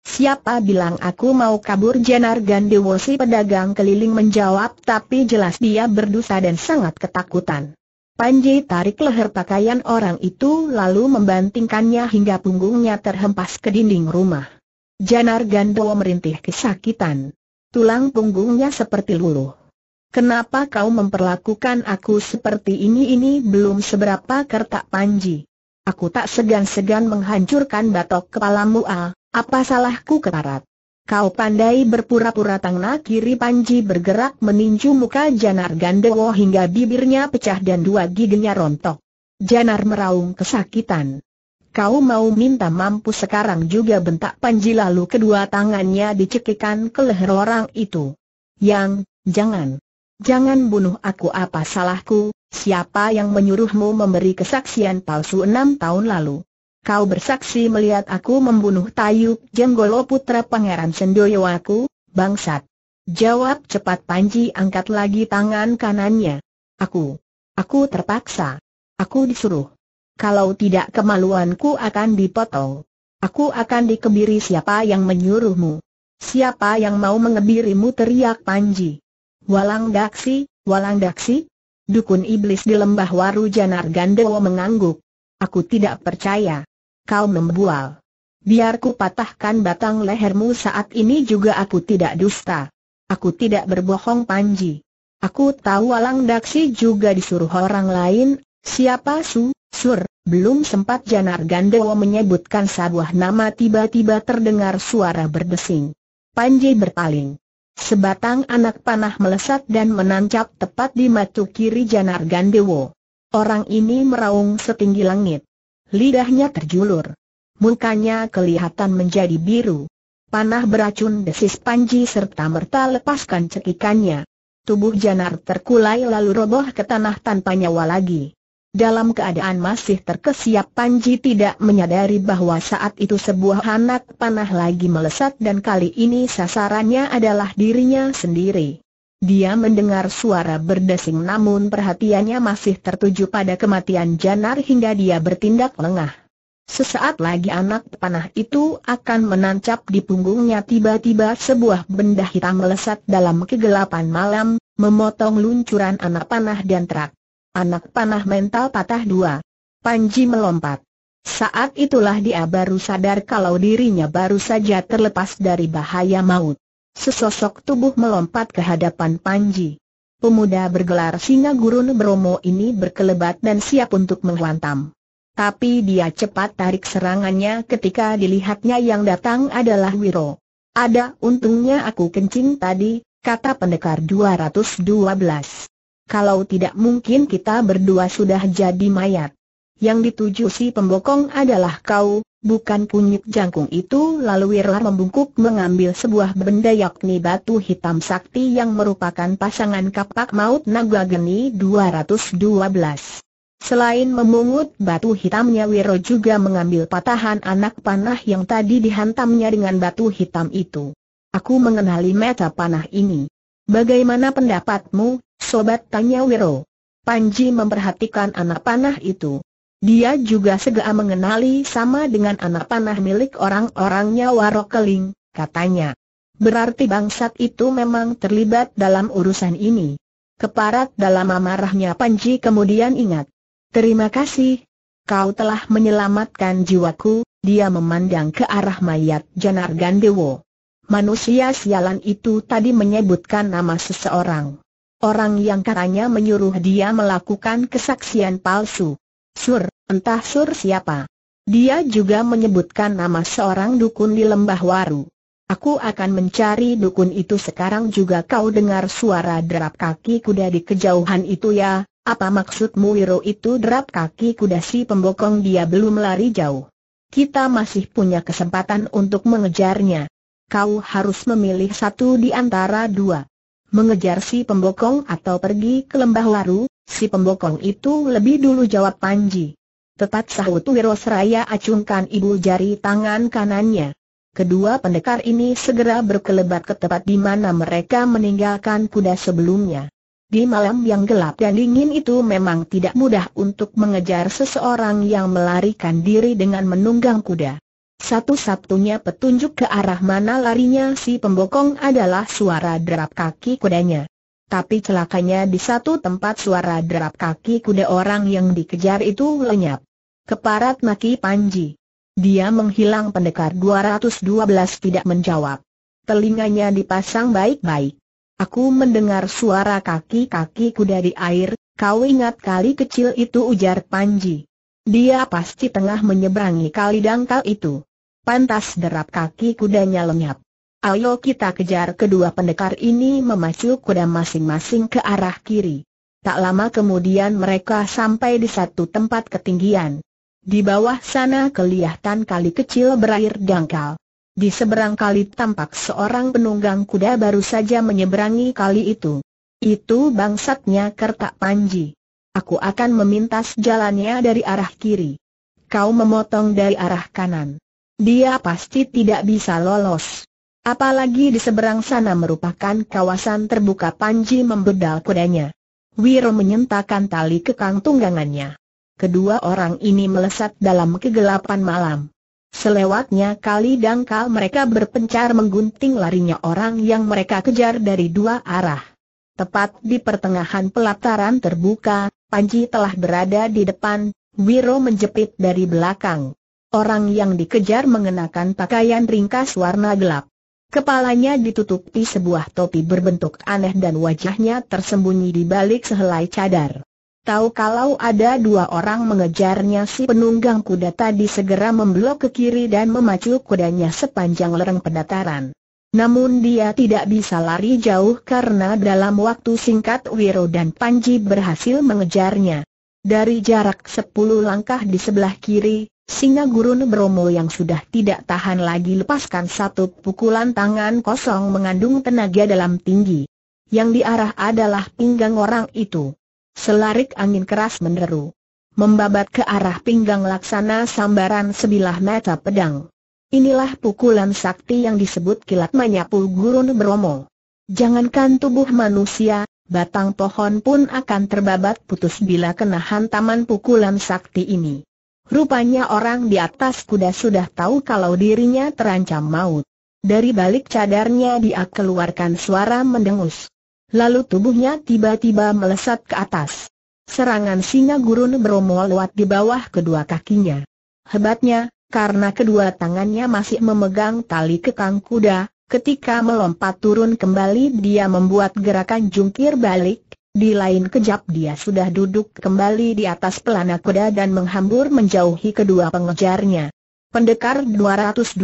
Siapa bilang aku mau kabur Jenar Gandewo pedagang keliling menjawab tapi jelas dia berdosa dan sangat ketakutan. Panji tarik leher pakaian orang itu lalu membantingkannya hingga punggungnya terhempas ke dinding rumah. Janar Gandewo merintih kesakitan. Tulang punggungnya seperti luluh. Kenapa kau memperlakukan aku seperti ini ini belum seberapa kertak Panji. Aku tak segan-segan menghancurkan batok kepalamu ah, apa salahku keparat? Kau pandai berpura-pura tangna kiri Panji bergerak meninju muka Janar Gandewo hingga bibirnya pecah dan dua giginya rontok. Janar meraung kesakitan. Kau mau minta mampu sekarang juga bentak Panji lalu kedua tangannya dicekikan ke leher orang itu. Yang, jangan. Jangan bunuh aku apa salahku, Siapa yang menyuruhmu memberi kesaksian palsu enam tahun lalu? Kau bersaksi melihat aku membunuh Tayub Jenggolo putra Pangeran Sendoyo aku, bangsat. Jawab cepat Panji angkat lagi tangan kanannya. Aku. Aku terpaksa. Aku disuruh. Kalau tidak kemaluanku akan dipotong. Aku akan dikebiri siapa yang menyuruhmu. Siapa yang mau mengebirimu teriak Panji. Walang daksi, walang daksi, Dukun iblis di lembah waru Janar Gandewo mengangguk. Aku tidak percaya. Kau membual. Biar ku patahkan batang lehermu saat ini juga aku tidak dusta. Aku tidak berbohong Panji. Aku tahu Alang Daksi juga disuruh orang lain, siapa su, sur, belum sempat Janar Gandewo menyebutkan sebuah nama tiba-tiba terdengar suara berdesing. Panji berpaling. Sebatang anak panah melesat dan menancap tepat di matu kiri Janar Gandewo. Orang ini meraung setinggi langit. Lidahnya terjulur. Mukanya kelihatan menjadi biru. Panah beracun desis Panji serta merta lepaskan cekikannya. Tubuh Janar terkulai lalu roboh ke tanah tanpa nyawa lagi. Dalam keadaan masih terkesiap Panji tidak menyadari bahwa saat itu sebuah anak panah lagi melesat dan kali ini sasarannya adalah dirinya sendiri. Dia mendengar suara berdesing namun perhatiannya masih tertuju pada kematian Janar hingga dia bertindak lengah. Sesaat lagi anak panah itu akan menancap di punggungnya tiba-tiba sebuah benda hitam melesat dalam kegelapan malam, memotong luncuran anak panah dan terak. Anak panah mental patah dua. Panji melompat. Saat itulah dia baru sadar kalau dirinya baru saja terlepas dari bahaya maut. Sesosok tubuh melompat ke hadapan Panji. Pemuda bergelar singa gurun Bromo ini berkelebat dan siap untuk menghantam. Tapi dia cepat tarik serangannya ketika dilihatnya yang datang adalah Wiro. Ada untungnya aku kencing tadi, kata pendekar 212 kalau tidak mungkin kita berdua sudah jadi mayat. Yang dituju si pembokong adalah kau, bukan kunyit jangkung itu lalu Wirla membungkuk mengambil sebuah benda yakni batu hitam sakti yang merupakan pasangan kapak maut naga geni 212. Selain memungut batu hitamnya Wiro juga mengambil patahan anak panah yang tadi dihantamnya dengan batu hitam itu. Aku mengenali meta panah ini. Bagaimana pendapatmu, sobat? Tanya Wiro. Panji memperhatikan anak panah itu. Dia juga segera mengenali sama dengan anak panah milik orang-orangnya Warokeling, katanya. Berarti bangsat itu memang terlibat dalam urusan ini. Keparat dalam amarahnya Panji kemudian ingat. Terima kasih. Kau telah menyelamatkan jiwaku, dia memandang ke arah mayat Janar Gandewo. Manusia sialan itu tadi menyebutkan nama seseorang. Orang yang katanya menyuruh dia melakukan kesaksian palsu. Sur, entah sur siapa. Dia juga menyebutkan nama seorang dukun di Lembah Waru. Aku akan mencari dukun itu sekarang juga kau dengar suara derap kaki kuda di kejauhan itu ya, apa maksudmu Wiro itu derap kaki kuda si pembokong dia belum lari jauh. Kita masih punya kesempatan untuk mengejarnya. Kau harus memilih satu di antara dua mengejar si pembokong atau pergi ke lembah waru, si pembokong itu lebih dulu jawab Panji. Tepat sahut Wirosraya acungkan ibu jari tangan kanannya. Kedua pendekar ini segera berkelebat ke tempat di mana mereka meninggalkan kuda sebelumnya. Di malam yang gelap dan dingin itu memang tidak mudah untuk mengejar seseorang yang melarikan diri dengan menunggang kuda. Satu-satunya petunjuk ke arah mana larinya si pembokong adalah suara derap kaki kudanya. Tapi celakanya di satu tempat suara derap kaki kuda orang yang dikejar itu lenyap. Keparat maki Panji. Dia menghilang pendekar 212 tidak menjawab. Telinganya dipasang baik-baik. Aku mendengar suara kaki-kaki kuda di air, kau ingat kali kecil itu ujar Panji. Dia pasti tengah menyeberangi kali dangkal itu pantas derap kaki kudanya lenyap. Ayo kita kejar kedua pendekar ini memacu kuda masing-masing ke arah kiri. Tak lama kemudian mereka sampai di satu tempat ketinggian. Di bawah sana kelihatan kali kecil berair dangkal. Di seberang kali tampak seorang penunggang kuda baru saja menyeberangi kali itu. Itu bangsatnya kertak panji. Aku akan memintas jalannya dari arah kiri. Kau memotong dari arah kanan dia pasti tidak bisa lolos. Apalagi di seberang sana merupakan kawasan terbuka Panji membedal kudanya. Wiro menyentakan tali kekang tunggangannya. Kedua orang ini melesat dalam kegelapan malam. Selewatnya kali dangkal mereka berpencar menggunting larinya orang yang mereka kejar dari dua arah. Tepat di pertengahan pelataran terbuka, Panji telah berada di depan, Wiro menjepit dari belakang. Orang yang dikejar mengenakan pakaian ringkas warna gelap. Kepalanya ditutupi sebuah topi berbentuk aneh dan wajahnya tersembunyi di balik sehelai cadar. Tahu kalau ada dua orang mengejarnya si penunggang kuda tadi segera memblok ke kiri dan memacu kudanya sepanjang lereng pendataran. Namun dia tidak bisa lari jauh karena dalam waktu singkat Wiro dan Panji berhasil mengejarnya. Dari jarak 10 langkah di sebelah kiri, Singa gurun Bromo yang sudah tidak tahan lagi lepaskan satu pukulan tangan kosong mengandung tenaga dalam tinggi. Yang diarah adalah pinggang orang itu. Selarik angin keras menderu. Membabat ke arah pinggang laksana sambaran sebilah mata pedang. Inilah pukulan sakti yang disebut kilat menyapu gurun Bromo. Jangankan tubuh manusia, batang pohon pun akan terbabat putus bila kena hantaman pukulan sakti ini. Rupanya orang di atas kuda sudah tahu kalau dirinya terancam maut. Dari balik cadarnya dia keluarkan suara mendengus. Lalu tubuhnya tiba-tiba melesat ke atas. Serangan singa gurun beromol-lewat di bawah kedua kakinya. Hebatnya, karena kedua tangannya masih memegang tali kekang kuda, ketika melompat turun kembali dia membuat gerakan jungkir balik, di lain kejap dia sudah duduk kembali di atas pelana kuda dan menghambur menjauhi kedua pengejarnya. Pendekar 212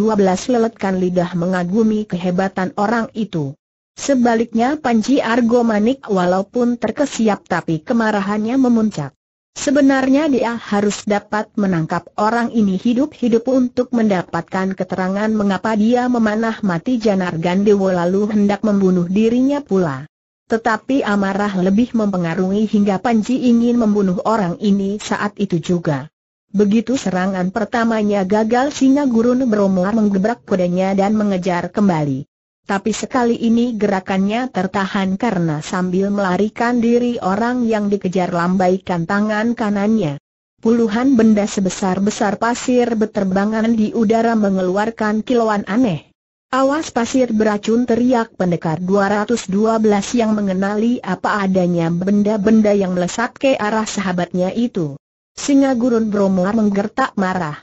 leletkan lidah mengagumi kehebatan orang itu. Sebaliknya Panji Argomanik walaupun terkesiap tapi kemarahannya memuncak. Sebenarnya dia harus dapat menangkap orang ini hidup-hidup untuk mendapatkan keterangan mengapa dia memanah mati Janar Gandewo lalu hendak membunuh dirinya pula. Tetapi amarah lebih mempengaruhi hingga Panji ingin membunuh orang ini saat itu juga. Begitu serangan pertamanya gagal singa gurun Bromo menggebrak kudanya dan mengejar kembali. Tapi sekali ini gerakannya tertahan karena sambil melarikan diri orang yang dikejar lambaikan tangan kanannya. Puluhan benda sebesar-besar pasir beterbangan di udara mengeluarkan kilauan aneh. Awas pasir beracun teriak pendekar 212 yang mengenali apa adanya benda-benda yang melesat ke arah sahabatnya itu. Singa gurun Bromo menggertak marah.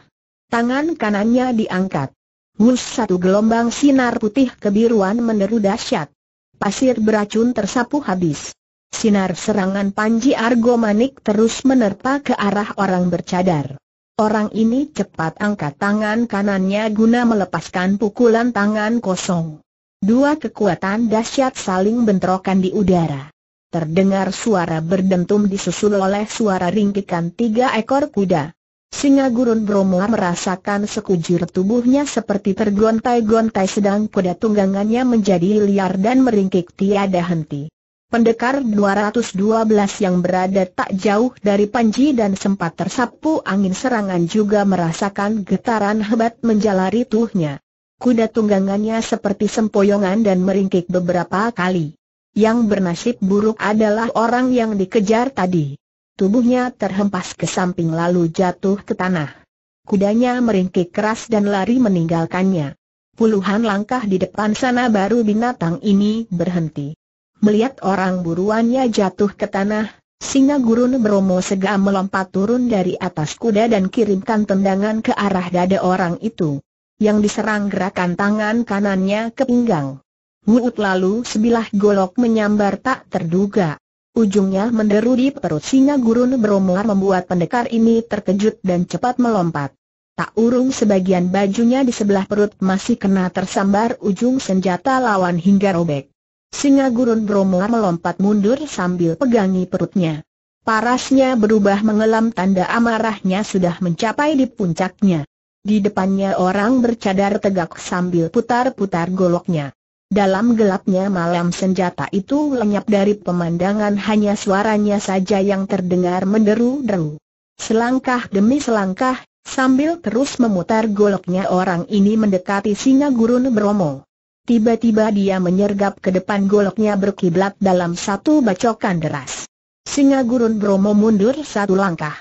Tangan kanannya diangkat. Wus satu gelombang sinar putih kebiruan menderu dahsyat. Pasir beracun tersapu habis. Sinar serangan Panji Argo Manik terus menerpa ke arah orang bercadar. Orang ini cepat angkat tangan kanannya guna melepaskan pukulan tangan kosong. Dua kekuatan dahsyat saling bentrokan di udara. Terdengar suara berdentum disusul oleh suara ringkikan tiga ekor kuda. Singa gurun Bromo merasakan sekujur tubuhnya seperti tergontai-gontai sedang kuda tunggangannya menjadi liar dan meringkik tiada henti. Pendekar 212 yang berada tak jauh dari Panji dan sempat tersapu angin serangan juga merasakan getaran hebat menjalari tuhnya. Kuda tunggangannya seperti sempoyongan dan meringkik beberapa kali. Yang bernasib buruk adalah orang yang dikejar tadi. Tubuhnya terhempas ke samping lalu jatuh ke tanah. Kudanya meringkik keras dan lari meninggalkannya. Puluhan langkah di depan sana baru binatang ini berhenti. Melihat orang buruannya jatuh ke tanah, Singa Gurun Bromo segera melompat turun dari atas kuda dan kirimkan tendangan ke arah dada orang itu. Yang diserang gerakan tangan kanannya ke pinggang. Wuut lalu sebilah golok menyambar tak terduga. Ujungnya menderu di perut Singa Gurun Bromo membuat pendekar ini terkejut dan cepat melompat. Tak urung sebagian bajunya di sebelah perut masih kena tersambar ujung senjata lawan hingga robek. Singa gurun Bromo melompat mundur sambil pegangi perutnya. Parasnya berubah mengelam tanda amarahnya sudah mencapai di puncaknya. Di depannya orang bercadar tegak sambil putar-putar goloknya. Dalam gelapnya malam senjata itu lenyap dari pemandangan hanya suaranya saja yang terdengar menderu-deru. Selangkah demi selangkah, sambil terus memutar goloknya orang ini mendekati singa gurun Bromo. Tiba-tiba dia menyergap ke depan goloknya berkiblat dalam satu bacokan deras. Singa gurun Bromo mundur satu langkah.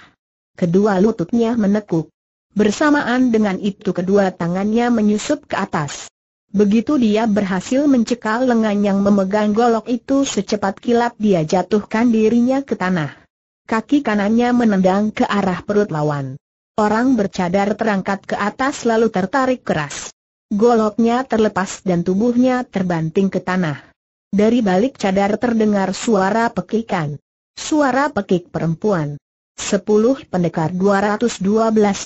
Kedua lututnya menekuk. Bersamaan dengan itu kedua tangannya menyusup ke atas. Begitu dia berhasil mencekal lengan yang memegang golok itu secepat kilat dia jatuhkan dirinya ke tanah. Kaki kanannya menendang ke arah perut lawan. Orang bercadar terangkat ke atas lalu tertarik keras. Goloknya terlepas dan tubuhnya terbanting ke tanah. Dari balik cadar terdengar suara pekikan. Suara pekik perempuan. Sepuluh pendekar 212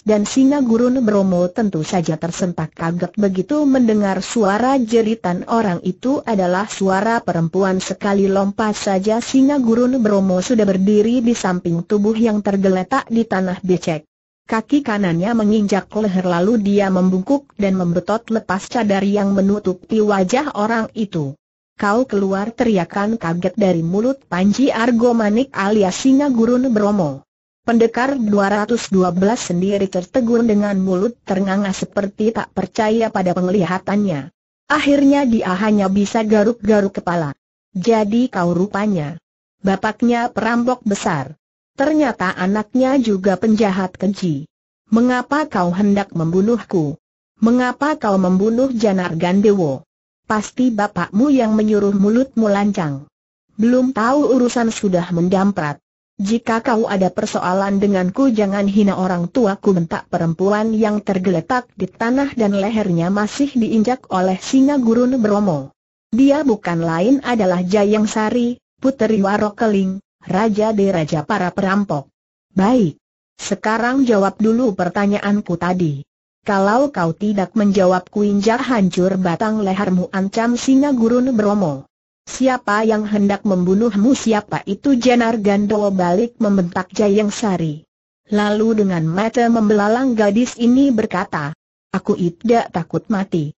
dan singa gurun Bromo tentu saja tersentak kaget begitu mendengar suara jeritan orang itu adalah suara perempuan sekali lompat saja singa gurun Bromo sudah berdiri di samping tubuh yang tergeletak di tanah becek. Kaki kanannya menginjak leher lalu dia membungkuk dan membetot lepas cadar yang menutupi wajah orang itu. Kau keluar teriakan kaget dari mulut Panji Argomanik alias Singa Gurun Bromo. Pendekar 212 sendiri tertegun dengan mulut ternganga seperti tak percaya pada penglihatannya. Akhirnya dia hanya bisa garuk-garuk kepala. Jadi kau rupanya. Bapaknya perampok besar. Ternyata anaknya juga penjahat keji. Mengapa kau hendak membunuhku? Mengapa kau membunuh Janar Gandewo? Pasti bapakmu yang menyuruh mulutmu lancang. Belum tahu urusan sudah mendamprat. Jika kau ada persoalan denganku jangan hina orang tuaku bentak perempuan yang tergeletak di tanah dan lehernya masih diinjak oleh singa gurun Bromo. Dia bukan lain adalah Jayang Sari, puteri Warokeling, Raja de Raja para perampok. Baik. Sekarang jawab dulu pertanyaanku tadi. Kalau kau tidak menjawab kuinjak hancur batang lehermu ancam singa gurun Bromo. Siapa yang hendak membunuhmu siapa itu Jenar Gandowo balik membentak Jayang Sari. Lalu dengan mata membelalang gadis ini berkata, Aku tidak takut mati.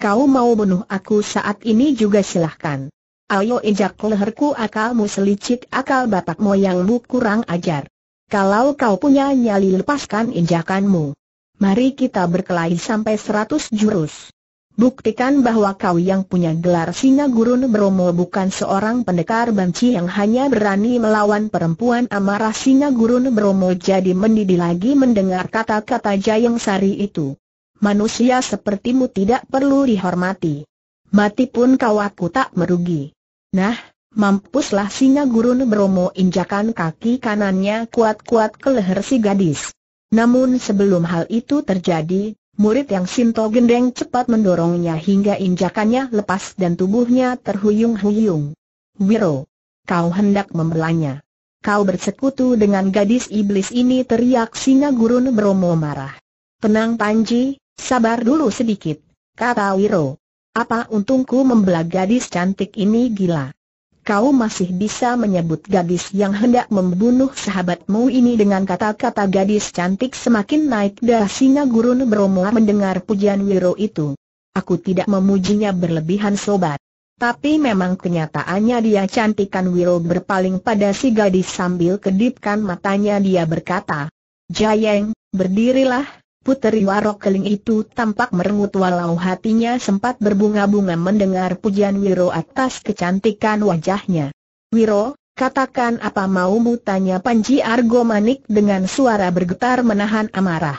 Kau mau bunuh aku saat ini juga silahkan. Ayo injak leherku akalmu selicik akal bapak moyangmu kurang ajar. Kalau kau punya nyali lepaskan injakanmu. Mari kita berkelahi sampai seratus jurus. Buktikan bahwa kau yang punya gelar singa gurun Bromo bukan seorang pendekar banci yang hanya berani melawan perempuan amarah singa gurun Bromo jadi mendidih lagi mendengar kata-kata Jayeng Sari itu. Manusia sepertimu tidak perlu dihormati. Mati pun kau aku tak merugi. Nah, mampuslah singa gurun Bromo injakan kaki kanannya kuat-kuat ke leher si gadis. Namun sebelum hal itu terjadi, murid yang Sinto gendeng cepat mendorongnya hingga injakannya lepas dan tubuhnya terhuyung-huyung. Wiro, kau hendak membelanya. Kau bersekutu dengan gadis iblis ini teriak singa gurun Bromo marah. Tenang Panji, sabar dulu sedikit, kata Wiro. Apa untungku membela gadis cantik ini gila? Kau masih bisa menyebut gadis yang hendak membunuh sahabatmu ini dengan kata-kata gadis cantik semakin naik singa gurun beromor mendengar pujian Wiro itu. Aku tidak memujinya berlebihan sobat. Tapi memang kenyataannya dia cantikan Wiro berpaling pada si gadis sambil kedipkan matanya dia berkata. Jayeng, berdirilah, Puteri Warok Keling itu tampak merengut walau hatinya sempat berbunga-bunga mendengar pujian Wiro atas kecantikan wajahnya. Wiro, katakan apa maumu tanya Panji Argomanik dengan suara bergetar menahan amarah.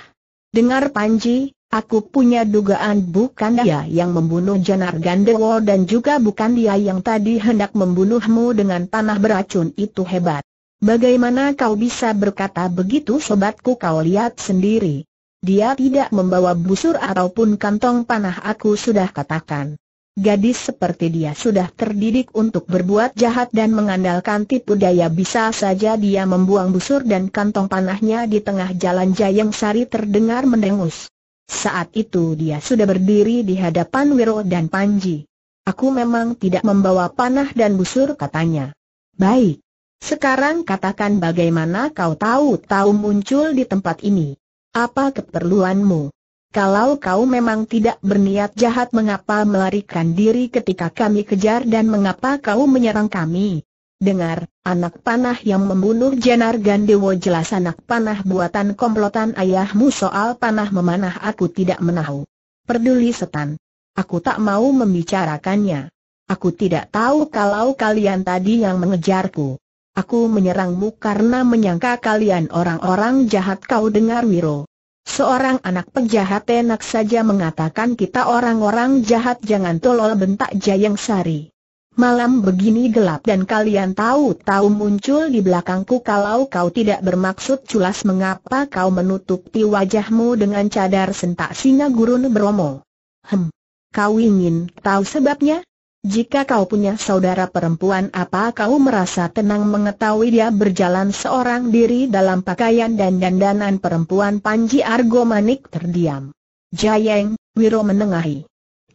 Dengar Panji, aku punya dugaan bukan dia yang membunuh Janar Gandewo dan juga bukan dia yang tadi hendak membunuhmu dengan tanah beracun itu hebat. Bagaimana kau bisa berkata begitu sobatku kau lihat sendiri. Dia tidak membawa busur ataupun kantong panah aku sudah katakan. Gadis seperti dia sudah terdidik untuk berbuat jahat dan mengandalkan tipu daya bisa saja dia membuang busur dan kantong panahnya di tengah jalan Jayang Sari terdengar mendengus. Saat itu dia sudah berdiri di hadapan Wiro dan Panji. Aku memang tidak membawa panah dan busur katanya. Baik. Sekarang katakan bagaimana kau tahu-tahu muncul di tempat ini. Apa keperluanmu? Kalau kau memang tidak berniat jahat mengapa melarikan diri ketika kami kejar dan mengapa kau menyerang kami? Dengar, anak panah yang membunuh Jenar Gandewo jelas anak panah buatan komplotan ayahmu soal panah memanah aku tidak menahu. Perduli setan. Aku tak mau membicarakannya. Aku tidak tahu kalau kalian tadi yang mengejarku. Aku menyerangmu karena menyangka kalian orang-orang jahat kau dengar Wiro. Seorang anak penjahat enak saja mengatakan kita orang-orang jahat jangan tolol bentak Jayang Sari. Malam begini gelap dan kalian tahu-tahu muncul di belakangku kalau kau tidak bermaksud culas mengapa kau menutupi wajahmu dengan cadar sentak singa gurun beromo. Hem, kau ingin tahu sebabnya? Jika kau punya saudara perempuan apa kau merasa tenang mengetahui dia berjalan seorang diri dalam pakaian dan dandanan perempuan Panji Argomanik terdiam. Jayeng, Wiro menengahi.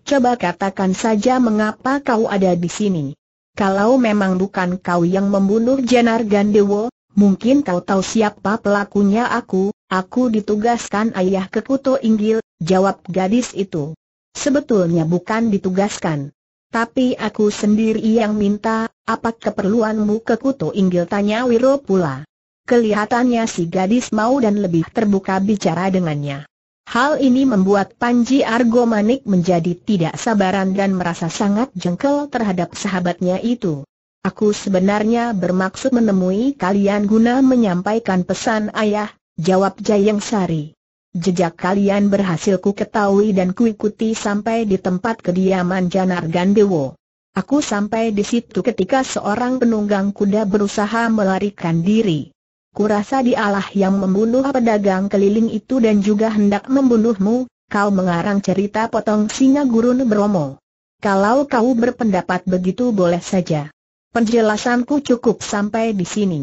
Coba katakan saja mengapa kau ada di sini. Kalau memang bukan kau yang membunuh Jenar Gandewo, mungkin kau tahu siapa pelakunya aku, aku ditugaskan ayah ke Kuto Inggil, jawab gadis itu. Sebetulnya bukan ditugaskan. Tapi aku sendiri yang minta, apa keperluanmu ke Kuto Inggil tanya Wiro pula. Kelihatannya si gadis mau dan lebih terbuka bicara dengannya. Hal ini membuat Panji Argomanik menjadi tidak sabaran dan merasa sangat jengkel terhadap sahabatnya itu. Aku sebenarnya bermaksud menemui kalian guna menyampaikan pesan ayah, jawab Jayeng Sari. Jejak kalian berhasil ku ketahui dan ku ikuti sampai di tempat kediaman Janar Gandewo. Aku sampai di situ ketika seorang penunggang kuda berusaha melarikan diri. Kurasa dialah yang membunuh pedagang keliling itu dan juga hendak membunuhmu, kau mengarang cerita potong singa gurun Bromo. Kalau kau berpendapat begitu boleh saja. Penjelasanku cukup sampai di sini.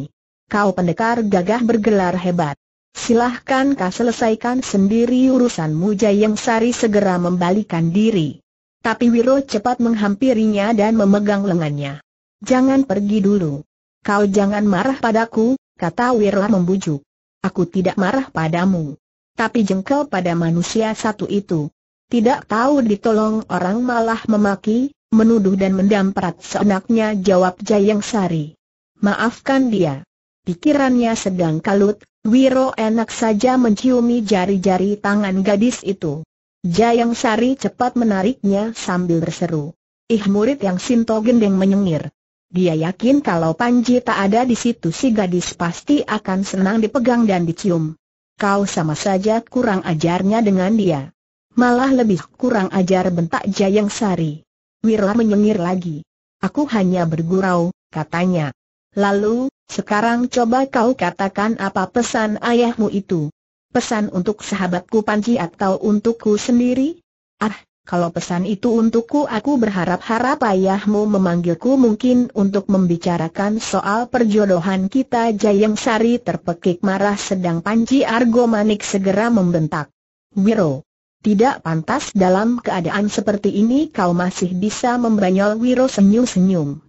Kau pendekar gagah bergelar hebat. Silahkan kau selesaikan sendiri urusanmu Jayeng Sari segera membalikan diri. Tapi Wiro cepat menghampirinya dan memegang lengannya. Jangan pergi dulu. Kau jangan marah padaku, kata Wiro membujuk. Aku tidak marah padamu. Tapi jengkel pada manusia satu itu. Tidak tahu ditolong orang malah memaki, menuduh dan mendamprat seenaknya jawab Jayang Sari. Maafkan dia. Pikirannya sedang kalut, Wiro enak saja menciumi jari-jari tangan gadis itu. Jayang Sari cepat menariknya sambil berseru. Ih murid yang Sinto Gendeng menyengir. Dia yakin kalau Panji tak ada di situ si gadis pasti akan senang dipegang dan dicium. Kau sama saja kurang ajarnya dengan dia. Malah lebih kurang ajar bentak Jayang Sari. Wiro menyengir lagi. Aku hanya bergurau, katanya. Lalu, sekarang coba kau katakan apa pesan ayahmu itu. Pesan untuk sahabatku Panji atau untukku sendiri? Ah, kalau pesan itu untukku aku berharap-harap ayahmu memanggilku mungkin untuk membicarakan soal perjodohan kita Jayang Sari terpekik marah sedang Panji Argo Manik segera membentak. Wiro, tidak pantas dalam keadaan seperti ini kau masih bisa membanyol Wiro senyum-senyum.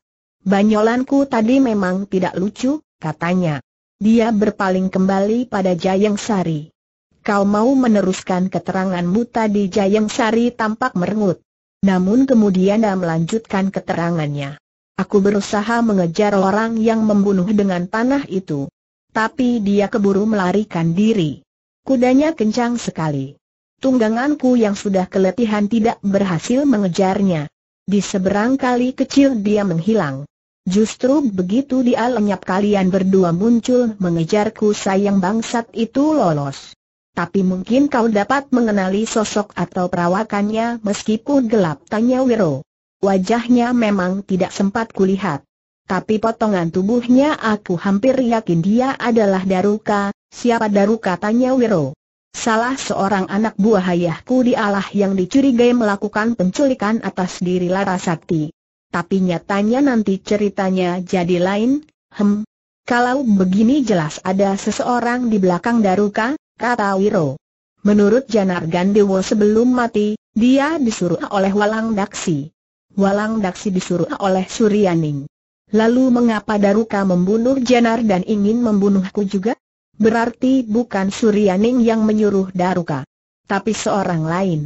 Banyolanku tadi memang tidak lucu, katanya. Dia berpaling kembali pada Jayeng Sari. Kau mau meneruskan keteranganmu tadi Jayeng Sari tampak merengut. Namun kemudian dia melanjutkan keterangannya. Aku berusaha mengejar orang yang membunuh dengan panah itu. Tapi dia keburu melarikan diri. Kudanya kencang sekali. Tungganganku yang sudah keletihan tidak berhasil mengejarnya. Di seberang kali kecil dia menghilang. Justru begitu dia lenyap kalian berdua muncul mengejarku sayang bangsat itu lolos. Tapi mungkin kau dapat mengenali sosok atau perawakannya meskipun gelap tanya Wiro. Wajahnya memang tidak sempat kulihat. Tapi potongan tubuhnya aku hampir yakin dia adalah Daruka, siapa Daruka tanya Wiro. Salah seorang anak buah ayahku dialah yang dicurigai melakukan penculikan atas diri Larasakti tapi nyatanya nanti ceritanya jadi lain, hem. Kalau begini jelas ada seseorang di belakang Daruka, kata Wiro. Menurut Janar Gandewo sebelum mati, dia disuruh oleh Walang Daksi. Walang Daksi disuruh oleh Suryaning. Lalu mengapa Daruka membunuh Janar dan ingin membunuhku juga? Berarti bukan Suryaning yang menyuruh Daruka, tapi seorang lain.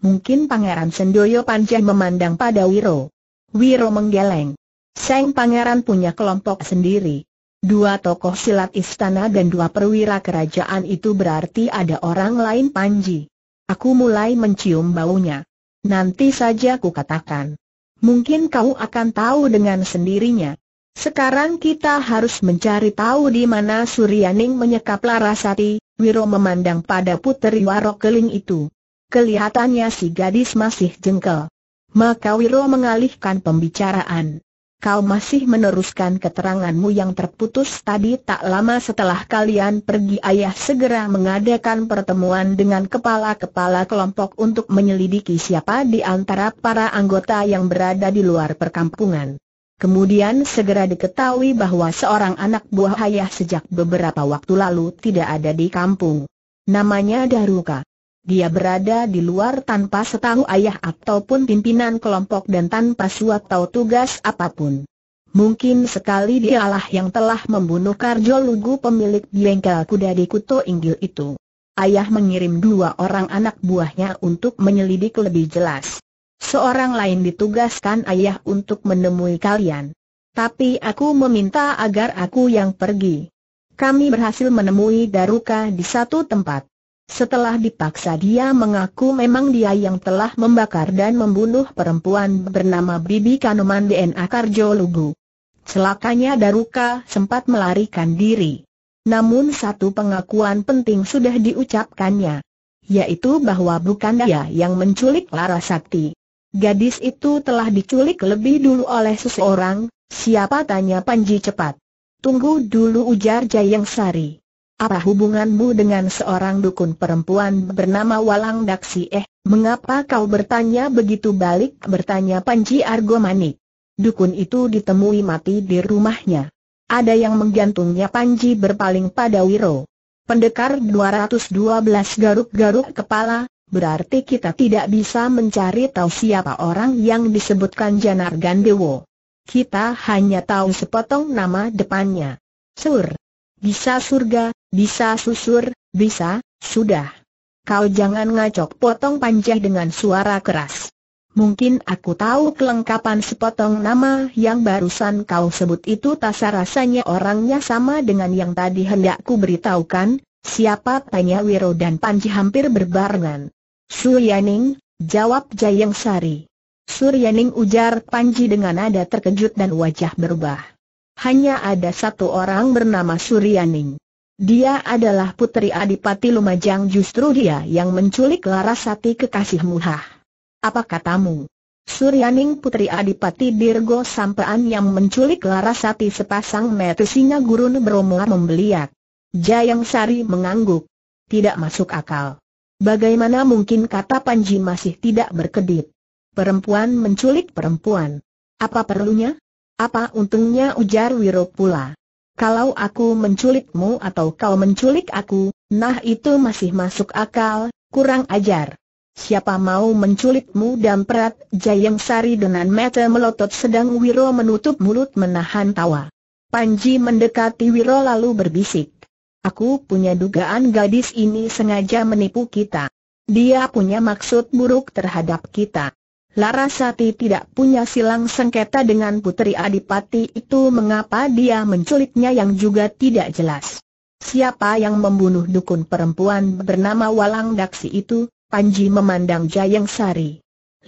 Mungkin Pangeran Sendoyo Panjang memandang pada Wiro. Wiro menggeleng. Seng Pangeran punya kelompok sendiri. Dua tokoh silat istana dan dua perwira kerajaan itu berarti ada orang lain Panji. Aku mulai mencium baunya. Nanti saja ku katakan. Mungkin kau akan tahu dengan sendirinya. Sekarang kita harus mencari tahu di mana Suryaning menyekap Larasati, Wiro memandang pada puteri Warokeling itu. Kelihatannya si gadis masih jengkel. Maka Wiro mengalihkan pembicaraan. Kau masih meneruskan keteranganmu yang terputus tadi tak lama setelah kalian pergi ayah segera mengadakan pertemuan dengan kepala-kepala kelompok untuk menyelidiki siapa di antara para anggota yang berada di luar perkampungan. Kemudian segera diketahui bahwa seorang anak buah ayah sejak beberapa waktu lalu tidak ada di kampung. Namanya Daruka dia berada di luar tanpa setahu ayah ataupun pimpinan kelompok dan tanpa suap tahu tugas apapun. Mungkin sekali dialah yang telah membunuh Karjo Lugu pemilik bengkel kuda di Kuto Inggil itu. Ayah mengirim dua orang anak buahnya untuk menyelidik lebih jelas. Seorang lain ditugaskan ayah untuk menemui kalian. Tapi aku meminta agar aku yang pergi. Kami berhasil menemui Daruka di satu tempat. Setelah dipaksa dia mengaku memang dia yang telah membakar dan membunuh perempuan bernama Bibi Kanuman DNA Karjo Lugu. Celakanya Daruka sempat melarikan diri. Namun satu pengakuan penting sudah diucapkannya. Yaitu bahwa bukan dia yang menculik Lara Sakti. Gadis itu telah diculik lebih dulu oleh seseorang, siapa tanya Panji cepat. Tunggu dulu ujar Jayang Sari. Apa hubunganmu dengan seorang dukun perempuan bernama Walang Daksi eh? Mengapa kau bertanya begitu balik? Bertanya Panji Argomani. Dukun itu ditemui mati di rumahnya. Ada yang menggantungnya Panji berpaling pada Wiro. Pendekar 212 garuk-garuk kepala, berarti kita tidak bisa mencari tahu siapa orang yang disebutkan Janar Gandewo. Kita hanya tahu sepotong nama depannya. Sur. Bisa surga, bisa susur, bisa, sudah. Kau jangan ngacok potong panjang dengan suara keras. Mungkin aku tahu kelengkapan sepotong nama yang barusan kau sebut itu tasa rasanya orangnya sama dengan yang tadi hendakku beritahukan, siapa tanya Wiro dan Panji hampir berbarengan. Suryaning, jawab Jayang Sari. Suryaning ujar Panji dengan nada terkejut dan wajah berubah hanya ada satu orang bernama Suryaning. Dia adalah putri Adipati Lumajang justru dia yang menculik Larasati kekasihmu hah. Apa katamu? Suryaning putri Adipati Dirgo sampean yang menculik Larasati sepasang metu singa gurun Bromo membeliak. Jayang Sari mengangguk. Tidak masuk akal. Bagaimana mungkin kata Panji masih tidak berkedip? Perempuan menculik perempuan. Apa perlunya? Apa untungnya ujar Wiro pula. Kalau aku menculikmu atau kau menculik aku, nah itu masih masuk akal, kurang ajar. Siapa mau menculikmu dan perat Jayang Sari dengan mata melotot sedang Wiro menutup mulut menahan tawa. Panji mendekati Wiro lalu berbisik. Aku punya dugaan gadis ini sengaja menipu kita. Dia punya maksud buruk terhadap kita. Larasati tidak punya silang sengketa dengan putri Adipati itu mengapa dia menculiknya yang juga tidak jelas. Siapa yang membunuh dukun perempuan bernama Walang Daksi itu? Panji memandang Jayang Sari.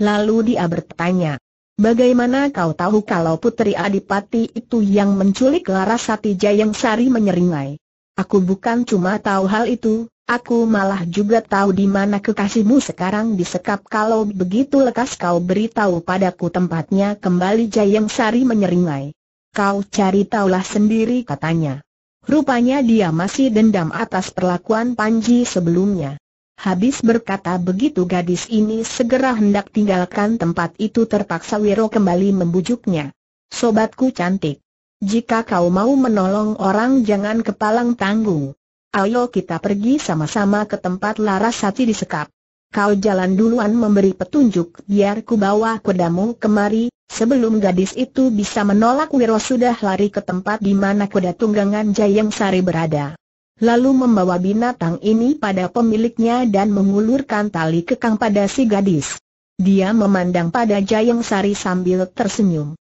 Lalu dia bertanya, Bagaimana kau tahu kalau putri Adipati itu yang menculik Larasati Jayang Sari menyeringai? Aku bukan cuma tahu hal itu, aku malah juga tahu di mana kekasihmu sekarang disekap kalau begitu lekas kau beritahu padaku tempatnya kembali Jayeng Sari menyeringai. Kau cari taulah sendiri katanya. Rupanya dia masih dendam atas perlakuan Panji sebelumnya. Habis berkata begitu gadis ini segera hendak tinggalkan tempat itu terpaksa Wiro kembali membujuknya. Sobatku cantik. Jika kau mau menolong orang jangan kepalang tanggung. Ayo kita pergi sama-sama ke tempat laras disekap. Kau jalan duluan memberi petunjuk biar ku bawa kudamu kemari, sebelum gadis itu bisa menolak Wiro sudah lari ke tempat di mana kuda tunggangan Jayang Sari berada. Lalu membawa binatang ini pada pemiliknya dan mengulurkan tali kekang pada si gadis. Dia memandang pada Jayang Sari sambil tersenyum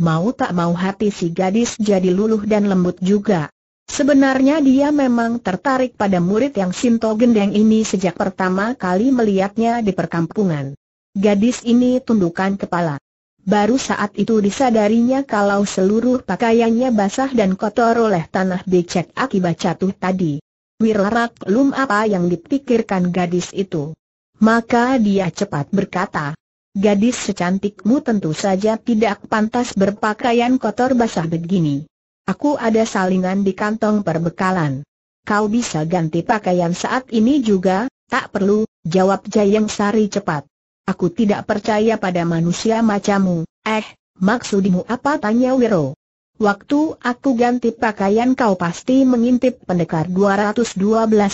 mau tak mau hati si gadis jadi luluh dan lembut juga. Sebenarnya dia memang tertarik pada murid yang Sinto Gendeng ini sejak pertama kali melihatnya di perkampungan. Gadis ini tundukkan kepala. Baru saat itu disadarinya kalau seluruh pakaiannya basah dan kotor oleh tanah becek akibat jatuh tadi. Wirarak lum apa yang dipikirkan gadis itu. Maka dia cepat berkata, Gadis secantikmu tentu saja tidak pantas berpakaian kotor basah begini. Aku ada salingan di kantong perbekalan. Kau bisa ganti pakaian saat ini juga, tak perlu, jawab Jayeng Sari cepat. Aku tidak percaya pada manusia macamu, eh, maksudmu apa tanya Wiro. Waktu aku ganti pakaian kau pasti mengintip pendekar 212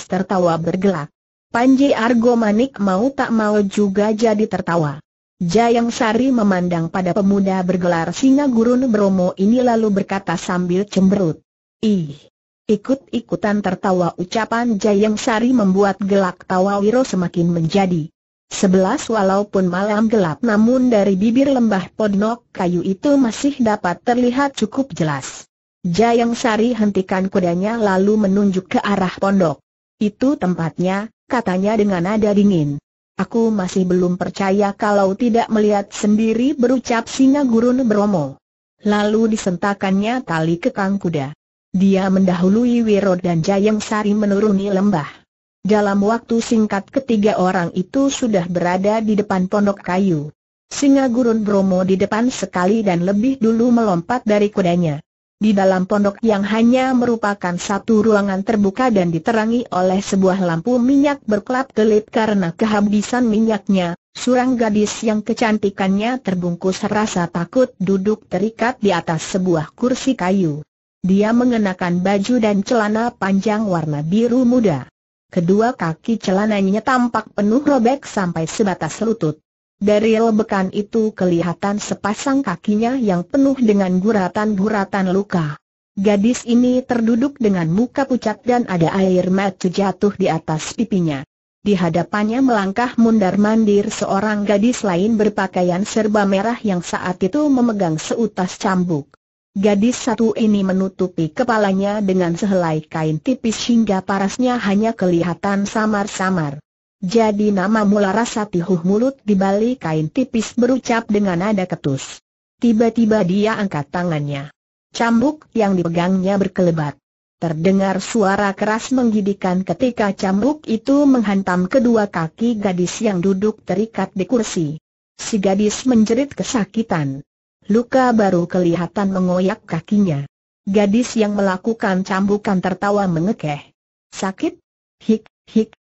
tertawa bergelak. Panji Argo Manik mau tak mau juga jadi tertawa. Jayang Sari memandang pada pemuda bergelar Singa Gurun Bromo ini lalu berkata sambil cemberut. Ih! Ikut-ikutan tertawa ucapan Jayang Sari membuat gelak tawa Wiro semakin menjadi. Sebelas walaupun malam gelap namun dari bibir lembah podnok kayu itu masih dapat terlihat cukup jelas. Jayang Sari hentikan kudanya lalu menunjuk ke arah pondok. Itu tempatnya, katanya dengan nada dingin. Aku masih belum percaya kalau tidak melihat sendiri berucap singa gurun Bromo. Lalu disentakannya tali kekang kuda. Dia mendahului Wiro dan Jayeng Sari menuruni lembah. Dalam waktu singkat ketiga orang itu sudah berada di depan pondok kayu. Singa gurun Bromo di depan sekali dan lebih dulu melompat dari kudanya. Di dalam pondok yang hanya merupakan satu ruangan terbuka dan diterangi oleh sebuah lampu minyak berkelap-kelip karena kehabisan minyaknya, surang gadis yang kecantikannya terbungkus rasa takut duduk terikat di atas sebuah kursi kayu. Dia mengenakan baju dan celana panjang warna biru muda. Kedua kaki celananya tampak penuh robek sampai sebatas lutut. Dari lebekan itu kelihatan sepasang kakinya yang penuh dengan guratan-guratan luka. Gadis ini terduduk dengan muka pucat dan ada air mata jatuh di atas pipinya. Di hadapannya melangkah mundar-mandir seorang gadis lain berpakaian serba merah yang saat itu memegang seutas cambuk. Gadis satu ini menutupi kepalanya dengan sehelai kain tipis hingga parasnya hanya kelihatan samar-samar. Jadi nama mula rasa tihuh mulut di balik kain tipis berucap dengan nada ketus. Tiba-tiba dia angkat tangannya. Cambuk yang dipegangnya berkelebat. Terdengar suara keras menggidikan ketika cambuk itu menghantam kedua kaki gadis yang duduk terikat di kursi. Si gadis menjerit kesakitan. Luka baru kelihatan mengoyak kakinya. Gadis yang melakukan cambukan tertawa mengekeh. Sakit? Hik, hik,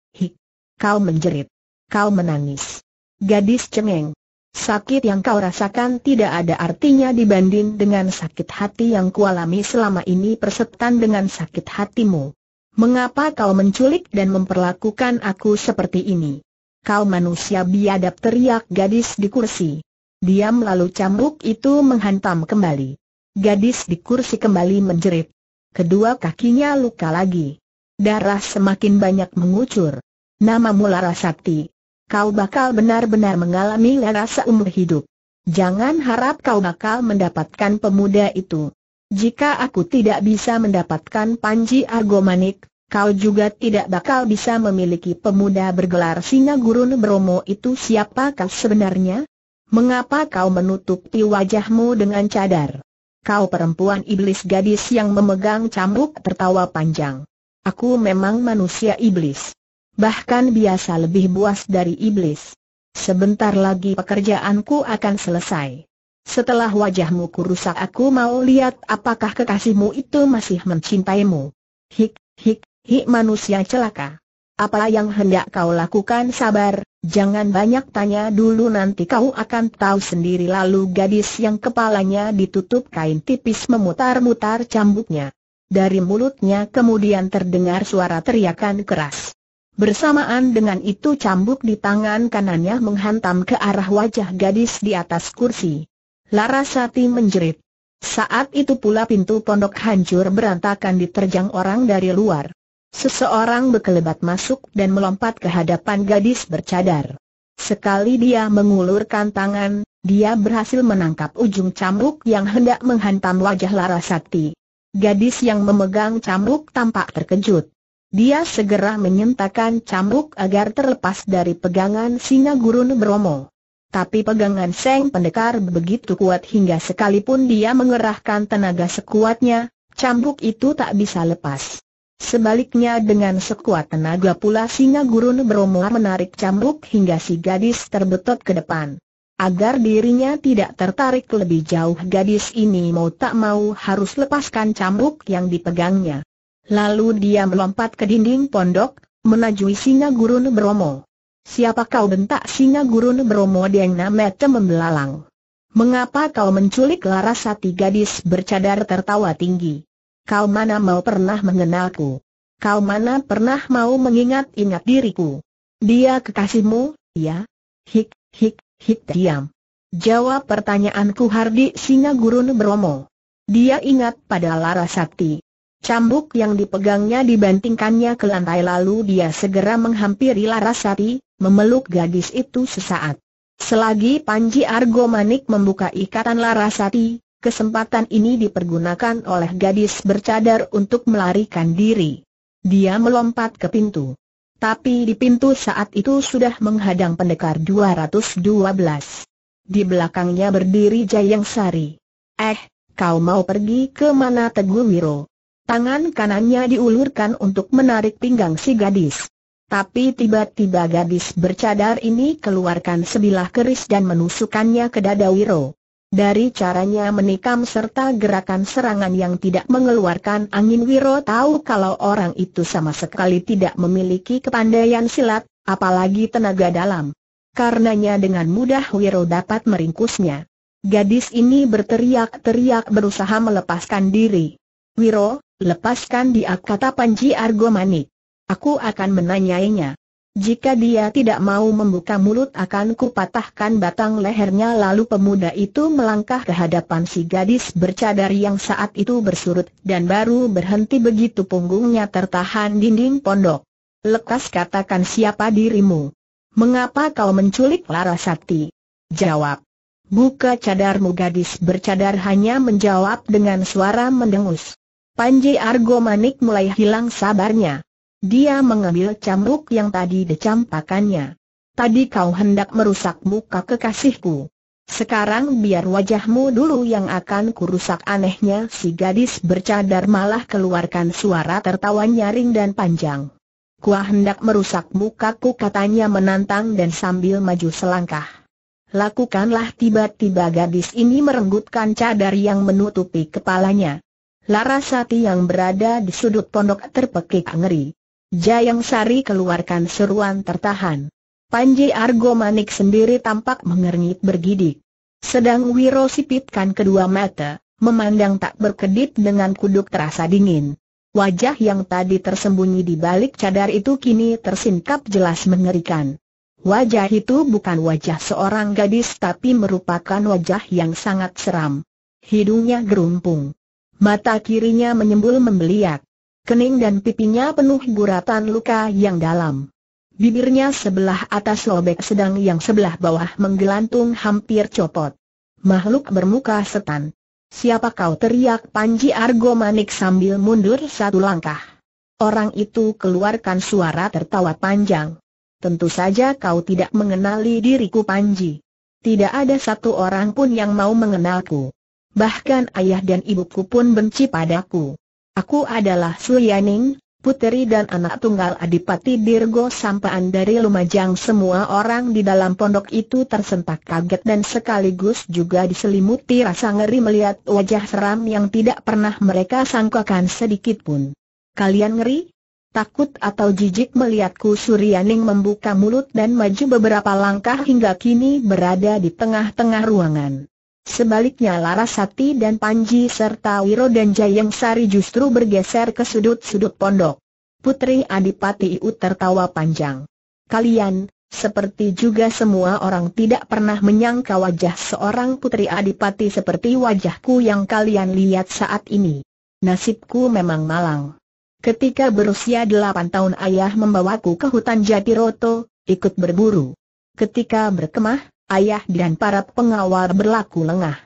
Kau menjerit. Kau menangis. Gadis cengeng. Sakit yang kau rasakan tidak ada artinya dibanding dengan sakit hati yang kualami selama ini persetan dengan sakit hatimu. Mengapa kau menculik dan memperlakukan aku seperti ini? Kau manusia biadab teriak gadis di kursi. Diam lalu cambuk itu menghantam kembali. Gadis di kursi kembali menjerit. Kedua kakinya luka lagi. Darah semakin banyak mengucur. Namamu Rasakti. Kau bakal benar-benar mengalami rasa umur hidup. Jangan harap kau bakal mendapatkan pemuda itu. Jika aku tidak bisa mendapatkan Panji Argomanik, kau juga tidak bakal bisa memiliki pemuda bergelar Singa Gurun Bromo itu siapa kau sebenarnya? Mengapa kau menutupi wajahmu dengan cadar? Kau perempuan iblis gadis yang memegang cambuk tertawa panjang. Aku memang manusia iblis bahkan biasa lebih buas dari iblis. Sebentar lagi pekerjaanku akan selesai. Setelah wajahmu kurusak aku mau lihat apakah kekasihmu itu masih mencintaimu. Hik, hik, hik manusia celaka. Apa yang hendak kau lakukan sabar, jangan banyak tanya dulu nanti kau akan tahu sendiri lalu gadis yang kepalanya ditutup kain tipis memutar-mutar cambuknya. Dari mulutnya kemudian terdengar suara teriakan keras. Bersamaan dengan itu cambuk di tangan kanannya menghantam ke arah wajah gadis di atas kursi. Larasati menjerit. Saat itu pula pintu pondok hancur berantakan diterjang orang dari luar. Seseorang berkelebat masuk dan melompat ke hadapan gadis bercadar. Sekali dia mengulurkan tangan, dia berhasil menangkap ujung cambuk yang hendak menghantam wajah Larasati. Gadis yang memegang cambuk tampak terkejut. Dia segera menyentakan cambuk agar terlepas dari pegangan singa gurun Bromo. Tapi pegangan Seng Pendekar begitu kuat hingga sekalipun dia mengerahkan tenaga sekuatnya, cambuk itu tak bisa lepas. Sebaliknya dengan sekuat tenaga pula singa gurun Bromo menarik cambuk hingga si gadis terbetot ke depan. Agar dirinya tidak tertarik lebih jauh gadis ini mau tak mau harus lepaskan cambuk yang dipegangnya. Lalu dia melompat ke dinding pondok, menajui singa gurun Bromo. Siapa kau bentak singa gurun Bromo Deng Namete membelalang? Mengapa kau menculik Larasati gadis bercadar tertawa tinggi? Kau mana mau pernah mengenalku? Kau mana pernah mau mengingat-ingat diriku? Dia kekasihmu, ya? Hik, hik, hik diam. Jawab pertanyaanku Hardi Singa Gurun Bromo. Dia ingat pada Larasati. Cambuk yang dipegangnya dibantingkannya ke lantai lalu dia segera menghampiri Larasati, memeluk gadis itu sesaat. Selagi Panji Argo Manik membuka ikatan Larasati, kesempatan ini dipergunakan oleh gadis bercadar untuk melarikan diri. Dia melompat ke pintu. Tapi di pintu saat itu sudah menghadang pendekar 212. Di belakangnya berdiri Jayang Sari. Eh, kau mau pergi ke mana Teguh Wiro? Tangan kanannya diulurkan untuk menarik pinggang si gadis. Tapi tiba-tiba gadis bercadar ini keluarkan sebilah keris dan menusukannya ke dada Wiro. Dari caranya menikam serta gerakan serangan yang tidak mengeluarkan angin Wiro tahu kalau orang itu sama sekali tidak memiliki kepandaian silat, apalagi tenaga dalam. Karenanya dengan mudah Wiro dapat meringkusnya. Gadis ini berteriak-teriak berusaha melepaskan diri. Wiro, Lepaskan dia kata Panji Argomanik. Aku akan menanyainya. Jika dia tidak mau membuka mulut akan kupatahkan batang lehernya lalu pemuda itu melangkah ke hadapan si gadis bercadar yang saat itu bersurut dan baru berhenti begitu punggungnya tertahan dinding pondok. Lekas katakan siapa dirimu. Mengapa kau menculik Lara Sakti? Jawab. Buka cadarmu gadis bercadar hanya menjawab dengan suara mendengus. Panji Argo Manik mulai hilang sabarnya. Dia mengambil cambuk yang tadi dicampakannya. Tadi kau hendak merusak muka kekasihku. Sekarang biar wajahmu dulu yang akan kurusak anehnya si gadis bercadar malah keluarkan suara tertawa nyaring dan panjang. Kuah hendak merusak mukaku katanya menantang dan sambil maju selangkah. Lakukanlah tiba-tiba gadis ini merenggutkan cadar yang menutupi kepalanya. Larasati yang berada di sudut pondok terpekik ngeri. Jayang Sari keluarkan seruan tertahan. Panji Argomanik sendiri tampak mengernyit bergidik. Sedang Wiro sipitkan kedua mata, memandang tak berkedip dengan kuduk terasa dingin. Wajah yang tadi tersembunyi di balik cadar itu kini tersingkap jelas mengerikan. Wajah itu bukan wajah seorang gadis tapi merupakan wajah yang sangat seram. Hidungnya gerumpung Mata kirinya menyembul membeliak. Kening dan pipinya penuh guratan luka yang dalam. Bibirnya sebelah atas lobek sedang yang sebelah bawah menggelantung hampir copot. Makhluk bermuka setan. Siapa kau teriak Panji Argomanik sambil mundur satu langkah. Orang itu keluarkan suara tertawa panjang. Tentu saja kau tidak mengenali diriku Panji. Tidak ada satu orang pun yang mau mengenalku bahkan ayah dan ibuku pun benci padaku. Aku adalah Suyaning, puteri dan anak tunggal Adipati Dirgo Sampaan dari Lumajang. Semua orang di dalam pondok itu tersentak kaget dan sekaligus juga diselimuti rasa ngeri melihat wajah seram yang tidak pernah mereka sangkakan sedikitpun. Kalian ngeri? Takut atau jijik melihatku Suryaning membuka mulut dan maju beberapa langkah hingga kini berada di tengah-tengah ruangan. Sebaliknya Larasati dan Panji serta Wiro dan Jayeng Sari justru bergeser ke sudut-sudut pondok. Putri Adipati Iu tertawa panjang. Kalian, seperti juga semua orang tidak pernah menyangka wajah seorang putri Adipati seperti wajahku yang kalian lihat saat ini. Nasibku memang malang. Ketika berusia delapan tahun ayah membawaku ke hutan Jatiroto, ikut berburu. Ketika berkemah, ayah dan para pengawal berlaku lengah.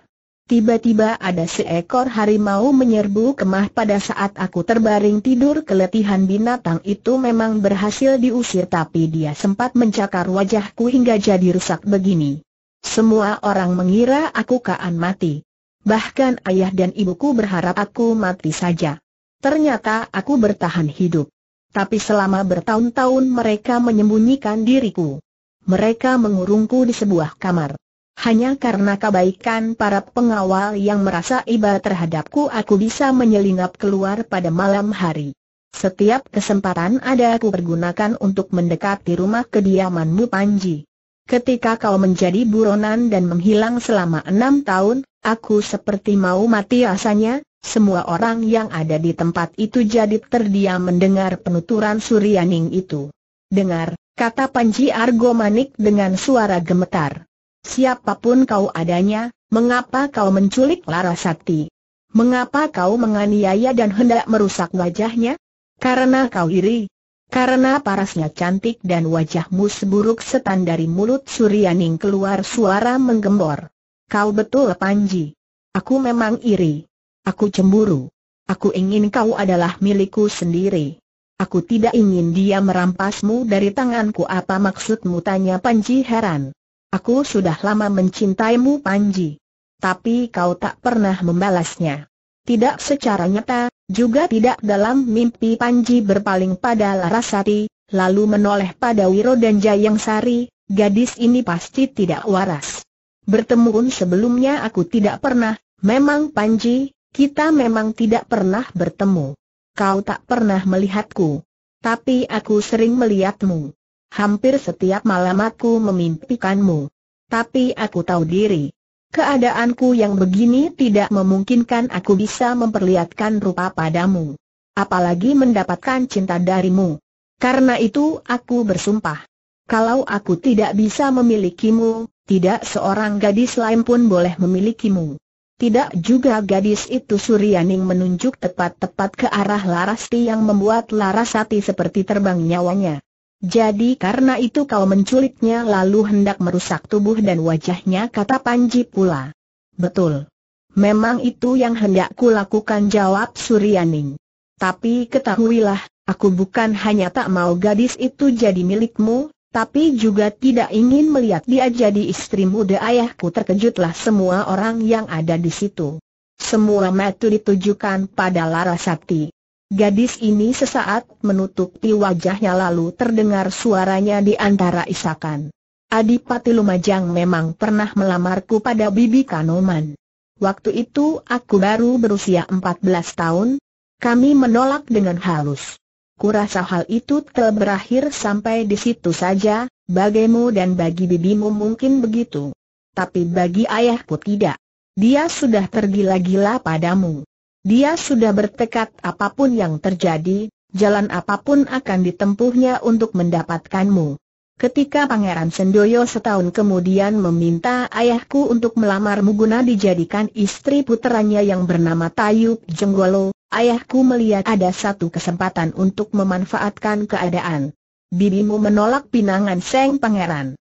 Tiba-tiba ada seekor harimau menyerbu kemah pada saat aku terbaring tidur keletihan binatang itu memang berhasil diusir tapi dia sempat mencakar wajahku hingga jadi rusak begini. Semua orang mengira aku kean mati. Bahkan ayah dan ibuku berharap aku mati saja. Ternyata aku bertahan hidup. Tapi selama bertahun-tahun mereka menyembunyikan diriku mereka mengurungku di sebuah kamar. Hanya karena kebaikan para pengawal yang merasa iba terhadapku aku bisa menyelinap keluar pada malam hari. Setiap kesempatan ada aku pergunakan untuk mendekati rumah kediamanmu Panji. Ketika kau menjadi buronan dan menghilang selama enam tahun, aku seperti mau mati rasanya, semua orang yang ada di tempat itu jadi terdiam mendengar penuturan Suryaning itu. Dengar, Kata Panji Argomanik dengan suara gemetar. Siapapun kau adanya, mengapa kau menculik Lara Sakti? Mengapa kau menganiaya dan hendak merusak wajahnya? Karena kau iri. Karena parasnya cantik dan wajahmu seburuk setan dari mulut Suryaning keluar suara menggembor. Kau betul Panji. Aku memang iri. Aku cemburu. Aku ingin kau adalah milikku sendiri. Aku tidak ingin dia merampasmu dari tanganku apa maksudmu tanya Panji heran. Aku sudah lama mencintaimu Panji. Tapi kau tak pernah membalasnya. Tidak secara nyata, juga tidak dalam mimpi Panji berpaling pada Larasati, lalu menoleh pada Wiro dan Jayang Sari, gadis ini pasti tidak waras. Bertemu pun sebelumnya aku tidak pernah, memang Panji, kita memang tidak pernah bertemu kau tak pernah melihatku. Tapi aku sering melihatmu. Hampir setiap malam aku memimpikanmu. Tapi aku tahu diri. Keadaanku yang begini tidak memungkinkan aku bisa memperlihatkan rupa padamu. Apalagi mendapatkan cinta darimu. Karena itu aku bersumpah. Kalau aku tidak bisa memilikimu, tidak seorang gadis lain pun boleh memilikimu. Tidak juga gadis itu Suryaning menunjuk tepat-tepat ke arah Larasti yang membuat Larasati seperti terbang nyawanya. Jadi karena itu kau menculiknya lalu hendak merusak tubuh dan wajahnya kata Panji pula. Betul. Memang itu yang hendak kulakukan jawab Suryaning. Tapi ketahuilah, aku bukan hanya tak mau gadis itu jadi milikmu, tapi juga tidak ingin melihat dia jadi istri muda ayahku terkejutlah semua orang yang ada di situ. Semua mata ditujukan pada Lara Sakti. Gadis ini sesaat menutupi wajahnya lalu terdengar suaranya di antara isakan. Adipati Lumajang memang pernah melamarku pada Bibi Kanoman. Waktu itu aku baru berusia 14 tahun. Kami menolak dengan halus. Kurasa hal itu telah berakhir sampai di situ saja, bagimu dan bagi bibimu mungkin begitu. Tapi bagi ayahku tidak. Dia sudah tergila-gila padamu. Dia sudah bertekad apapun yang terjadi, jalan apapun akan ditempuhnya untuk mendapatkanmu. Ketika Pangeran Sendoyo setahun kemudian meminta ayahku untuk melamarmu guna dijadikan istri putranya yang bernama Tayub Jenggolo, Ayahku melihat ada satu kesempatan untuk memanfaatkan keadaan. Bibimu menolak pinangan Seng Pangeran.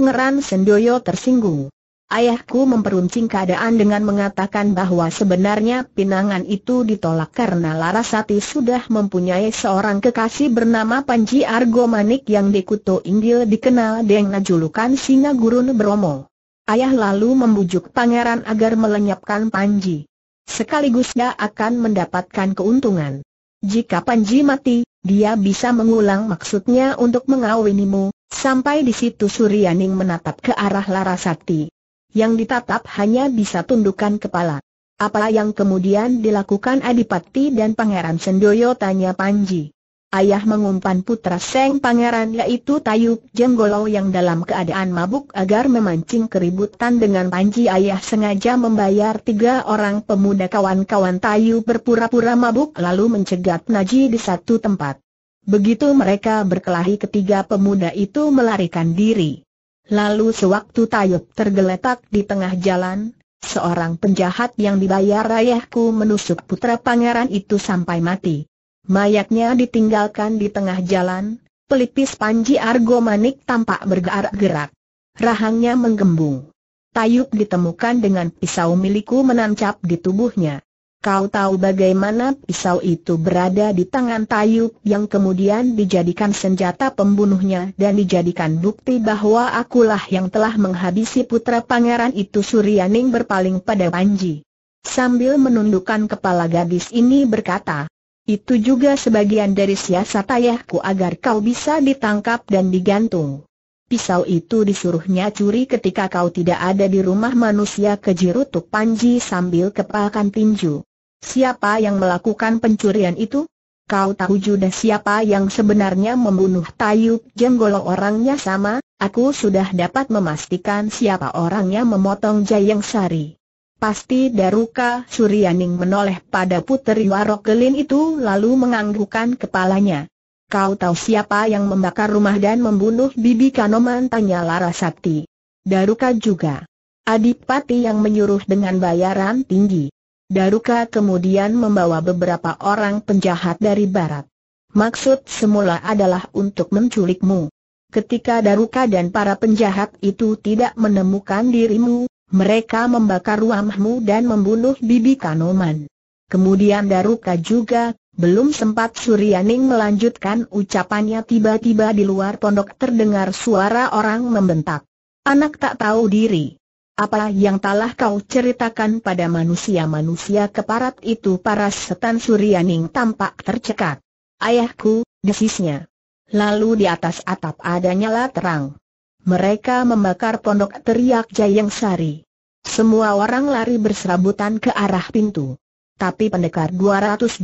Ngeran Sendoyo tersinggung. Ayahku memperuncing keadaan dengan mengatakan bahwa sebenarnya pinangan itu ditolak karena Larasati sudah mempunyai seorang kekasih bernama Panji Argomanik yang di Kuto Inggil dikenal dengan julukan Singa Gurun Bromo. Ayah lalu membujuk pangeran agar melenyapkan Panji. Sekaligus dia akan mendapatkan keuntungan. Jika Panji mati, dia bisa mengulang maksudnya untuk mengawinimu, sampai di situ Suryaning menatap ke arah Larasati. Yang ditatap hanya bisa tundukkan kepala. Apa yang kemudian dilakukan Adipati dan Pangeran Sendoyo tanya Panji. Ayah mengumpan putra Seng Pangeran yaitu Tayuk, Jenggolo yang dalam keadaan mabuk agar memancing keributan dengan Panji ayah sengaja membayar tiga orang pemuda kawan-kawan Tayub berpura-pura mabuk lalu mencegat Naji di satu tempat. Begitu mereka berkelahi ketiga pemuda itu melarikan diri. Lalu sewaktu Tayub tergeletak di tengah jalan, seorang penjahat yang dibayar ayahku menusuk putra pangeran itu sampai mati. Mayatnya ditinggalkan di tengah jalan, pelipis Panji Argomanik tampak bergerak-gerak. Rahangnya menggembung. Tayuk ditemukan dengan pisau milikku menancap di tubuhnya. Kau tahu bagaimana pisau itu berada di tangan Tayuk, yang kemudian dijadikan senjata pembunuhnya dan dijadikan bukti bahwa akulah yang telah menghabisi putra pangeran itu Suryaning berpaling pada Panji. Sambil menundukkan kepala gadis ini berkata, itu juga sebagian dari siasat ayahku agar kau bisa ditangkap dan digantung. Pisau itu disuruhnya curi ketika kau tidak ada di rumah manusia kejirutuk Panji sambil kepalkan tinju. Siapa yang melakukan pencurian itu? Kau tahu juga siapa yang sebenarnya membunuh Tayub Jenggolo orangnya sama, aku sudah dapat memastikan siapa orangnya memotong Jayang Sari. Pasti Daruka Suryaning menoleh pada puteri Warokelin itu lalu menganggukkan kepalanya. Kau tahu siapa yang membakar rumah dan membunuh Bibi Kanoman? Tanya Lara Sakti. Daruka juga. Adipati yang menyuruh dengan bayaran tinggi. Daruka kemudian membawa beberapa orang penjahat dari barat. Maksud semula adalah untuk menculikmu. Ketika Daruka dan para penjahat itu tidak menemukan dirimu, mereka membakar rumahmu dan membunuh Bibi Kanoman. Kemudian Daruka juga, belum sempat Suryaning melanjutkan ucapannya tiba-tiba di luar pondok terdengar suara orang membentak. Anak tak tahu diri. Apa yang telah kau ceritakan pada manusia-manusia keparat itu para setan Suryaning tampak tercekat. Ayahku, desisnya. Lalu di atas atap ada nyala terang. Mereka membakar pondok teriak Jayeng Sari. Semua orang lari berserabutan ke arah pintu. Tapi pendekar 212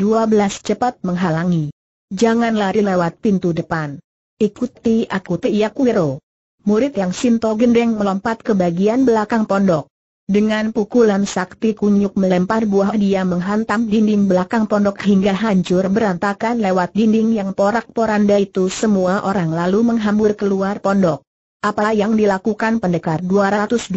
cepat menghalangi. Jangan lari lewat pintu depan. Ikuti aku teriak Wiro. Murid yang Sinto gendeng melompat ke bagian belakang pondok. Dengan pukulan sakti kunyuk melempar buah dia menghantam dinding belakang pondok hingga hancur berantakan lewat dinding yang porak-poranda itu semua orang lalu menghambur keluar pondok. Apa yang dilakukan pendekar 212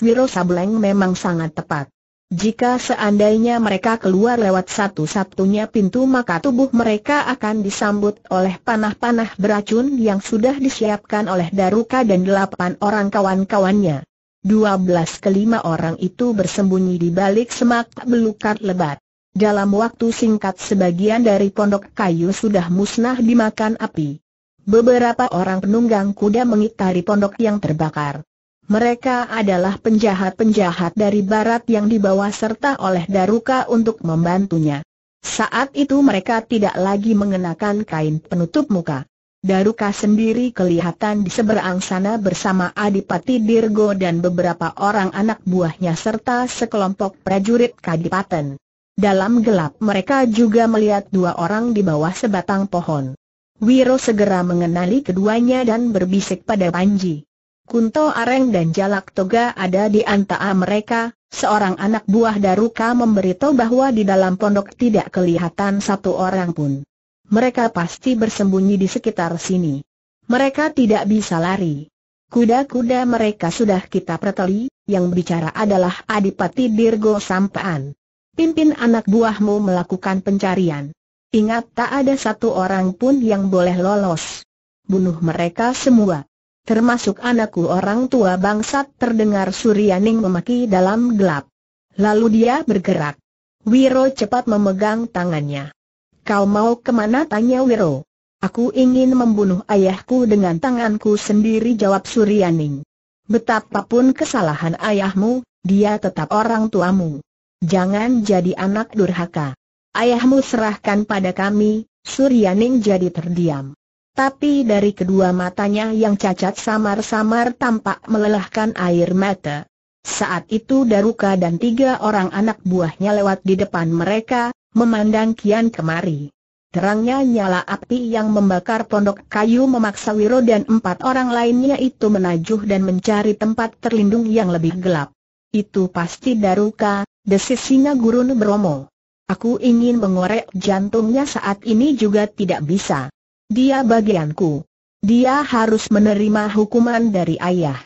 Wiro Sableng memang sangat tepat. Jika seandainya mereka keluar lewat satu-satunya pintu maka tubuh mereka akan disambut oleh panah-panah beracun yang sudah disiapkan oleh Daruka dan delapan orang kawan-kawannya. Dua belas kelima orang itu bersembunyi di balik semak belukar lebat. Dalam waktu singkat sebagian dari pondok kayu sudah musnah dimakan api. Beberapa orang penunggang kuda mengitari pondok yang terbakar. Mereka adalah penjahat-penjahat dari barat yang dibawa serta oleh Daruka untuk membantunya. Saat itu mereka tidak lagi mengenakan kain penutup muka. Daruka sendiri kelihatan di seberang sana bersama Adipati Dirgo dan beberapa orang anak buahnya serta sekelompok prajurit kadipaten. Dalam gelap mereka juga melihat dua orang di bawah sebatang pohon. Wiro segera mengenali keduanya dan berbisik pada Panji. Kunto Areng dan Jalak Toga ada di antara mereka, seorang anak buah Daruka memberitahu bahwa di dalam pondok tidak kelihatan satu orang pun. Mereka pasti bersembunyi di sekitar sini. Mereka tidak bisa lari. Kuda-kuda mereka sudah kita preteli, yang bicara adalah Adipati Dirgo Sampaan. Pimpin anak buahmu melakukan pencarian. Ingat tak ada satu orang pun yang boleh lolos. Bunuh mereka semua. Termasuk anakku orang tua bangsat terdengar Suryaning memaki dalam gelap. Lalu dia bergerak. Wiro cepat memegang tangannya. Kau mau kemana tanya Wiro. Aku ingin membunuh ayahku dengan tanganku sendiri jawab Suryaning. Betapapun kesalahan ayahmu, dia tetap orang tuamu. Jangan jadi anak durhaka. Ayahmu serahkan pada kami, Suryaning jadi terdiam. Tapi dari kedua matanya yang cacat samar-samar tampak melelahkan air mata. Saat itu Daruka dan tiga orang anak buahnya lewat di depan mereka, memandang kian kemari. Terangnya nyala api yang membakar pondok kayu memaksa Wiro dan empat orang lainnya itu menajuh dan mencari tempat terlindung yang lebih gelap. Itu pasti Daruka, desisinya Gurun Bromo. Aku ingin mengorek jantungnya saat ini juga tidak bisa. Dia bagianku. Dia harus menerima hukuman dari ayah.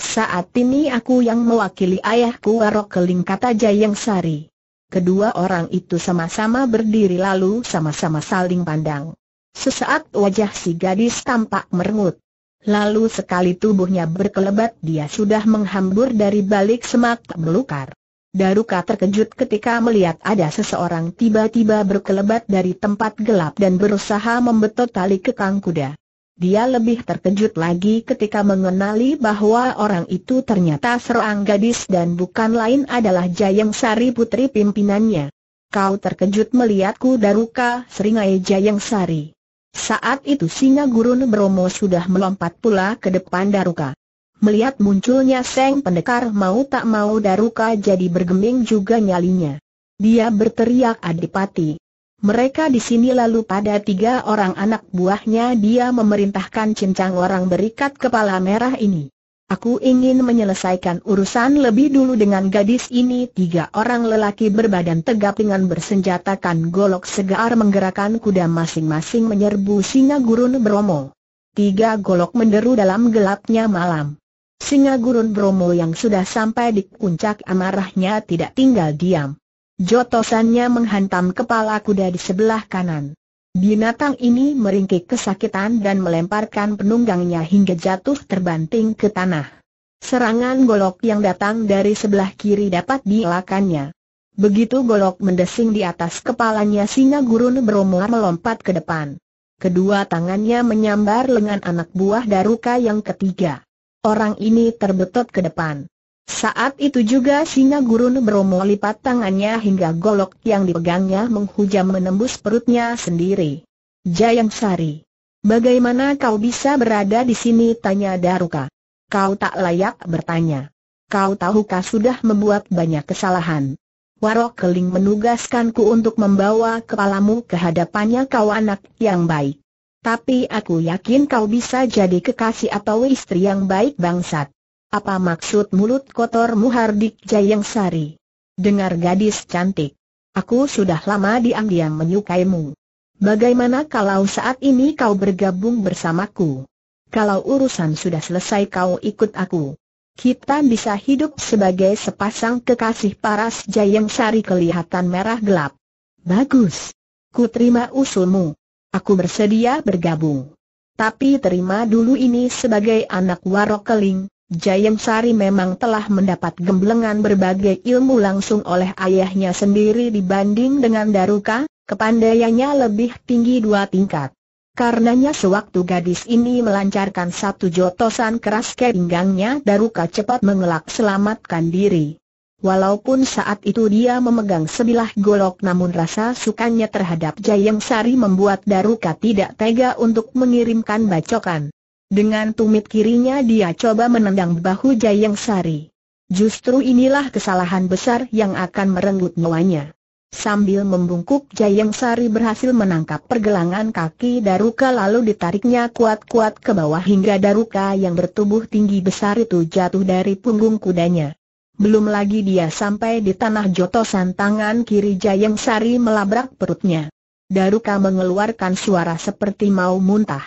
Saat ini aku yang mewakili ayahku Warok Keling kata Jayang Sari. Kedua orang itu sama-sama berdiri lalu sama-sama saling pandang. Sesaat wajah si gadis tampak merengut. Lalu sekali tubuhnya berkelebat dia sudah menghambur dari balik semak belukar. Daruka terkejut ketika melihat ada seseorang tiba-tiba berkelebat dari tempat gelap dan berusaha membetot tali kekang kuda. Dia lebih terkejut lagi ketika mengenali bahwa orang itu ternyata seorang gadis dan bukan lain adalah Jayang Sari putri pimpinannya. Kau terkejut melihatku Daruka Seringai Jayang Sari. Saat itu singa gurun Bromo sudah melompat pula ke depan Daruka. Melihat munculnya Seng Pendekar mau tak mau Daruka jadi bergeming juga nyalinya. Dia berteriak adipati. Mereka di sini lalu pada tiga orang anak buahnya dia memerintahkan cincang orang berikat kepala merah ini. Aku ingin menyelesaikan urusan lebih dulu dengan gadis ini Tiga orang lelaki berbadan tegap dengan bersenjatakan golok segar menggerakkan kuda masing-masing menyerbu singa gurun Bromo Tiga golok menderu dalam gelapnya malam Singa gurun Bromo yang sudah sampai di puncak amarahnya tidak tinggal diam. Jotosannya menghantam kepala kuda di sebelah kanan. Binatang ini meringkik kesakitan dan melemparkan penunggangnya hingga jatuh terbanting ke tanah. Serangan golok yang datang dari sebelah kiri dapat dielakannya. Begitu golok mendesing di atas kepalanya singa gurun Bromo melompat ke depan. Kedua tangannya menyambar lengan anak buah Daruka yang ketiga orang ini terbetot ke depan. Saat itu juga singa gurun Bromo lipat tangannya hingga golok yang dipegangnya menghujam menembus perutnya sendiri. Jayang Sari, bagaimana kau bisa berada di sini? Tanya Daruka. Kau tak layak bertanya. Kau tahu kau sudah membuat banyak kesalahan. Warok Keling menugaskanku untuk membawa kepalamu ke hadapannya kau anak yang baik. Tapi aku yakin kau bisa jadi kekasih atau istri yang baik bangsat. Apa maksud mulut kotor Muhardik Jayang Sari? Dengar gadis cantik. Aku sudah lama diam-diam menyukaimu. Bagaimana kalau saat ini kau bergabung bersamaku? Kalau urusan sudah selesai kau ikut aku. Kita bisa hidup sebagai sepasang kekasih paras Jayang Sari kelihatan merah gelap. Bagus. Ku terima usulmu. Aku bersedia bergabung. Tapi terima dulu ini sebagai anak warok keling, Jayem Sari memang telah mendapat gemblengan berbagai ilmu langsung oleh ayahnya sendiri dibanding dengan Daruka, kepandaiannya lebih tinggi dua tingkat. Karenanya sewaktu gadis ini melancarkan satu jotosan keras ke pinggangnya Daruka cepat mengelak selamatkan diri. Walaupun saat itu dia memegang sebilah golok namun rasa sukanya terhadap Jayang Sari membuat Daruka tidak tega untuk mengirimkan bacokan. Dengan tumit kirinya dia coba menendang bahu Jayang Sari. Justru inilah kesalahan besar yang akan merenggut nyawanya. Sambil membungkuk Jayang Sari berhasil menangkap pergelangan kaki Daruka lalu ditariknya kuat-kuat ke bawah hingga Daruka yang bertubuh tinggi besar itu jatuh dari punggung kudanya. Belum lagi dia sampai di tanah jotosan tangan kiri Jayeng Sari melabrak perutnya. Daruka mengeluarkan suara seperti mau muntah.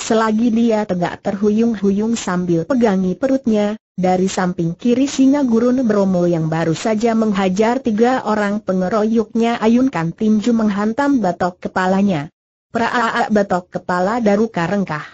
Selagi dia tegak terhuyung-huyung sambil pegangi perutnya, dari samping kiri singa gurun Bromo yang baru saja menghajar tiga orang pengeroyoknya ayunkan tinju menghantam batok kepalanya. Praaak batok kepala Daruka rengkah.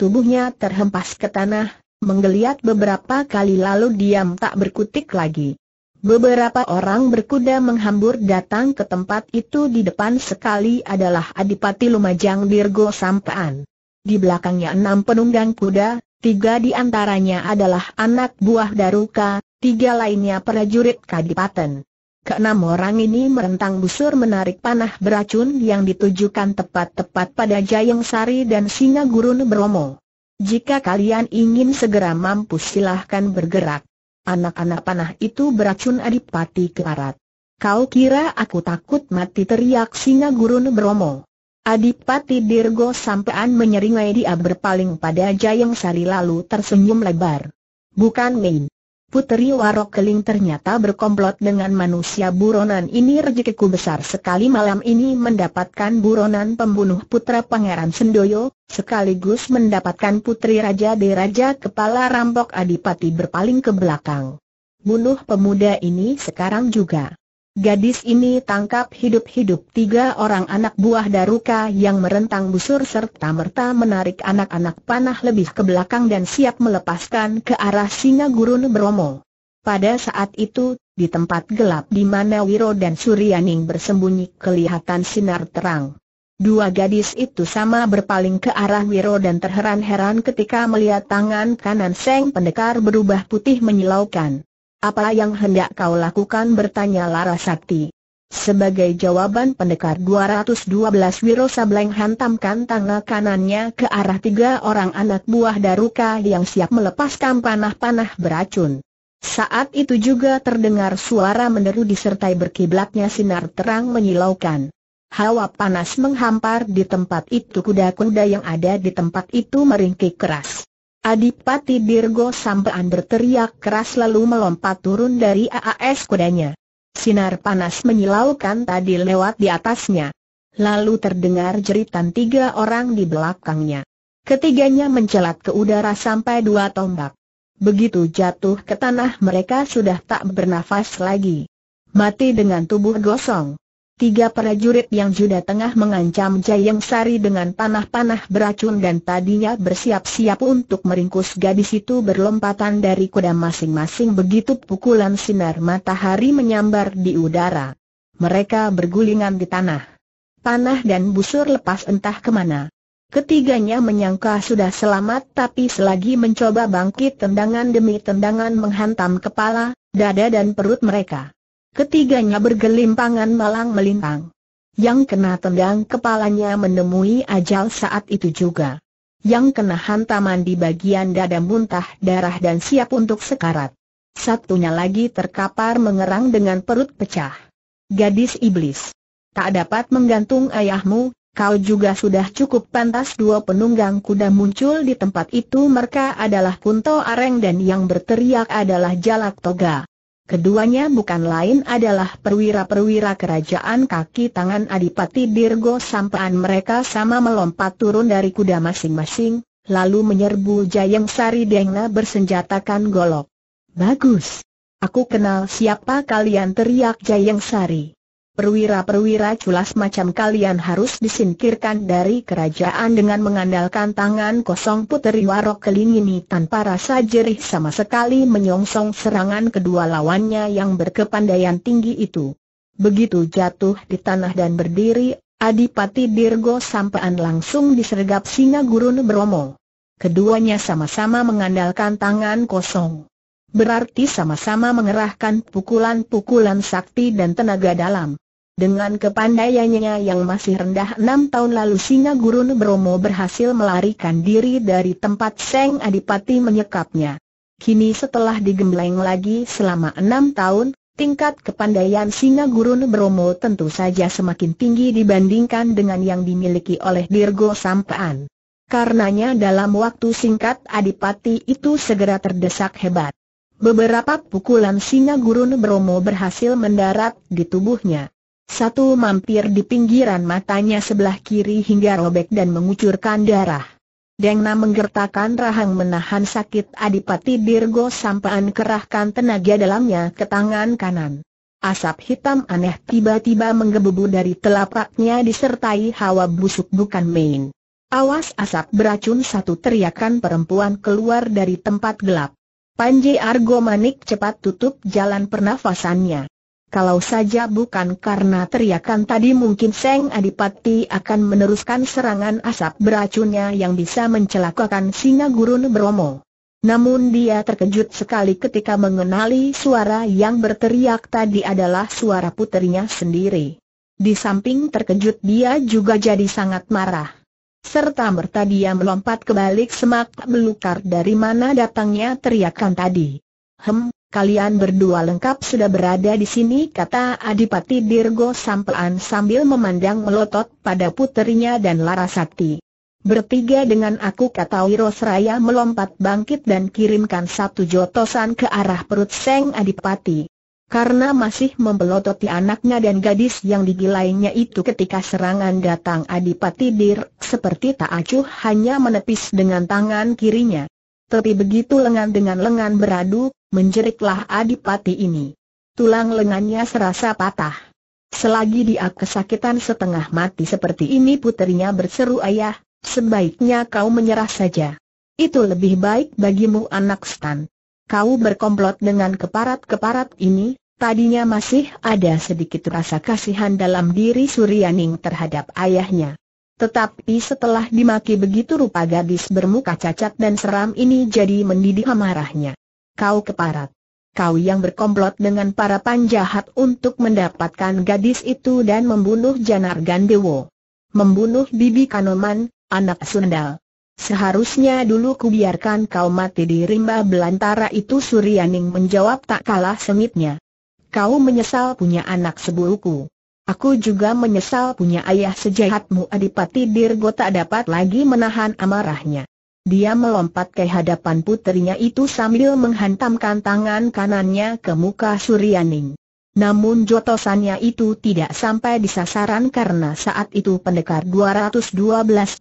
Tubuhnya terhempas ke tanah, menggeliat beberapa kali lalu diam tak berkutik lagi. Beberapa orang berkuda menghambur datang ke tempat itu di depan sekali adalah Adipati Lumajang Dirgo Sampaan. Di belakangnya enam penunggang kuda, tiga di antaranya adalah anak buah Daruka, tiga lainnya prajurit Kadipaten. Keenam orang ini merentang busur menarik panah beracun yang ditujukan tepat-tepat pada Jayeng Sari dan Singa Gurun Bromo. Jika kalian ingin segera mampu silahkan bergerak. Anak-anak panah itu beracun adipati kearat. Kau kira aku takut mati teriak singa gurun beromo. Adipati Dirgo sampean menyeringai dia berpaling pada Jayang Sari lalu tersenyum lebar. Bukan main. Puteri Warok Keling ternyata berkomplot dengan manusia buronan ini rezekiku besar sekali malam ini mendapatkan buronan pembunuh putra Pangeran Sendoyo, sekaligus mendapatkan putri Raja Raja Kepala rambok Adipati berpaling ke belakang. Bunuh pemuda ini sekarang juga. Gadis ini tangkap hidup-hidup tiga orang anak buah Daruka yang merentang busur serta merta menarik anak-anak panah lebih ke belakang dan siap melepaskan ke arah singa gurun Bromo. Pada saat itu, di tempat gelap di mana Wiro dan Suryaning bersembunyi kelihatan sinar terang. Dua gadis itu sama berpaling ke arah Wiro dan terheran-heran ketika melihat tangan kanan Seng Pendekar berubah putih menyilaukan. Apa yang hendak kau lakukan bertanya Lara Sakti. Sebagai jawaban pendekar 212 Wiro Sableng hantamkan tangan kanannya ke arah tiga orang anak buah Daruka yang siap melepaskan panah-panah beracun. Saat itu juga terdengar suara meneru disertai berkiblatnya sinar terang menyilaukan. Hawa panas menghampar di tempat itu kuda-kuda yang ada di tempat itu meringkik keras. Adipati Dirgo Sampean berteriak keras lalu melompat turun dari AAS kudanya. Sinar panas menyilaukan tadi lewat di atasnya. Lalu terdengar jeritan tiga orang di belakangnya. Ketiganya mencelat ke udara sampai dua tombak. Begitu jatuh ke tanah mereka sudah tak bernafas lagi. Mati dengan tubuh gosong. Tiga prajurit yang juda tengah mengancam Jayeng Sari dengan panah-panah beracun dan tadinya bersiap-siap untuk meringkus gadis itu berlompatan dari kuda masing-masing begitu pukulan sinar matahari menyambar di udara. Mereka bergulingan di tanah. Panah dan busur lepas entah kemana. Ketiganya menyangka sudah selamat tapi selagi mencoba bangkit tendangan demi tendangan menghantam kepala, dada dan perut mereka. Ketiganya bergelimpangan malang melintang. Yang kena tendang kepalanya menemui ajal saat itu juga. Yang kena hantaman di bagian dada muntah darah dan siap untuk sekarat. Satunya lagi terkapar mengerang dengan perut pecah. Gadis iblis. Tak dapat menggantung ayahmu, kau juga sudah cukup pantas dua penunggang kuda muncul di tempat itu mereka adalah Kunto Areng dan yang berteriak adalah Jalak Toga. Keduanya bukan lain adalah perwira-perwira kerajaan kaki tangan Adipati Dirgo sampaan mereka sama melompat turun dari kuda masing-masing, lalu menyerbu Jayeng Sari Dengna bersenjatakan golok. Bagus! Aku kenal siapa kalian teriak Jayeng Sari. Perwira-perwira culas macam kalian harus disingkirkan dari kerajaan dengan mengandalkan tangan kosong Puteri Warok Keling ini tanpa rasa jerih sama sekali menyongsong serangan kedua lawannya yang berkepandaian tinggi itu. Begitu jatuh di tanah dan berdiri, Adipati Dirgo sampean langsung disergap singa gurun Bromo. Keduanya sama-sama mengandalkan tangan kosong. Berarti sama-sama mengerahkan pukulan-pukulan sakti dan tenaga dalam. Dengan kepandaiannya yang masih rendah enam tahun lalu Singa Gurun Bromo berhasil melarikan diri dari tempat Seng Adipati menyekapnya. Kini setelah digembleng lagi selama enam tahun, tingkat kepandaian Singa Gurun Bromo tentu saja semakin tinggi dibandingkan dengan yang dimiliki oleh Dirgo Sampaan. Karenanya dalam waktu singkat Adipati itu segera terdesak hebat. Beberapa pukulan Singa Gurun Bromo berhasil mendarat di tubuhnya. Satu mampir di pinggiran matanya sebelah kiri hingga robek dan mengucurkan darah. Dengna menggertakkan rahang menahan sakit adipati Dirgo sampaan kerahkan tenaga dalamnya ke tangan kanan. Asap hitam aneh tiba-tiba menggebu dari telapaknya disertai hawa busuk bukan main. Awas asap beracun satu teriakan perempuan keluar dari tempat gelap. Panji Argo Manik cepat tutup jalan pernafasannya. Kalau saja bukan karena teriakan tadi mungkin Seng Adipati akan meneruskan serangan asap beracunnya yang bisa mencelakakan singa gurun Bromo. Namun dia terkejut sekali ketika mengenali suara yang berteriak tadi adalah suara puterinya sendiri. Di samping terkejut dia juga jadi sangat marah. Serta merta dia melompat ke balik semak belukar dari mana datangnya teriakan tadi. Hem, kalian berdua lengkap sudah berada di sini kata Adipati Dirgo Sampelan sambil memandang melotot pada puterinya dan Larasati. Bertiga dengan aku kata Wirosraya melompat bangkit dan kirimkan satu jotosan ke arah perut Seng Adipati. Karena masih membelototi anaknya dan gadis yang digilainya itu ketika serangan datang Adipati Dir, seperti tak acuh hanya menepis dengan tangan kirinya. Tapi begitu lengan dengan lengan beradu, menjeriklah adipati ini. Tulang lengannya serasa patah. Selagi dia kesakitan setengah mati seperti ini putrinya berseru ayah, sebaiknya kau menyerah saja. Itu lebih baik bagimu anak Stan. Kau berkomplot dengan keparat-keparat ini, tadinya masih ada sedikit rasa kasihan dalam diri Suryaning terhadap ayahnya. Tetapi setelah dimaki begitu rupa gadis bermuka cacat dan seram ini jadi mendidih amarahnya kau keparat. Kau yang berkomplot dengan para panjahat untuk mendapatkan gadis itu dan membunuh Janar Gandewo. Membunuh Bibi Kanoman, anak Sundal. Seharusnya dulu kubiarkan kau mati di rimba belantara itu Suryaning menjawab tak kalah sengitnya. Kau menyesal punya anak sebuluku. Aku juga menyesal punya ayah sejahatmu Adipati Dirgo tak dapat lagi menahan amarahnya. Dia melompat ke hadapan putrinya itu sambil menghantamkan tangan kanannya ke muka Suryaning. Namun jotosannya itu tidak sampai di sasaran karena saat itu pendekar 212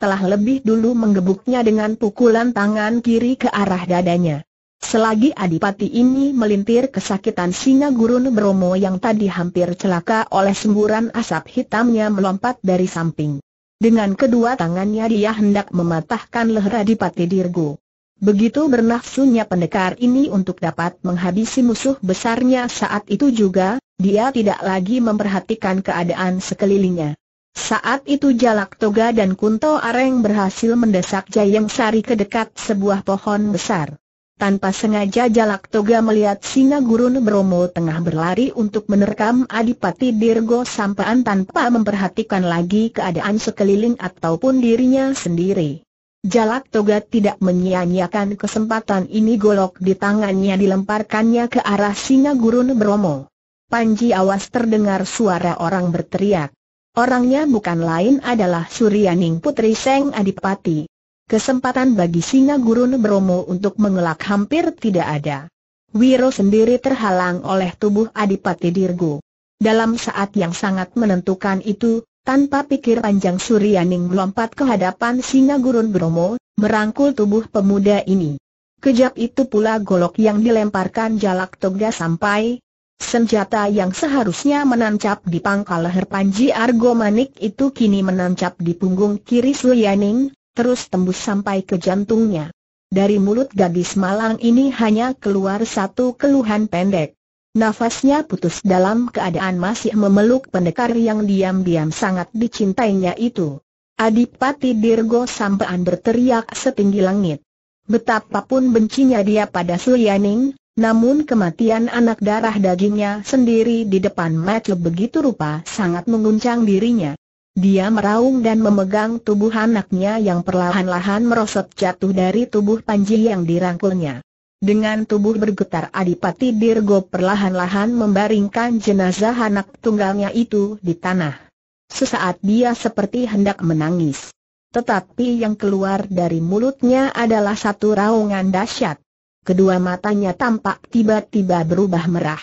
telah lebih dulu menggebuknya dengan pukulan tangan kiri ke arah dadanya. Selagi adipati ini melintir kesakitan singa gurun Bromo yang tadi hampir celaka oleh semburan asap hitamnya melompat dari samping. Dengan kedua tangannya dia hendak mematahkan leher Adipati Dirgo. Begitu bernafsunya pendekar ini untuk dapat menghabisi musuh besarnya saat itu juga, dia tidak lagi memperhatikan keadaan sekelilingnya. Saat itu Jalak Toga dan Kunto Areng berhasil mendesak Jayeng Sari ke dekat sebuah pohon besar. Tanpa sengaja Jalak Toga melihat singa gurun Bromo tengah berlari untuk menerkam Adipati Dirgo Sampaan tanpa memperhatikan lagi keadaan sekeliling ataupun dirinya sendiri. Jalak Toga tidak menyia-nyiakan kesempatan ini golok di tangannya dilemparkannya ke arah singa gurun Bromo. Panji awas terdengar suara orang berteriak. Orangnya bukan lain adalah Suryaning Putri Seng Adipati. Kesempatan bagi singa gurun Bromo untuk mengelak hampir tidak ada. Wiro sendiri terhalang oleh tubuh Adipati Dirgo. Dalam saat yang sangat menentukan itu, tanpa pikir panjang Suryaning melompat ke hadapan singa gurun Bromo, merangkul tubuh pemuda ini. Kejap itu pula golok yang dilemparkan jalak toga sampai senjata yang seharusnya menancap di pangkal leher Panji Argomanik itu kini menancap di punggung kiri Suryaning, terus tembus sampai ke jantungnya. Dari mulut gadis malang ini hanya keluar satu keluhan pendek. Nafasnya putus dalam keadaan masih memeluk pendekar yang diam-diam sangat dicintainya itu. Adipati Dirgo sampean berteriak setinggi langit. Betapapun bencinya dia pada Suryaning, namun kematian anak darah dagingnya sendiri di depan Matle begitu rupa sangat menguncang dirinya. Dia meraung dan memegang tubuh anaknya yang perlahan-lahan merosot jatuh dari tubuh Panji yang dirangkulnya. Dengan tubuh bergetar Adipati Dirgo perlahan-lahan membaringkan jenazah anak tunggalnya itu di tanah. Sesaat dia seperti hendak menangis. Tetapi yang keluar dari mulutnya adalah satu raungan dahsyat. Kedua matanya tampak tiba-tiba berubah merah.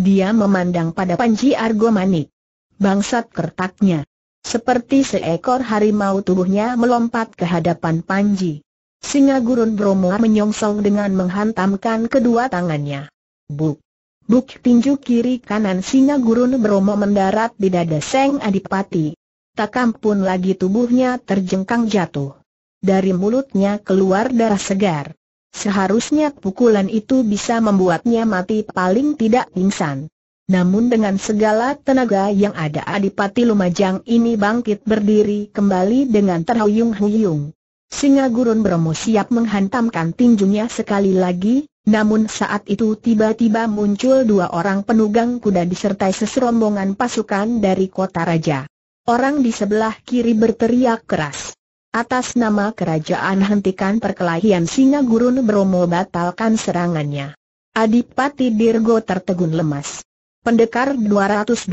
Dia memandang pada Panji Argomanik. Bangsat kertaknya. Seperti seekor harimau tubuhnya melompat ke hadapan Panji. Singa gurun Bromo menyongsong dengan menghantamkan kedua tangannya. Buk! Buk tinju kiri kanan singa gurun Bromo mendarat di dada Seng Adipati. Takam pun lagi tubuhnya terjengkang jatuh. Dari mulutnya keluar darah segar. Seharusnya pukulan itu bisa membuatnya mati paling tidak pingsan. Namun dengan segala tenaga yang ada Adipati Lumajang ini bangkit berdiri kembali dengan terhuyung-huyung. Singa gurun Bromo siap menghantamkan tinjunya sekali lagi, namun saat itu tiba-tiba muncul dua orang penunggang kuda disertai seserombongan pasukan dari kota raja. Orang di sebelah kiri berteriak keras. Atas nama kerajaan hentikan perkelahian singa gurun Bromo batalkan serangannya. Adipati Dirgo tertegun lemas. Pendekar 212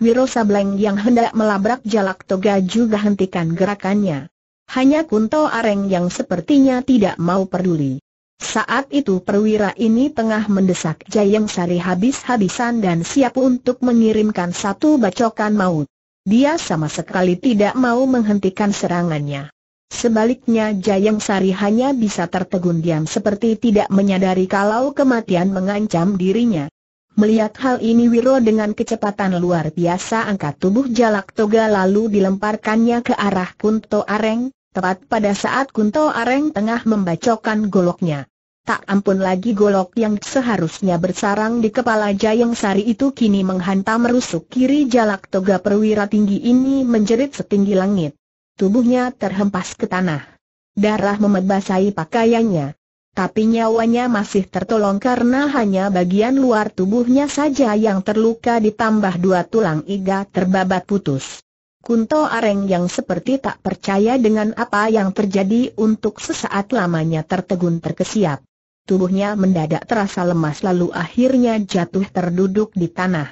Wiro Sableng yang hendak melabrak jalak toga juga hentikan gerakannya. Hanya Kunto Areng yang sepertinya tidak mau peduli. Saat itu perwira ini tengah mendesak Jayeng Sari habis-habisan dan siap untuk mengirimkan satu bacokan maut. Dia sama sekali tidak mau menghentikan serangannya. Sebaliknya Jayeng Sari hanya bisa tertegun diam seperti tidak menyadari kalau kematian mengancam dirinya. Melihat hal ini Wiro dengan kecepatan luar biasa angkat tubuh jalak toga lalu dilemparkannya ke arah Kunto Areng, tepat pada saat Kunto Areng tengah membacokan goloknya. Tak ampun lagi golok yang seharusnya bersarang di kepala Jayeng Sari itu kini menghantam rusuk kiri jalak toga perwira tinggi ini menjerit setinggi langit. Tubuhnya terhempas ke tanah. Darah membasahi pakaiannya tapi nyawanya masih tertolong karena hanya bagian luar tubuhnya saja yang terluka ditambah dua tulang iga terbabat putus. Kunto Areng yang seperti tak percaya dengan apa yang terjadi untuk sesaat lamanya tertegun terkesiap. Tubuhnya mendadak terasa lemas lalu akhirnya jatuh terduduk di tanah.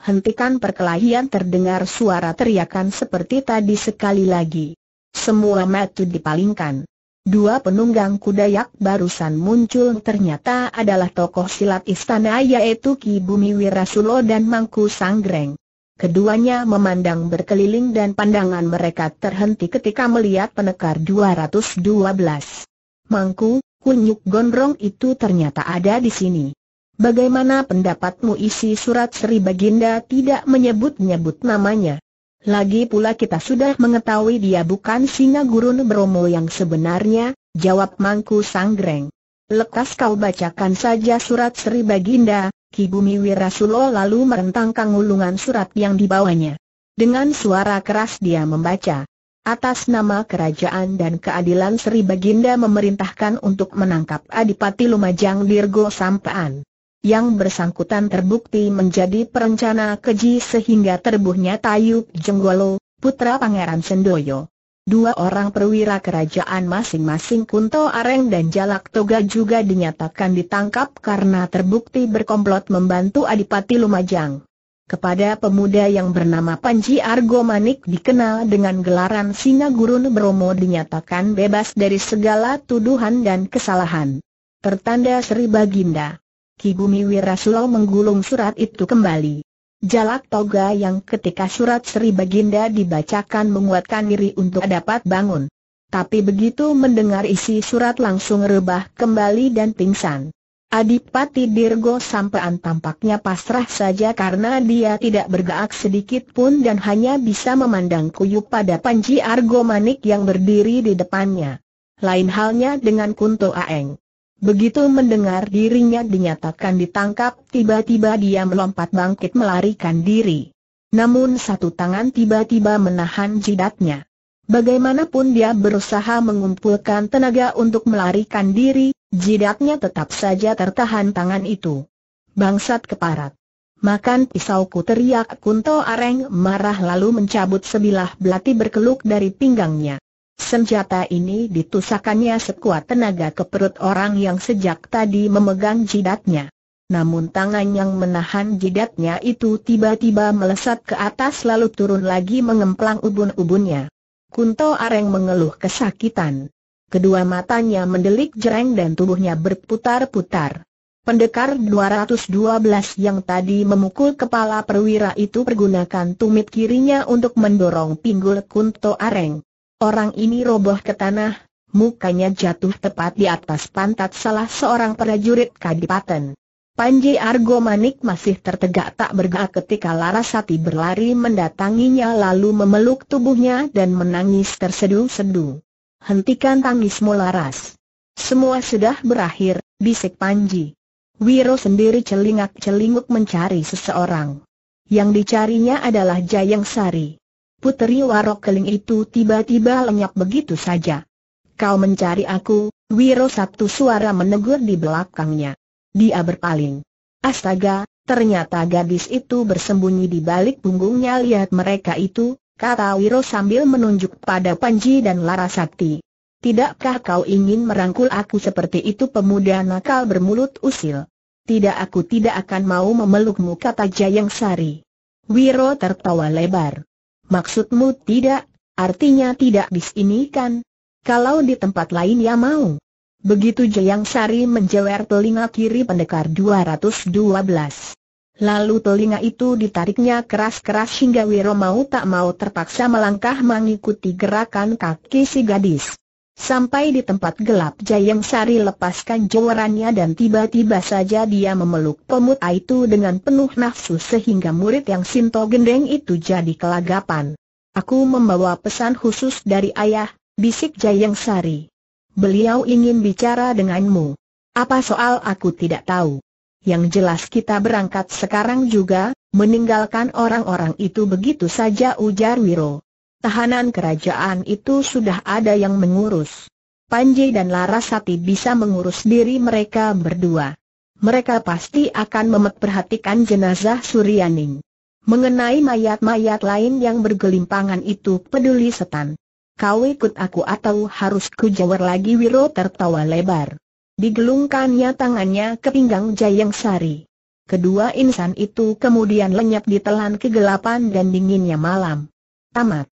Hentikan perkelahian terdengar suara teriakan seperti tadi sekali lagi. Semua mata dipalingkan. Dua penunggang kuda yak barusan muncul ternyata adalah tokoh silat istana yaitu Ki Bumi Wirasulo dan Mangku Sanggreng. Keduanya memandang berkeliling dan pandangan mereka terhenti ketika melihat penekar 212. Mangku, kunyuk gondrong itu ternyata ada di sini. Bagaimana pendapatmu isi surat Sri Baginda tidak menyebut-nyebut namanya? Lagi pula kita sudah mengetahui dia bukan singa gurun Bromo yang sebenarnya, jawab Mangku Sanggreng. Lekas kau bacakan saja surat Sri Baginda, Ki Bumi Wirasulo lalu merentangkan ulungan surat yang dibawanya. Dengan suara keras dia membaca. Atas nama kerajaan dan keadilan Sri Baginda memerintahkan untuk menangkap Adipati Lumajang Dirgo Sampaan yang bersangkutan terbukti menjadi perencana keji sehingga terbuhnya Tayuk Jenggolo, putra Pangeran Sendoyo. Dua orang perwira kerajaan masing-masing Kunto Areng dan Jalak Toga juga dinyatakan ditangkap karena terbukti berkomplot membantu Adipati Lumajang. Kepada pemuda yang bernama Panji Argo Manik dikenal dengan gelaran Singa Gurun Bromo dinyatakan bebas dari segala tuduhan dan kesalahan. Pertanda Sri Baginda Kibumi Wirasulo menggulung surat itu kembali. Jalak toga yang ketika surat Sri Baginda dibacakan menguatkan diri untuk dapat bangun. Tapi begitu mendengar isi surat langsung rebah kembali dan pingsan. Adipati Dirgo Sampean tampaknya pasrah saja karena dia tidak bergerak sedikit pun dan hanya bisa memandang kuyup pada Panji Argo Manik yang berdiri di depannya. Lain halnya dengan Kunto Aeng. Begitu mendengar dirinya dinyatakan ditangkap, tiba-tiba dia melompat bangkit melarikan diri. Namun satu tangan tiba-tiba menahan jidatnya. Bagaimanapun dia berusaha mengumpulkan tenaga untuk melarikan diri, jidatnya tetap saja tertahan tangan itu. Bangsat keparat. Makan pisauku teriak Kunto Areng marah lalu mencabut sebilah belati berkeluk dari pinggangnya. Senjata ini ditusakannya sekuat tenaga ke perut orang yang sejak tadi memegang jidatnya. Namun tangan yang menahan jidatnya itu tiba-tiba melesat ke atas lalu turun lagi mengemplang ubun-ubunnya. Kunto Areng mengeluh kesakitan. Kedua matanya mendelik jereng dan tubuhnya berputar-putar. Pendekar 212 yang tadi memukul kepala perwira itu pergunakan tumit kirinya untuk mendorong pinggul Kunto Areng. Orang ini roboh ke tanah, mukanya jatuh tepat di atas pantat salah seorang prajurit kadipaten. Panji Argo Manik masih tertegak tak bergerak ketika Larasati berlari mendatanginya lalu memeluk tubuhnya dan menangis terseduh sedu Hentikan tangismu Laras. Semua sudah berakhir, bisik Panji. Wiro sendiri celingak-celinguk mencari seseorang. Yang dicarinya adalah Jayang Sari. Puteri Warok Keling itu tiba-tiba lenyap begitu saja. Kau mencari aku, Wiro satu suara menegur di belakangnya. Dia berpaling. Astaga, ternyata gadis itu bersembunyi di balik punggungnya lihat mereka itu, kata Wiro sambil menunjuk pada Panji dan Sakti. Tidakkah kau ingin merangkul aku seperti itu pemuda nakal bermulut usil? Tidak aku tidak akan mau memelukmu kata Jayang Sari. Wiro tertawa lebar. Maksudmu tidak? Artinya tidak di sini kan? Kalau di tempat lain ya mau. Begitu Jayang Sari menjewer telinga kiri pendekar 212. Lalu telinga itu ditariknya keras-keras hingga Wiro mau tak mau terpaksa melangkah mengikuti gerakan kaki si gadis. Sampai di tempat gelap Jayeng Sari lepaskan jawarannya dan tiba-tiba saja dia memeluk pemuda itu dengan penuh nafsu sehingga murid yang Sinto gendeng itu jadi kelagapan. Aku membawa pesan khusus dari ayah, bisik Jayeng Sari. Beliau ingin bicara denganmu. Apa soal aku tidak tahu. Yang jelas kita berangkat sekarang juga, meninggalkan orang-orang itu begitu saja ujar Wiro tahanan kerajaan itu sudah ada yang mengurus. Panji dan Larasati bisa mengurus diri mereka berdua. Mereka pasti akan memperhatikan jenazah Suryaning. Mengenai mayat-mayat lain yang bergelimpangan itu peduli setan. Kau ikut aku atau harus kujawar lagi Wiro tertawa lebar. Digelungkannya tangannya ke pinggang Jayang Sari. Kedua insan itu kemudian lenyap di telan kegelapan dan dinginnya malam. Tamat.